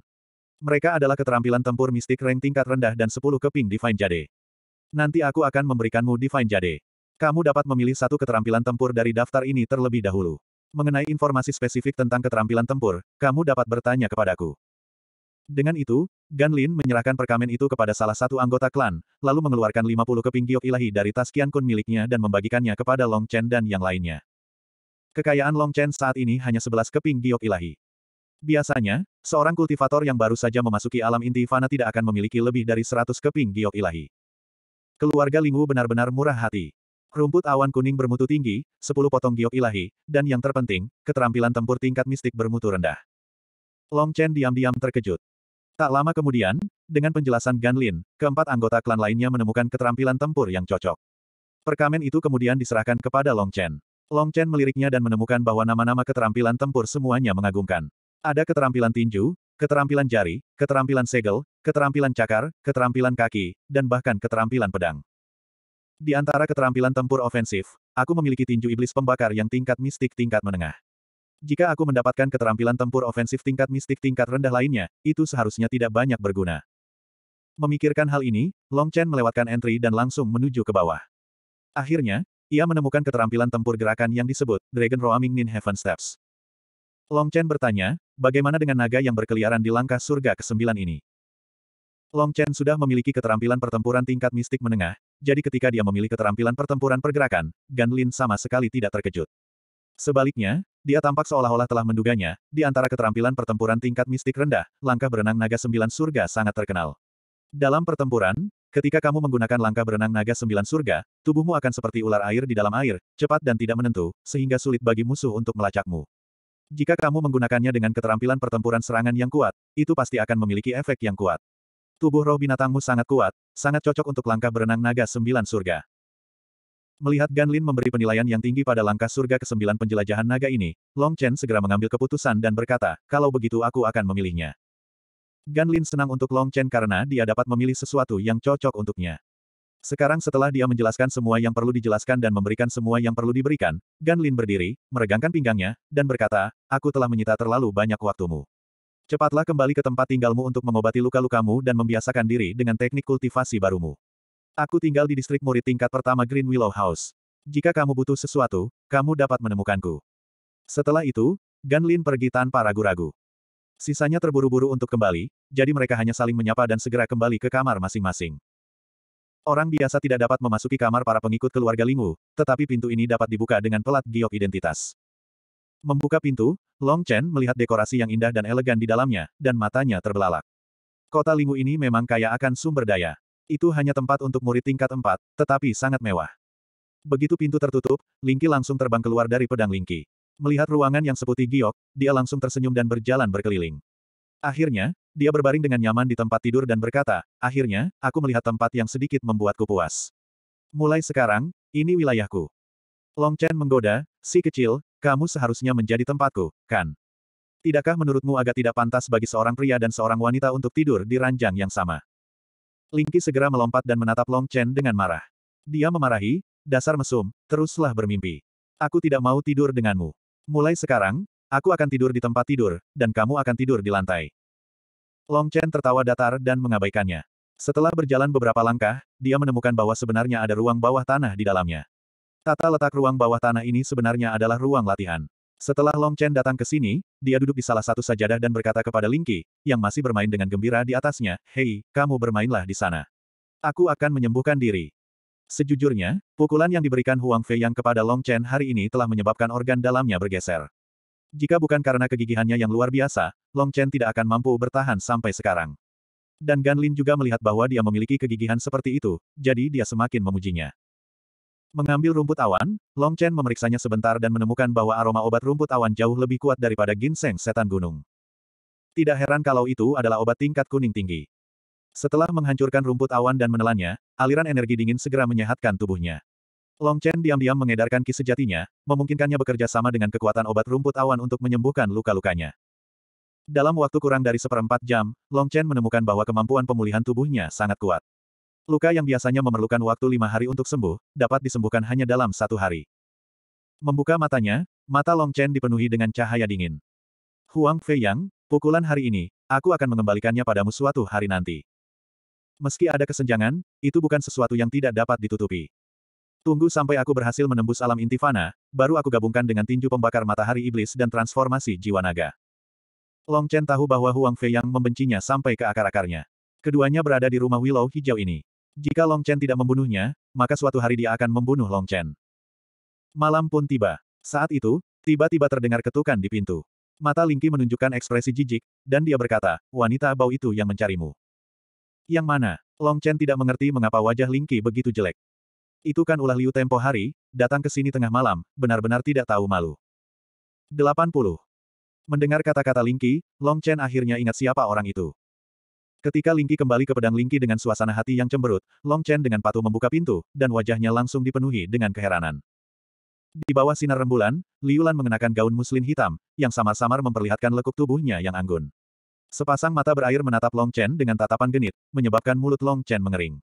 Mereka adalah keterampilan tempur mistik rank tingkat rendah dan 10 keping Divine Jade. Nanti aku akan memberikanmu Divine Jade. Kamu dapat memilih satu keterampilan tempur dari daftar ini terlebih dahulu. Mengenai informasi spesifik tentang keterampilan tempur, kamu dapat bertanya kepadaku. Dengan itu, Gan Lin menyerahkan perkamen itu kepada salah satu anggota klan, lalu mengeluarkan 50 keping giok ilahi dari tas Qian Kun miliknya dan membagikannya kepada Long Chen dan yang lainnya. Kekayaan Long Chen saat ini hanya 11 keping giok ilahi. Biasanya, seorang kultivator yang baru saja memasuki alam inti fana tidak akan memiliki lebih dari 100 keping giok ilahi. Keluarga Lingwu benar-benar murah hati. Rumput awan kuning bermutu tinggi, sepuluh potong giok ilahi, dan yang terpenting, keterampilan tempur tingkat mistik bermutu rendah. Long Chen diam-diam terkejut. Tak lama kemudian, dengan penjelasan Gan Lin, keempat anggota klan lainnya menemukan keterampilan tempur yang cocok. Perkamen itu kemudian diserahkan kepada Long Chen. Long Chen meliriknya dan menemukan bahwa nama-nama keterampilan tempur semuanya mengagumkan. Ada keterampilan tinju, keterampilan jari, keterampilan segel, keterampilan cakar, keterampilan kaki, dan bahkan keterampilan pedang. Di antara keterampilan tempur ofensif, aku memiliki tinju iblis pembakar yang tingkat mistik tingkat menengah. Jika aku mendapatkan keterampilan tempur ofensif tingkat mistik tingkat rendah lainnya, itu seharusnya tidak banyak berguna. Memikirkan hal ini, Long Chen melewatkan entry dan langsung menuju ke bawah. Akhirnya, ia menemukan keterampilan tempur gerakan yang disebut Dragon Roaming Nin Heaven Steps. Long Chen bertanya, bagaimana dengan naga yang berkeliaran di langkah surga ke-9 ini? Long Chen sudah memiliki keterampilan pertempuran tingkat mistik menengah, jadi ketika dia memilih keterampilan pertempuran pergerakan, Gan Lin sama sekali tidak terkejut. Sebaliknya, dia tampak seolah-olah telah menduganya, di antara keterampilan pertempuran tingkat mistik rendah, langkah berenang naga sembilan surga sangat terkenal. Dalam pertempuran, ketika kamu menggunakan langkah berenang naga sembilan surga, tubuhmu akan seperti ular air di dalam air, cepat dan tidak menentu, sehingga sulit bagi musuh untuk melacakmu. Jika kamu menggunakannya dengan keterampilan pertempuran serangan yang kuat, itu pasti akan memiliki efek yang kuat. Tubuh roh binatangmu sangat kuat, sangat cocok untuk langkah berenang naga sembilan surga. Melihat Ganlin memberi penilaian yang tinggi pada langkah surga ke sembilan penjelajahan naga ini, Long Chen segera mengambil keputusan dan berkata, kalau begitu aku akan memilihnya. Ganlin senang untuk Long Chen karena dia dapat memilih sesuatu yang cocok untuknya. Sekarang setelah dia menjelaskan semua yang perlu dijelaskan dan memberikan semua yang perlu diberikan, Gan Lin berdiri, meregangkan pinggangnya, dan berkata, aku telah menyita terlalu banyak waktumu. Cepatlah kembali ke tempat tinggalmu untuk mengobati luka-lukamu dan membiasakan diri dengan teknik kultivasi barumu. Aku tinggal di distrik murid tingkat pertama Green Willow House. Jika kamu butuh sesuatu, kamu dapat menemukanku. Setelah itu, Gan Lin pergi tanpa ragu-ragu. Sisanya terburu-buru untuk kembali, jadi mereka hanya saling menyapa dan segera kembali ke kamar masing-masing. Orang biasa tidak dapat memasuki kamar para pengikut keluarga Lingu, tetapi pintu ini dapat dibuka dengan pelat giok identitas. Membuka pintu, Long Chen melihat dekorasi yang indah dan elegan di dalamnya, dan matanya terbelalak. Kota Lingu ini memang kaya akan sumber daya. Itu hanya tempat untuk murid tingkat 4, tetapi sangat mewah. Begitu pintu tertutup, Lingki langsung terbang keluar dari pedang Lingki. Melihat ruangan yang seputih giok, dia langsung tersenyum dan berjalan berkeliling. Akhirnya, dia berbaring dengan nyaman di tempat tidur dan berkata, akhirnya, aku melihat tempat yang sedikit membuatku puas. Mulai sekarang, ini wilayahku. Long Chen menggoda, si kecil, kamu seharusnya menjadi tempatku, kan? Tidakkah menurutmu agak tidak pantas bagi seorang pria dan seorang wanita untuk tidur di ranjang yang sama? Lingki segera melompat dan menatap Long Chen dengan marah. Dia memarahi, dasar mesum, teruslah bermimpi. Aku tidak mau tidur denganmu. Mulai sekarang, aku akan tidur di tempat tidur, dan kamu akan tidur di lantai. Long Chen tertawa datar dan mengabaikannya. Setelah berjalan beberapa langkah, dia menemukan bahwa sebenarnya ada ruang bawah tanah di dalamnya. Tata letak ruang bawah tanah ini sebenarnya adalah ruang latihan. Setelah Long Chen datang ke sini, dia duduk di salah satu sajadah dan berkata kepada Lingqi, yang masih bermain dengan gembira di atasnya, Hei, kamu bermainlah di sana. Aku akan menyembuhkan diri. Sejujurnya, pukulan yang diberikan Huang Fei yang kepada Long Chen hari ini telah menyebabkan organ dalamnya bergeser. Jika bukan karena kegigihannya yang luar biasa, Long Chen tidak akan mampu bertahan sampai sekarang. Dan Gan Lin juga melihat bahwa dia memiliki kegigihan seperti itu, jadi dia semakin memujinya. Mengambil rumput awan, Long Chen memeriksanya sebentar dan menemukan bahwa aroma obat rumput awan jauh lebih kuat daripada ginseng setan gunung. Tidak heran kalau itu adalah obat tingkat kuning tinggi. Setelah menghancurkan rumput awan dan menelannya, aliran energi dingin segera menyehatkan tubuhnya. Long Chen diam-diam mengedarkan ki sejatinya, memungkinkannya bekerja sama dengan kekuatan obat rumput awan untuk menyembuhkan luka-lukanya. Dalam waktu kurang dari seperempat jam, Long Chen menemukan bahwa kemampuan pemulihan tubuhnya sangat kuat. Luka yang biasanya memerlukan waktu lima hari untuk sembuh, dapat disembuhkan hanya dalam satu hari. Membuka matanya, mata Long Chen dipenuhi dengan cahaya dingin. Huang Fei Yang, pukulan hari ini, aku akan mengembalikannya padamu suatu hari nanti. Meski ada kesenjangan, itu bukan sesuatu yang tidak dapat ditutupi. Tunggu sampai aku berhasil menembus alam intifana, baru aku gabungkan dengan tinju pembakar matahari iblis dan transformasi jiwa naga. Long Chen tahu bahwa Huang Fei yang membencinya sampai ke akar-akarnya. Keduanya berada di rumah Willow hijau ini. Jika Long Chen tidak membunuhnya, maka suatu hari dia akan membunuh Long Chen. Malam pun tiba. Saat itu, tiba-tiba terdengar ketukan di pintu. Mata Lingqi menunjukkan ekspresi jijik, dan dia berkata, wanita bau itu yang mencarimu. Yang mana? Long Chen tidak mengerti mengapa wajah Lingqi begitu jelek. Itu kan ulah Liu tempo hari, datang ke sini tengah malam, benar-benar tidak tahu malu. 80. Mendengar kata-kata Lingqi, Long Chen akhirnya ingat siapa orang itu. Ketika Lingqi kembali ke pedang Lingqi dengan suasana hati yang cemberut, Long Chen dengan patuh membuka pintu, dan wajahnya langsung dipenuhi dengan keheranan. Di bawah sinar rembulan, Liu Lan mengenakan gaun muslin hitam, yang samar-samar memperlihatkan lekuk tubuhnya yang anggun. Sepasang mata berair menatap Long Chen dengan tatapan genit, menyebabkan mulut Long Chen mengering.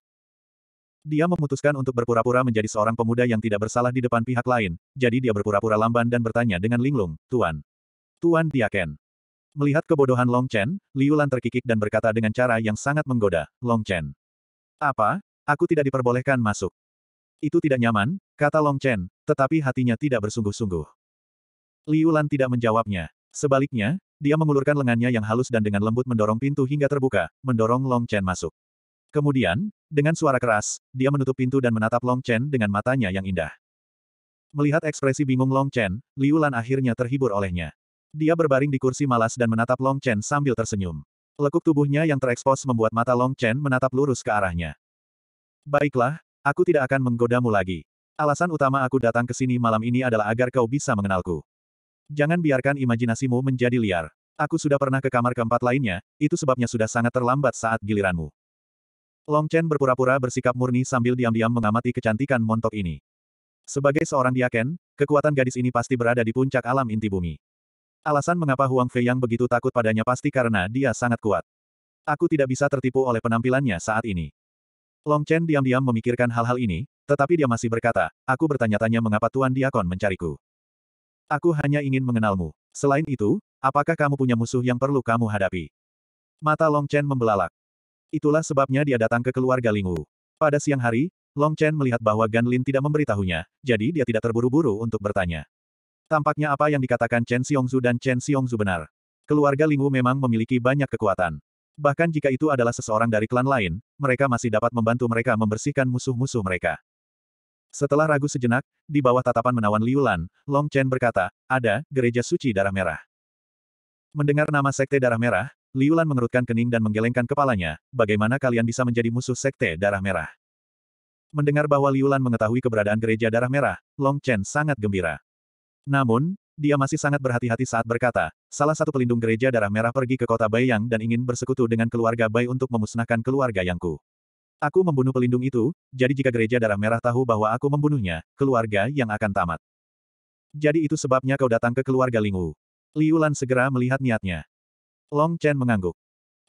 Dia memutuskan untuk berpura-pura menjadi seorang pemuda yang tidak bersalah di depan pihak lain, jadi dia berpura-pura lamban dan bertanya dengan linglung, Tuan. Tuan Diaken. Melihat kebodohan Long Chen, Liu Lan terkikik dan berkata dengan cara yang sangat menggoda, Long Chen. Apa? Aku tidak diperbolehkan masuk. Itu tidak nyaman, kata Long Chen, tetapi hatinya tidak bersungguh-sungguh. Liu Lan tidak menjawabnya. Sebaliknya, dia mengulurkan lengannya yang halus dan dengan lembut mendorong pintu hingga terbuka, mendorong Long Chen masuk. Kemudian, dengan suara keras, dia menutup pintu dan menatap Long Chen dengan matanya yang indah. Melihat ekspresi bingung Long Chen, Liu Lan akhirnya terhibur olehnya. Dia berbaring di kursi malas dan menatap Long Chen sambil tersenyum. Lekuk tubuhnya yang terekspos membuat mata Long Chen menatap lurus ke arahnya. Baiklah, aku tidak akan menggodamu lagi. Alasan utama aku datang ke sini malam ini adalah agar kau bisa mengenalku. Jangan biarkan imajinasimu menjadi liar. Aku sudah pernah ke kamar keempat lainnya, itu sebabnya sudah sangat terlambat saat giliranmu. Long Chen berpura-pura bersikap murni sambil diam-diam mengamati kecantikan montok ini. Sebagai seorang diaken, kekuatan gadis ini pasti berada di puncak alam inti bumi. Alasan mengapa Huang Fei yang begitu takut padanya pasti karena dia sangat kuat. Aku tidak bisa tertipu oleh penampilannya saat ini. Long Chen diam-diam memikirkan hal-hal ini, tetapi dia masih berkata, aku bertanya-tanya mengapa Tuan Diakon mencariku. Aku hanya ingin mengenalmu. Selain itu, apakah kamu punya musuh yang perlu kamu hadapi? Mata Long Chen membelalak. Itulah sebabnya dia datang ke keluarga Lingwu. Pada siang hari, Long Chen melihat bahwa Gan Lin tidak memberitahunya, jadi dia tidak terburu-buru untuk bertanya. Tampaknya apa yang dikatakan Chen Xiongzu dan Chen Xiongzu benar. Keluarga Lingwu memang memiliki banyak kekuatan. Bahkan jika itu adalah seseorang dari klan lain, mereka masih dapat membantu mereka membersihkan musuh-musuh mereka. Setelah ragu sejenak, di bawah tatapan menawan Liu Lan, Long Chen berkata, ada, gereja suci darah merah. Mendengar nama sekte darah merah, Liulan mengerutkan kening dan menggelengkan kepalanya, bagaimana kalian bisa menjadi musuh sekte darah merah? Mendengar bahwa Liulan mengetahui keberadaan gereja darah merah, Long Chen sangat gembira. Namun, dia masih sangat berhati-hati saat berkata, salah satu pelindung gereja darah merah pergi ke kota Yang dan ingin bersekutu dengan keluarga Bai untuk memusnahkan keluarga Yangku. Aku membunuh pelindung itu, jadi jika gereja darah merah tahu bahwa aku membunuhnya, keluarga yang akan tamat. Jadi itu sebabnya kau datang ke keluarga Lingwu. Liulan segera melihat niatnya. Long Chen mengangguk.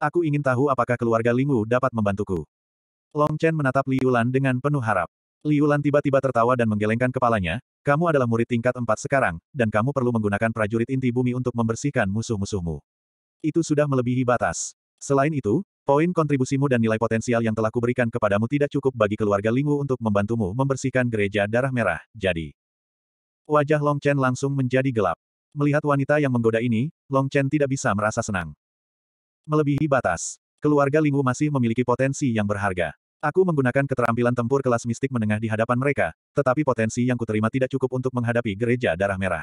Aku ingin tahu apakah keluarga Ling Wu dapat membantuku. Long Chen menatap Li Yulan dengan penuh harap. Li Yulan tiba-tiba tertawa dan menggelengkan kepalanya, kamu adalah murid tingkat empat sekarang, dan kamu perlu menggunakan prajurit inti bumi untuk membersihkan musuh-musuhmu. Itu sudah melebihi batas. Selain itu, poin kontribusimu dan nilai potensial yang telah kuberikan kepadamu tidak cukup bagi keluarga Ling Wu untuk membantumu membersihkan gereja darah merah, jadi. Wajah Long Chen langsung menjadi gelap. Melihat wanita yang menggoda ini, Long Chen tidak bisa merasa senang. Melebihi batas. Keluarga Lingwu masih memiliki potensi yang berharga. Aku menggunakan keterampilan tempur kelas mistik menengah di hadapan mereka, tetapi potensi yang kuterima tidak cukup untuk menghadapi gereja darah merah.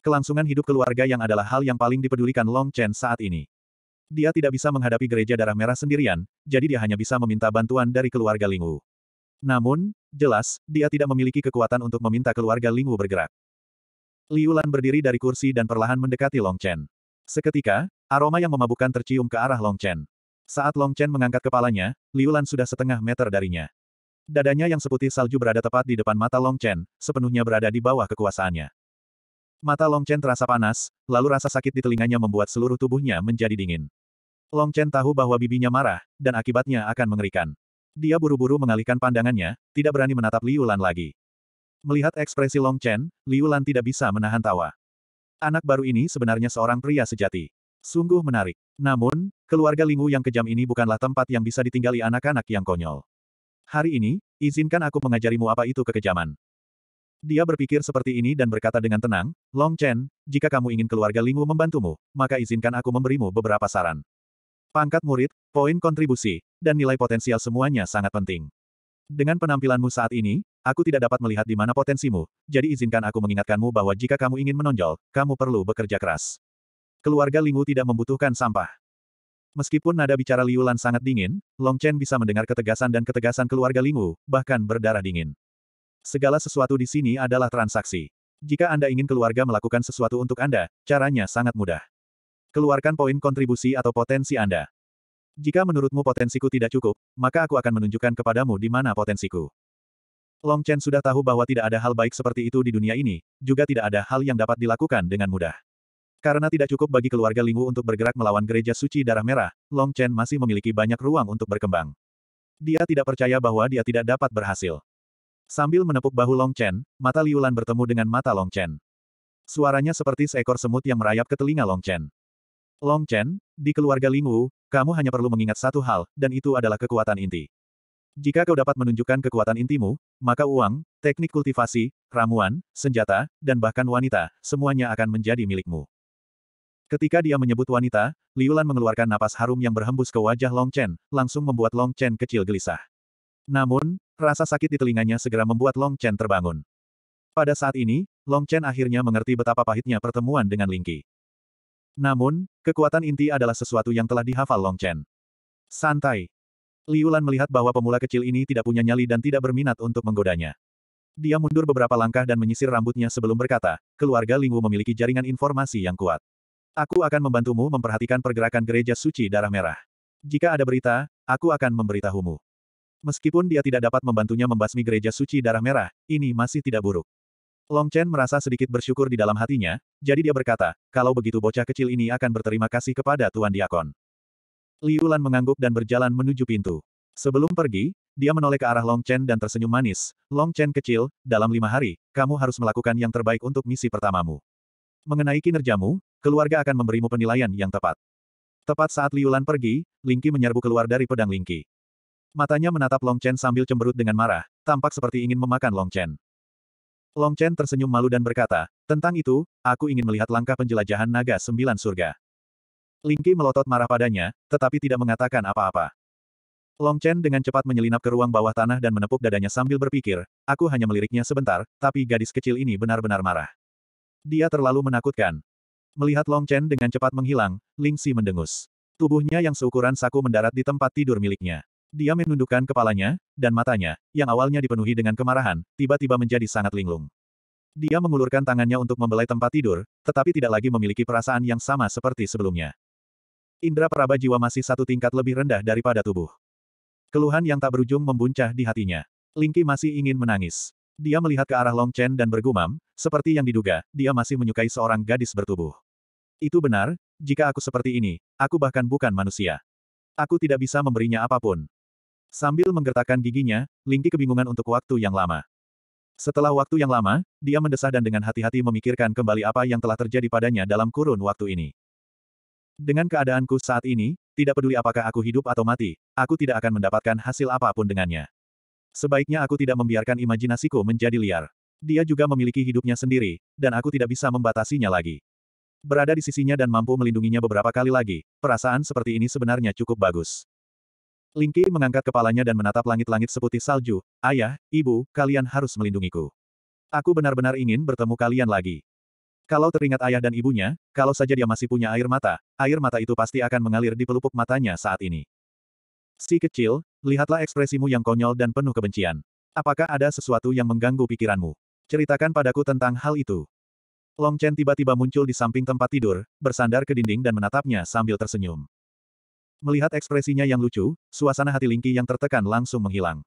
Kelangsungan hidup keluarga yang adalah hal yang paling dipedulikan Long Chen saat ini. Dia tidak bisa menghadapi gereja darah merah sendirian, jadi dia hanya bisa meminta bantuan dari keluarga Lingwu. Namun, jelas, dia tidak memiliki kekuatan untuk meminta keluarga Lingwu bergerak. Liu Lan berdiri dari kursi dan perlahan mendekati Long Chen. Seketika, aroma yang memabukkan tercium ke arah Long Chen. Saat Long Chen mengangkat kepalanya, Liu Lan sudah setengah meter darinya. Dadanya yang seputih salju berada tepat di depan mata Long Chen, sepenuhnya berada di bawah kekuasaannya. Mata Long Chen terasa panas, lalu rasa sakit di telinganya membuat seluruh tubuhnya menjadi dingin. Long Chen tahu bahwa bibinya marah, dan akibatnya akan mengerikan. Dia buru-buru mengalihkan pandangannya, tidak berani menatap Liu Lan lagi. Melihat ekspresi Long Chen, Liu Lan tidak bisa menahan tawa. Anak baru ini sebenarnya seorang pria sejati. Sungguh menarik. Namun, keluarga Lingwu yang kejam ini bukanlah tempat yang bisa ditinggali anak-anak yang konyol. Hari ini, izinkan aku mengajarimu apa itu kekejaman. Dia berpikir seperti ini dan berkata dengan tenang, Long Chen, jika kamu ingin keluarga Lingwu membantumu, maka izinkan aku memberimu beberapa saran. Pangkat murid, poin kontribusi, dan nilai potensial semuanya sangat penting. Dengan penampilanmu saat ini, Aku tidak dapat melihat di mana potensimu, jadi izinkan aku mengingatkanmu bahwa jika kamu ingin menonjol, kamu perlu bekerja keras. Keluarga Lingu tidak membutuhkan sampah. Meskipun nada bicara Liu sangat dingin, Long Chen bisa mendengar ketegasan dan ketegasan keluarga Lingu, bahkan berdarah dingin. Segala sesuatu di sini adalah transaksi. Jika Anda ingin keluarga melakukan sesuatu untuk Anda, caranya sangat mudah. Keluarkan poin kontribusi atau potensi Anda. Jika menurutmu potensiku tidak cukup, maka aku akan menunjukkan kepadamu di mana potensiku. Long Chen sudah tahu bahwa tidak ada hal baik seperti itu di dunia ini, juga tidak ada hal yang dapat dilakukan dengan mudah. Karena tidak cukup bagi keluarga Lingwu untuk bergerak melawan gereja suci darah merah, Long Chen masih memiliki banyak ruang untuk berkembang. Dia tidak percaya bahwa dia tidak dapat berhasil. Sambil menepuk bahu Long Chen, mata Liulan bertemu dengan mata Long Chen. Suaranya seperti seekor semut yang merayap ke telinga Long Chen. Long Chen, di keluarga Lingwu, kamu hanya perlu mengingat satu hal, dan itu adalah kekuatan inti. Jika kau dapat menunjukkan kekuatan intimu, maka uang, teknik kultivasi, ramuan, senjata, dan bahkan wanita, semuanya akan menjadi milikmu. Ketika dia menyebut wanita, Liulan mengeluarkan napas harum yang berhembus ke wajah Long Chen, langsung membuat Long Chen kecil gelisah. Namun, rasa sakit di telinganya segera membuat Long Chen terbangun. Pada saat ini, Long Chen akhirnya mengerti betapa pahitnya pertemuan dengan Lingqi. Namun, kekuatan inti adalah sesuatu yang telah dihafal Long Chen. Santai, Liulan melihat bahwa pemula kecil ini tidak punya nyali dan tidak berminat untuk menggodanya. Dia mundur beberapa langkah dan menyisir rambutnya sebelum berkata, keluarga Lingwu memiliki jaringan informasi yang kuat. Aku akan membantumu memperhatikan pergerakan gereja suci darah merah. Jika ada berita, aku akan memberitahumu. Meskipun dia tidak dapat membantunya membasmi gereja suci darah merah, ini masih tidak buruk. Long Chen merasa sedikit bersyukur di dalam hatinya, jadi dia berkata, kalau begitu bocah kecil ini akan berterima kasih kepada Tuan Diakon. Liu Lan mengangguk dan berjalan menuju pintu. Sebelum pergi, dia menoleh ke arah Long Chen dan tersenyum manis. Long Chen kecil, dalam lima hari, kamu harus melakukan yang terbaik untuk misi pertamamu. Mengenai kinerjamu, keluarga akan memberimu penilaian yang tepat. Tepat saat Liu Lan pergi, Lingqi menyerbu keluar dari pedang Lingqi. Matanya menatap Long Chen sambil cemberut dengan marah, tampak seperti ingin memakan Long Chen. Long Chen tersenyum malu dan berkata, tentang itu, aku ingin melihat langkah penjelajahan naga sembilan surga. Lingqi melotot marah padanya, tetapi tidak mengatakan apa-apa. Long Chen dengan cepat menyelinap ke ruang bawah tanah dan menepuk dadanya sambil berpikir, aku hanya meliriknya sebentar, tapi gadis kecil ini benar-benar marah. Dia terlalu menakutkan. Melihat Long Chen dengan cepat menghilang, Ling Si mendengus. Tubuhnya yang seukuran saku mendarat di tempat tidur miliknya. Dia menundukkan kepalanya, dan matanya, yang awalnya dipenuhi dengan kemarahan, tiba-tiba menjadi sangat linglung. Dia mengulurkan tangannya untuk membelai tempat tidur, tetapi tidak lagi memiliki perasaan yang sama seperti sebelumnya. Indra peraba jiwa masih satu tingkat lebih rendah daripada tubuh. Keluhan yang tak berujung membuncah di hatinya. Lingki masih ingin menangis. Dia melihat ke arah Long Chen dan bergumam, seperti yang diduga, dia masih menyukai seorang gadis bertubuh. Itu benar, jika aku seperti ini, aku bahkan bukan manusia. Aku tidak bisa memberinya apapun. Sambil menggertakkan giginya, Lingki kebingungan untuk waktu yang lama. Setelah waktu yang lama, dia mendesah dan dengan hati-hati memikirkan kembali apa yang telah terjadi padanya dalam kurun waktu ini. Dengan keadaanku saat ini, tidak peduli apakah aku hidup atau mati, aku tidak akan mendapatkan hasil apapun dengannya. Sebaiknya aku tidak membiarkan imajinasiku menjadi liar. Dia juga memiliki hidupnya sendiri, dan aku tidak bisa membatasinya lagi. Berada di sisinya dan mampu melindunginya beberapa kali lagi, perasaan seperti ini sebenarnya cukup bagus. Lingki mengangkat kepalanya dan menatap langit-langit seputih salju, Ayah, Ibu, kalian harus melindungiku. Aku benar-benar ingin bertemu kalian lagi. Kalau teringat ayah dan ibunya, kalau saja dia masih punya air mata, air mata itu pasti akan mengalir di pelupuk matanya saat ini. Si kecil, lihatlah ekspresimu yang konyol dan penuh kebencian. Apakah ada sesuatu yang mengganggu pikiranmu? Ceritakan padaku tentang hal itu. Long Chen tiba-tiba muncul di samping tempat tidur, bersandar ke dinding dan menatapnya sambil tersenyum. Melihat ekspresinya yang lucu, suasana hati Lingqi yang tertekan langsung menghilang.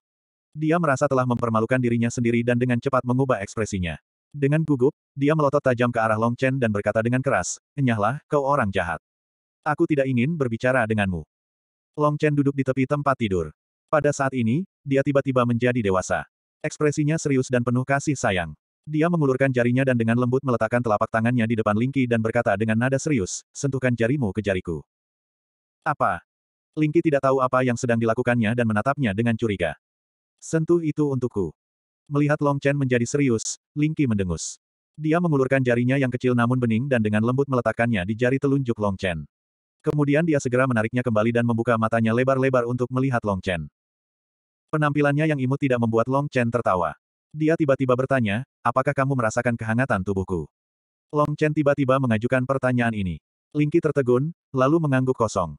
Dia merasa telah mempermalukan dirinya sendiri dan dengan cepat mengubah ekspresinya. Dengan gugup, dia melotot tajam ke arah Long Chen dan berkata dengan keras, Enyahlah, kau orang jahat. Aku tidak ingin berbicara denganmu. Long Chen duduk di tepi tempat tidur. Pada saat ini, dia tiba-tiba menjadi dewasa. Ekspresinya serius dan penuh kasih sayang. Dia mengulurkan jarinya dan dengan lembut meletakkan telapak tangannya di depan Lingki dan berkata dengan nada serius, sentuhkan jarimu ke jariku. Apa? Lingki tidak tahu apa yang sedang dilakukannya dan menatapnya dengan curiga. Sentuh itu untukku. Melihat Long Chen menjadi serius, Ling Qi mendengus. Dia mengulurkan jarinya yang kecil namun bening dan dengan lembut meletakkannya di jari telunjuk Long Chen. Kemudian dia segera menariknya kembali dan membuka matanya lebar-lebar untuk melihat Long Chen. Penampilannya yang imut tidak membuat Long Chen tertawa. Dia tiba-tiba bertanya, apakah kamu merasakan kehangatan tubuhku? Long Chen tiba-tiba mengajukan pertanyaan ini. Ling Qi tertegun, lalu mengangguk kosong.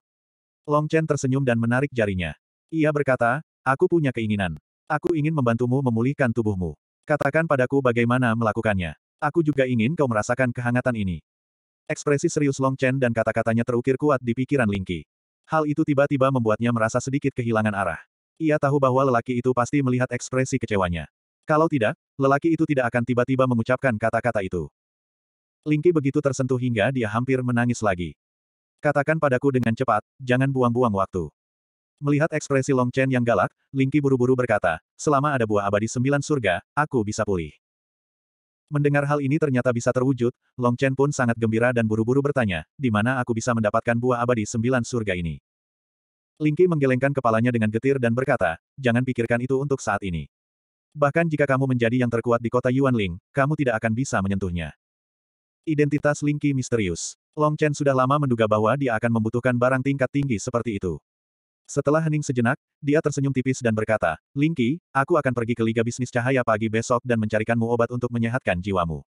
Long Chen tersenyum dan menarik jarinya. Ia berkata, aku punya keinginan. Aku ingin membantumu memulihkan tubuhmu. Katakan padaku bagaimana melakukannya. Aku juga ingin kau merasakan kehangatan ini. Ekspresi serius Long Chen dan kata-katanya terukir kuat di pikiran Lingqi. Hal itu tiba-tiba membuatnya merasa sedikit kehilangan arah. Ia tahu bahwa lelaki itu pasti melihat ekspresi kecewanya. Kalau tidak, lelaki itu tidak akan tiba-tiba mengucapkan kata-kata itu. Lingqi begitu tersentuh hingga dia hampir menangis lagi. Katakan padaku dengan cepat, jangan buang-buang waktu. Melihat ekspresi Long Chen yang galak, Lingqi buru-buru berkata, selama ada buah abadi sembilan surga, aku bisa pulih. Mendengar hal ini ternyata bisa terwujud, Long Chen pun sangat gembira dan buru-buru bertanya, di mana aku bisa mendapatkan buah abadi sembilan surga ini? Lingqi menggelengkan kepalanya dengan getir dan berkata, jangan pikirkan itu untuk saat ini. Bahkan jika kamu menjadi yang terkuat di kota Yuanling, kamu tidak akan bisa menyentuhnya. Identitas Lingqi misterius. Long Chen sudah lama menduga bahwa dia akan membutuhkan barang tingkat tinggi seperti itu. Setelah hening sejenak, dia tersenyum tipis dan berkata, Lingki, aku akan pergi ke Liga Bisnis Cahaya pagi besok dan mencarikanmu obat untuk menyehatkan jiwamu.